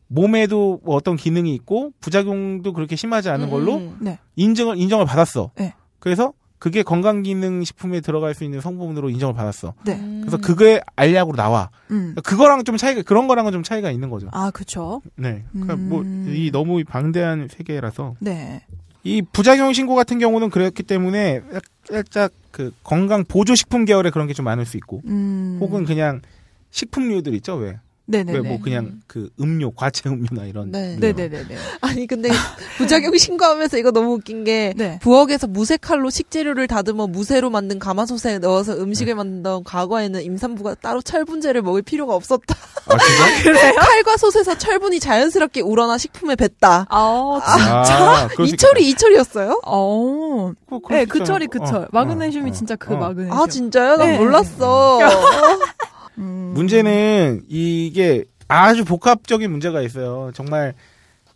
몸에도 뭐 어떤 기능이 있고 부작용도 그렇게 심하지 않은 걸로 음, 음. 네. 인증을 인정을 받았어. 네. 그래서 그게 건강 기능 식품에 들어갈 수 있는 성분으로 인정을 받았어. 네. 음. 그래서 그게 알약으로 나와. 음. 그러니까 그거랑 좀 차이가 그런 거랑은 좀 차이가 있는 거죠. 아, 그렇죠. 네. 그러니까 뭐 음. 뭐이 너무 방대한 세계라서. 네. 이 부작용 신고 같은 경우는 그랬기 때문에 살짝 그 건강 보조 식품 계열의 그런 게 좀 많을 수 있고, 혹은 그냥 식품류들 있죠 왜 네네. 뭐 그냥 그 음료 과체 음료나 이런. 네. 네네네. 아니 근데 부작용 신고하면서 이거 너무 웃긴 게 네. 부엌에서 무쇠 칼로 식재료를 다듬어 무쇠로 만든 가마솥에 넣어서 음식을 네. 만든 과거에는 임산부가 따로 철분제를 먹을 필요가 없었다. 아 진짜? 그래 칼과 솥에서 철분이 자연스럽게 우러나 식품에 뱄다. 아 진짜? 아, 이 철이 이 철이었어요? 어. 어 네, 그 철이 그 어, 철. 어, 마그네슘이 어, 진짜 그 어. 마그네슘. 아 진짜요? 난 네. 몰랐어. 음. 문제는 이게 아주 복합적인 문제가 있어요. 정말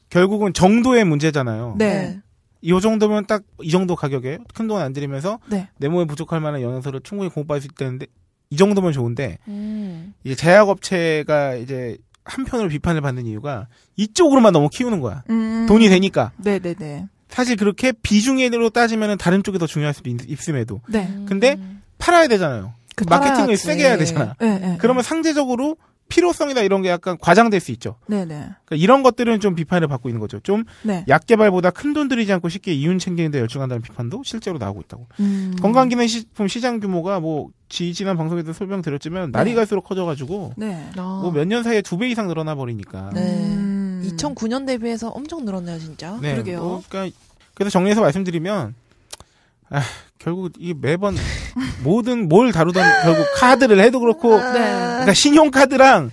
결국은 정도의 문제잖아요. 네. 이 정도면 딱 이 정도 가격에 큰 돈 안 들이면서 네. 내 몸에 부족할 만한 영양소를 충분히 공급할 수 있다는데 이 정도면 좋은데 음. 이제 제약업체가 이제 한편으로 비판을 받는 이유가 이쪽으로만 너무 키우는 거야. 음. 돈이 되니까. 네네네. 네, 네. 사실 그렇게 비중으로 따지면 다른 쪽이 더 중요할 수도 있, 음에도 네. 근데 팔아야 되잖아요. 그 마케팅을 따 세게 해야 되잖아. 네, 네, 그러면 상대적으로 필요성이나 이런 게 약간 과장될 수 있죠. 네네. 네. 그러니까 이런 것들은 좀 비판을 받고 있는 거죠. 좀 네. 약개발보다 큰 돈 들이지 않고 쉽게 이윤 챙기는데 열중한다는 비판도 실제로 나오고 있다고. 음. 건강기능식품 시장 규모가 뭐 지, 지난 방송에도 설명드렸지만 날이 네. 갈수록 커져가지고 네. 아. 뭐몇 년 사이에 두 배 이상 늘어나 버리니까. 네. 음. 2009년 대비해서 엄청 늘었네요, 진짜. 네. 그러게요. 뭐 그러니까 그래서 정리해서 말씀드리면 아, 결국 이 매번 모든 뭘 다루던 결국 카드를 해도 그렇고 아. 네. 그러니까 신용카드랑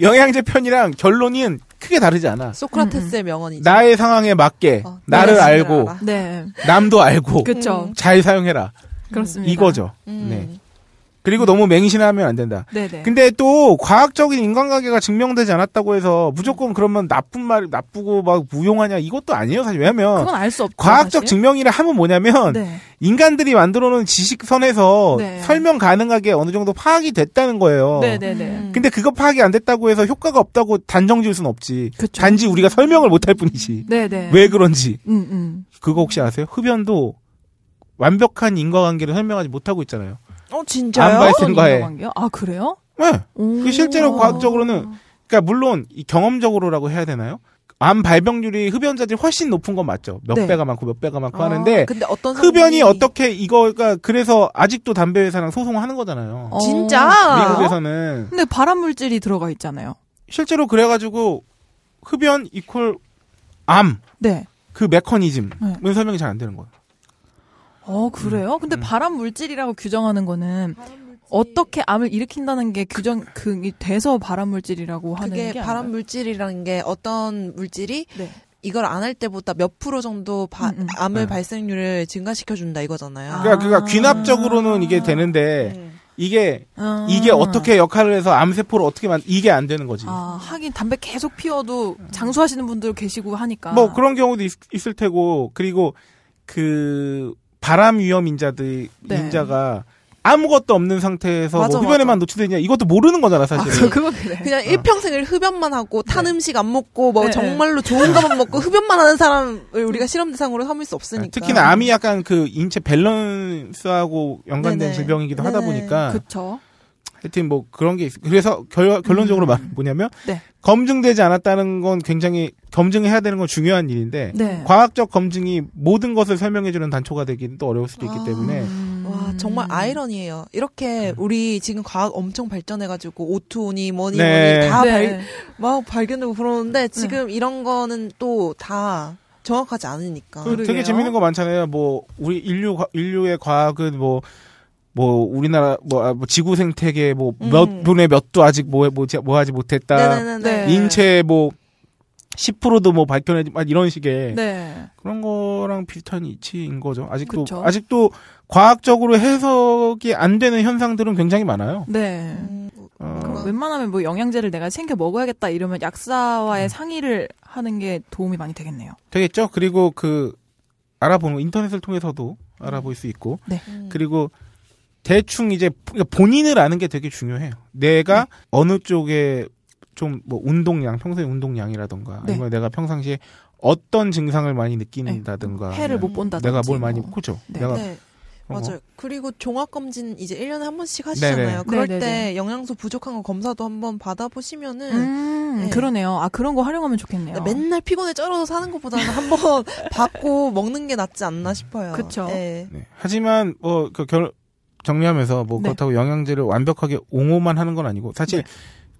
영양제 편이랑 결론은 크게 다르지 않아. 소크라테스의 명언이 나의 상황에 맞게 어, 나를 알고 네. 남도 알고 그쵸. 잘 사용해라. 음. 그렇습니다. 이거죠. 음. 네. 그리고 음. 너무 맹신하면 안 된다. 네네. 근데 또 과학적인 인간관계가 증명되지 않았다고 해서 무조건 그러면 나쁜 말 나쁘고 막 무용하냐 이것도 아니에요 사실 왜냐면 그건 알 수 없죠, 과학적 증명이라 하면 뭐냐면 네. 인간들이 만들어놓은 지식선에서 네. 설명 가능하게 어느 정도 파악이 됐다는 거예요. 네네네. 음. 근데 그거 파악이 안 됐다고 해서 효과가 없다고 단정지을 수는 없지. 그쵸. 단지 우리가 설명을 못 할 뿐이지. 네네. 왜 그런지. 음, 음. 그거 혹시 아세요? 흡연도 완벽한 인과관계를 설명하지 못하고 있잖아요. 어 진짜요? 안 발생 과해. 아 그래요? 네. 그 실제로 과학적으로는 아. 그니까 물론 이 경험적으로라고 해야 되나요? 암 발병률이 흡연자들이 훨씬 높은 건 맞죠. 몇 네. 배가 많고 몇 배가 많고 아, 하는데 흡연이 사람이... 어떻게 이거가 그래서 아직도 담배 회사랑 소송하는 을 거잖아요. 어... 진짜 미국에서는 근데 발암 물질이 들어가 있잖아요. 실제로 그래가지고 흡연 이퀄 암. 네. 그 메커니즘은 네. 설명이 잘 안 되는 거예요. 어, 그래요? 근데 음. 발암 물질이라고 규정하는 거는 어떻게 암을 일으킨다는 게 규정 그 돼서 발암 물질이라고 하는 그게 게 발암 물질이라는 게 어떤 물질이 네. 이걸 안 할 때보다 몇 프로 정도 바, 음, 음. 암을 네. 발생률을 증가시켜 준다 이거잖아요. 그러니까, 그러니까 귀납적으로는 이게 되는데 음. 이게 아~ 이게 어떻게 역할을 해서 암세포를 어떻게 만 이게 안 되는 거지. 아, 하긴 담배 계속 피워도 장수하시는 분들 계시고 하니까. 뭐 그런 경우도 있, 있을 테고 그리고 그 바람 위험 인자들 네. 인자가 아무것도 없는 상태에서 뭐 맞아, 뭐 흡연에만 노출되냐 이것도 모르는 거잖아 사실. 아, 그래 그냥 어. 일평생을 흡연만 하고 네. 탄 네. 음식 안 먹고 뭐 네, 네. 정말로 좋은 것만 먹고 흡연만 하는 사람을 우리가 실험 대상으로 삼을 수 네, 없으니까. 특히나 암이 약간 그 인체 밸런스하고 연관된 질병이기도 하다 보니까. 그렇죠. 하여튼 뭐 그런 게 있어. 그래서 결, 결론적으로 음. 뭐냐면 네. 검증되지 않았다는 건 굉장히 검증해야 되는 건 중요한 일인데 네. 과학적 검증이 모든 것을 설명해주는 단초가 되기는 또 어려울 수도 있기 아. 때문에 음. 와 정말 아이러니예요. 이렇게 네. 우리 지금 과학 엄청 발전해가지고 오투니 뭐니 네. 뭐니 다막 네. 발견되고 그러는데 네. 지금 이런 거는 또 다 정확하지 않으니까. 그 되게 재밌는 거 많잖아요. 뭐 우리 인류 인류의 과학은 뭐뭐 우리나라 뭐, 아, 뭐 지구 생태계 뭐몇 음. 분의 몇도 아직 뭐뭐 뭐, 뭐, 뭐 하지 못했다 네네네. 네. 인체 뭐 10%도 뭐 밝혀내지 막 이런 식의 네. 그런 거랑 비슷한 이치인 거죠. 아직도 그쵸? 아직도 과학적으로 해석이 안 되는 현상들은 굉장히 많아요. 네. 어. 그러니까 웬만하면 뭐 영양제를 내가 챙겨 먹어야겠다 이러면 약사와의 음. 상의를 하는 게 도움이 많이 되겠네요. 되겠죠. 그리고 그 알아보는 인터넷을 통해서도 알아볼 음. 수 있고 네. 음. 그리고 대충 이제 그러니까 본인을 아는 게 되게 중요해요. 내가 네. 어느 쪽에 좀 뭐 운동량, 평소에 운동량이라던가 네. 아니면 내가 평상시에 어떤 증상을 많이 느낀다든가 네. 해를 못 네. 본다든가 내가 뭘 뭐. 많이 그죠? 네. 내가 네. 어, 뭐. 맞아요. 그리고 종합검진 이제 1년에 한 번씩 네, 하시잖아요. 네네. 그럴 네네때 영양소 부족한 거 검사도 한 번 받아보시면은. 음, 네. 그러네요. 아, 그런 거 활용하면 좋겠네요. 맨날 피곤해 쩔어서 사는 것보다는 한 번 받고 먹는 게 낫지 않나 음. 싶어요. 그쵸. 네. 네. 하지만, 뭐, 그 결, 정리하면서 뭐 네. 그렇다고 영양제를 완벽하게 옹호만 하는 건 아니고 사실 네.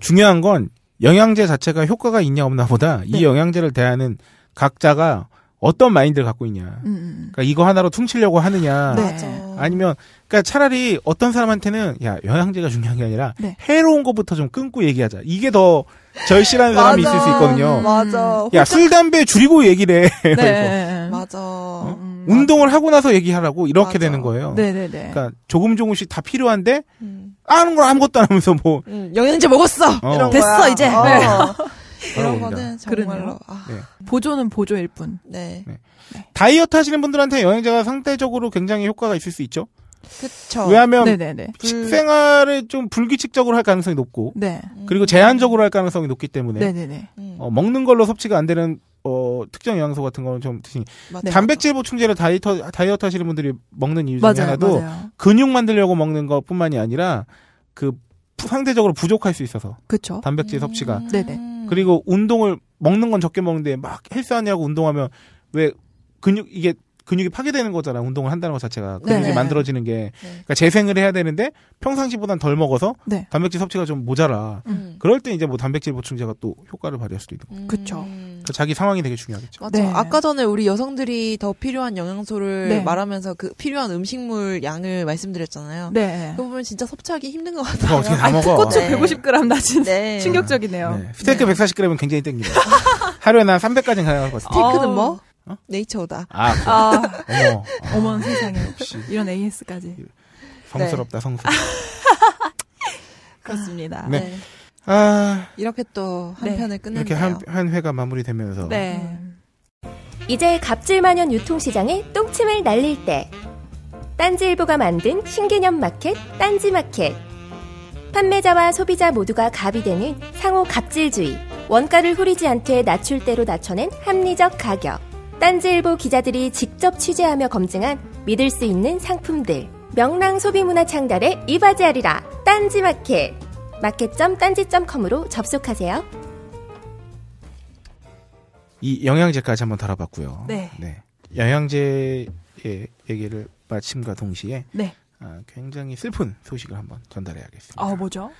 중요한 건 영양제 자체가 효과가 있냐 없나보다 이 네. 영양제를 대하는 각자가 어떤 마인드를 갖고 있냐. 음. 음, 음. 그러니까 이거 하나로 퉁치려고 하느냐. 네. 아니면 그러니까 차라리 어떤 사람한테는 야 영양제가 중요한 게 아니라 네. 해로운 것부터 좀 끊고 얘기하자. 이게 더 절실한 사람이 있을 수 있거든요. 맞아. 야술 담배 줄이고 얘기를 해. 네. 맞아. 어? 음, 운동을 맞아. 하고 나서 얘기하라고 이렇게 맞아. 되는 거예요. 네네네. 그러니까 조금 조금씩 다 필요한데 음. 아는 걸 아무것도 안 하면서 뭐 음, 영양제 먹었어. 어. 됐어 거야. 이제. 어. 네. 이런 거는 정말로 아. 네. 보조는 보조일 뿐. 네. 네. 다이어트 하시는 분들한테 영양제가 상대적으로 굉장히 효과가 있을 수 있죠. 그렇죠. 왜냐하면 네네네. 식생활을 좀 불규칙적으로 할 가능성이 높고, 네. 그리고 음. 제한적으로 할 가능성이 높기 때문에 음. 어, 먹는 걸로 섭취가 안 되는 어, 특정 영양소 같은 거는 좀 드시니 단백질 보충제를 다이어트 다이어트 하시는 분들이 먹는 이유 중에 맞아요. 하나도 맞아요. 근육 만들려고 먹는 것뿐만이 아니라 그 상대적으로 부족할 수 있어서 그쵸? 단백질 음... 섭취가 네네. 그리고 운동을 먹는 건 적게 먹는데 막 헬스하냐고 운동하면 왜 근육 이게 근육이 파괴되는 거잖아요. 운동을 한다는 것 자체가 근육이 네네. 만들어지는 게 네. 그러니까 재생을 해야 되는데 평상시보단 덜 먹어서 네. 단백질 섭취가 좀 모자라. 음. 그럴 때 이제 뭐 단백질 보충제가 또 효과를 발휘할 수도 있는 거죠. 음. 그렇죠. 자기 상황이 되게 중요하겠죠. 맞아. 네. 아까 전에 우리 여성들이 더 필요한 영양소를 네. 말하면서 그 필요한 음식물 양을 말씀드렸잖아요. 네. 그 보면 진짜 섭취하기 힘든 것 어, 같아요. 어 아니, 먹어? 고추 네. 150g 낮은 네. 충격적이네요. 네. 스테이크 140g은 굉장히 땡기네요. 하루에 한 300까지는 가능할 것 같아요. 스테이크는 뭐? 어. 어? 네이처다. 아, 아. 어머. 아. 어머 세상에. 아, 역시. 이런 AS까지. 성스럽다, 네. 성스럽다. 그렇습니다. 네. 네. 아. 이렇게 또한 네. 편을 끝내네요. 이렇게 한, 한 회가 마무리되면서. 네. 음. 이제 갑질만연 유통시장에 똥침을 날릴 때. 딴지일보가 만든 신개념 마켓, 딴지마켓. 판매자와 소비자 모두가 갑이 되는 상호 갑질주의. 원가를 후리지 않게 낮출 대로 낮춰낸 합리적 가격. 딴지일보 기자들이 직접 취재하며 검증한 믿을 수 있는 상품들. 명랑 소비문화 창달의 이바지하리라 딴지마켓. 마켓.딴지.com으로 접속하세요. 이 영양제까지 한번 다뤄봤고요. 네. 네. 영양제 얘기를 마침과 동시에 네. 아, 굉장히 슬픈 소식을 한번 전달해야겠습니다. 아 뭐죠?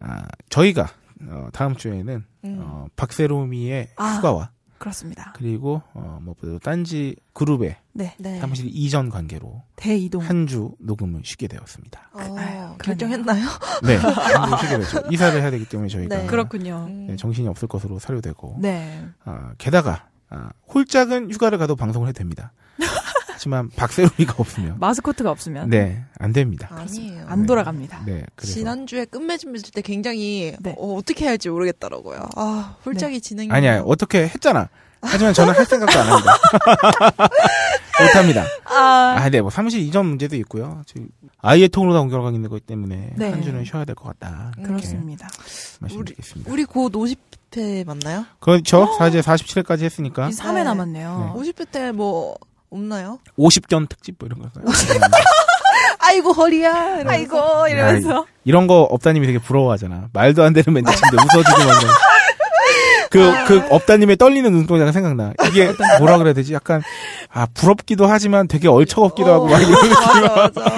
아 저희가 어, 다음 주에는 음. 어, 박세롬이의 아. 휴가와 그렇습니다. 그리고 어, 뭐 딴지 그룹의 네. 네. 사무실 이전 관계로 대이동 한 주 녹음을 쉽게 되었습니다. 어, 그 결정했나요? 네, 한주 쉬게 되죠. 이사를 해야 되기 때문에 저희가 네. 그렇군요. 네, 음. 정신이 없을 것으로 사료되고 네. 어, 게다가 어, 홀짝은 휴가를 가도 방송을 해도 됩니다. 그렇지만 박세롬이가 없으면 마스코트가 없으면 네안 됩니다. 아니에요. 안 돌아갑니다. 네. 그 지난주에 끝맺음 맺을 때 굉장히 네. 어, 떻게 해야 할지 모르겠더라고요. 아 홀짝이 네. 진행 아니야 어떻게 했잖아. 하지만 저는 할 생각도 안 합니다. 못합니다. 아, 아 네, 뭐 사무실 이전 문제도 있고요. 지금 아이의 통으로 다 옮겨가 있는 거기 때문에 네. 한 주는 쉬어야 될 것 같다. 그렇습니다. 말씀드리겠습니다. 우리, 우리 곧 50회 맞나요? 그렇죠. 사제 47회까지 했으니까. 3회 남았네요. 네. 50회 때뭐 없나요? 50견 특집 뭐 이런 거. 아이고 허리야. 이러면서. 아이고 이러면서. 야, 이런 거 업다님이 되게 부러워하잖아. 말도 안 되는 멘트인데 웃어주고 만전 그, 아. 그, 업다님의 떨리는 눈동자가 생각나. 이게 뭐라 그래야 되지? 약간, 아, 부럽기도 하지만 되게 얼척없기도 어, 하고 막 이런 어, 느낌이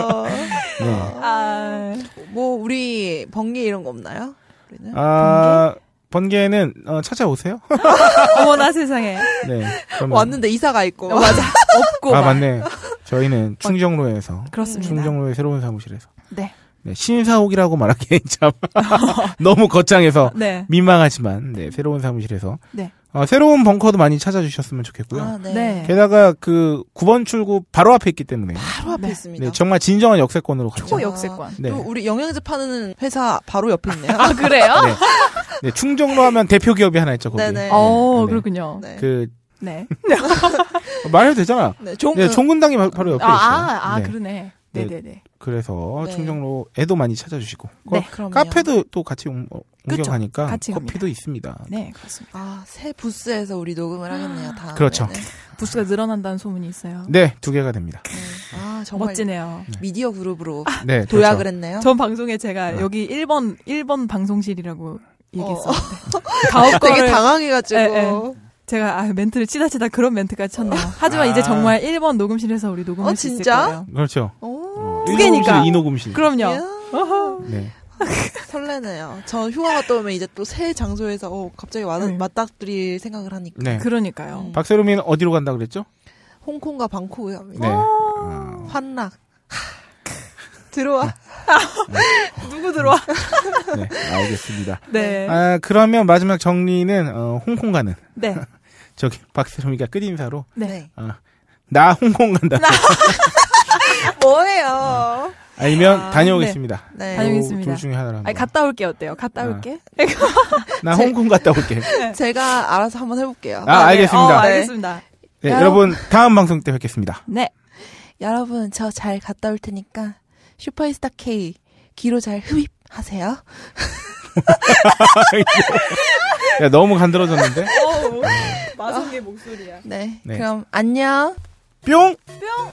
네. 아, 뭐, 우리 번개 이런 거 없나요? 우리는? 아, 번개? 번개는 어, 찾아오세요. 어머나 세상에. 네. 그러면... 왔는데 이사가 있고 어, 맞아 없고. 아 막. 맞네. 저희는 충정로에서 그렇습니다. 충정로의 새로운 사무실에서. 네. 네 신사옥이라고 말할기엔참 너무 거창해서 네. 민망하지만 네, 새로운 사무실에서 네. 어, 새로운 벙커도 많이 찾아주셨으면 좋겠고요. 아, 네. 네. 게다가 그 9번 출구 바로 앞에 있기 때문에 바로 앞에 네. 있습니다. 네, 정말 진정한 역세권으로 가죠. 초 역세권. 네. 또 우리 영양제 파는 회사 바로 옆에 있네요. 아 그래요? 네. 네. 충정로 하면 대표 기업이 하나 있죠. 거기. 네네. 네. 네. 어 그렇군요. 그 네. 말해도 되잖아. 네, 종, 네 종근당이 바로 옆에 아, 있어요. 아, 아 그러네. 네네네. 그래서 네. 충정로에도 많이 찾아주시고 네, 카페도 또 같이 어, 옮겨가니까 같이 커피도 있습니다. 네, 그렇습니다. 아, 새 부스에서 우리 녹음을 하겠네요. 다 그렇죠. 네. 부스가 늘어난다는 소문이 있어요. 네, 두 개가 됩니다. 네. 아, 정말 멋지네요. 미디어 그룹으로 아, 네, 그렇죠. 도약을 그렇죠. 했네요. 전 방송에 제가 네. 어. 여기 1번 1번 방송실이라고 얘기했었는데 어. 되게 당황해가지고. 에, 예, 에. 예. 제가 아, 멘트를 치다치다 그런 멘트까지 쳤네요. 하지만 아. 이제 정말 1번 녹음실에서 우리 녹음할 어, 수 있을 거예요. 그렇죠. 오. 어. 두 개니까. 인어곰실. 그럼요. 네. 설레네요. 전 휴가 갔다 오면 이제 또 새 장소에서 오, 어, 갑자기 와는 네. 맞닥뜨리 생각을 하니까. 네. 그러니까요. 음. 박세롬이는 어디로 간다 그랬죠? 홍콩과 방콕에 갑니다. 네. 아. 환락. 들어와. 네. 어. 누구 들어와? 네, 알겠습니다. 네. 아, 그러면 마지막 정리는 어, 홍콩 가는. 네. 저기 박세롬이가 끝인사로. 네. 어, 나 홍콩 간다. 뭐예요? 어. 아니면 아, 다녀오겠습니다. 네. 네. 어, 다녀오겠습니다. 둘 중에 하나라. 아니 갔다 올게 어때요? 갔다 아. 올게. 나 홍콩 갔다 올게. 네. 제가 알아서 한번 해볼게요. 아, 아 알겠습니다. 어, 네. 알겠습니다. 네, 여 여러분 다음 방송 때 뵙겠습니다. 네, 여러분 저 잘 갔다 올 테니까 슈퍼스타 K 귀로 잘 흡입하세요. 야 너무 간들어졌는데. 어, 마성의 목소리야. 네, 네, 그럼 안녕. 뿅! 뿅!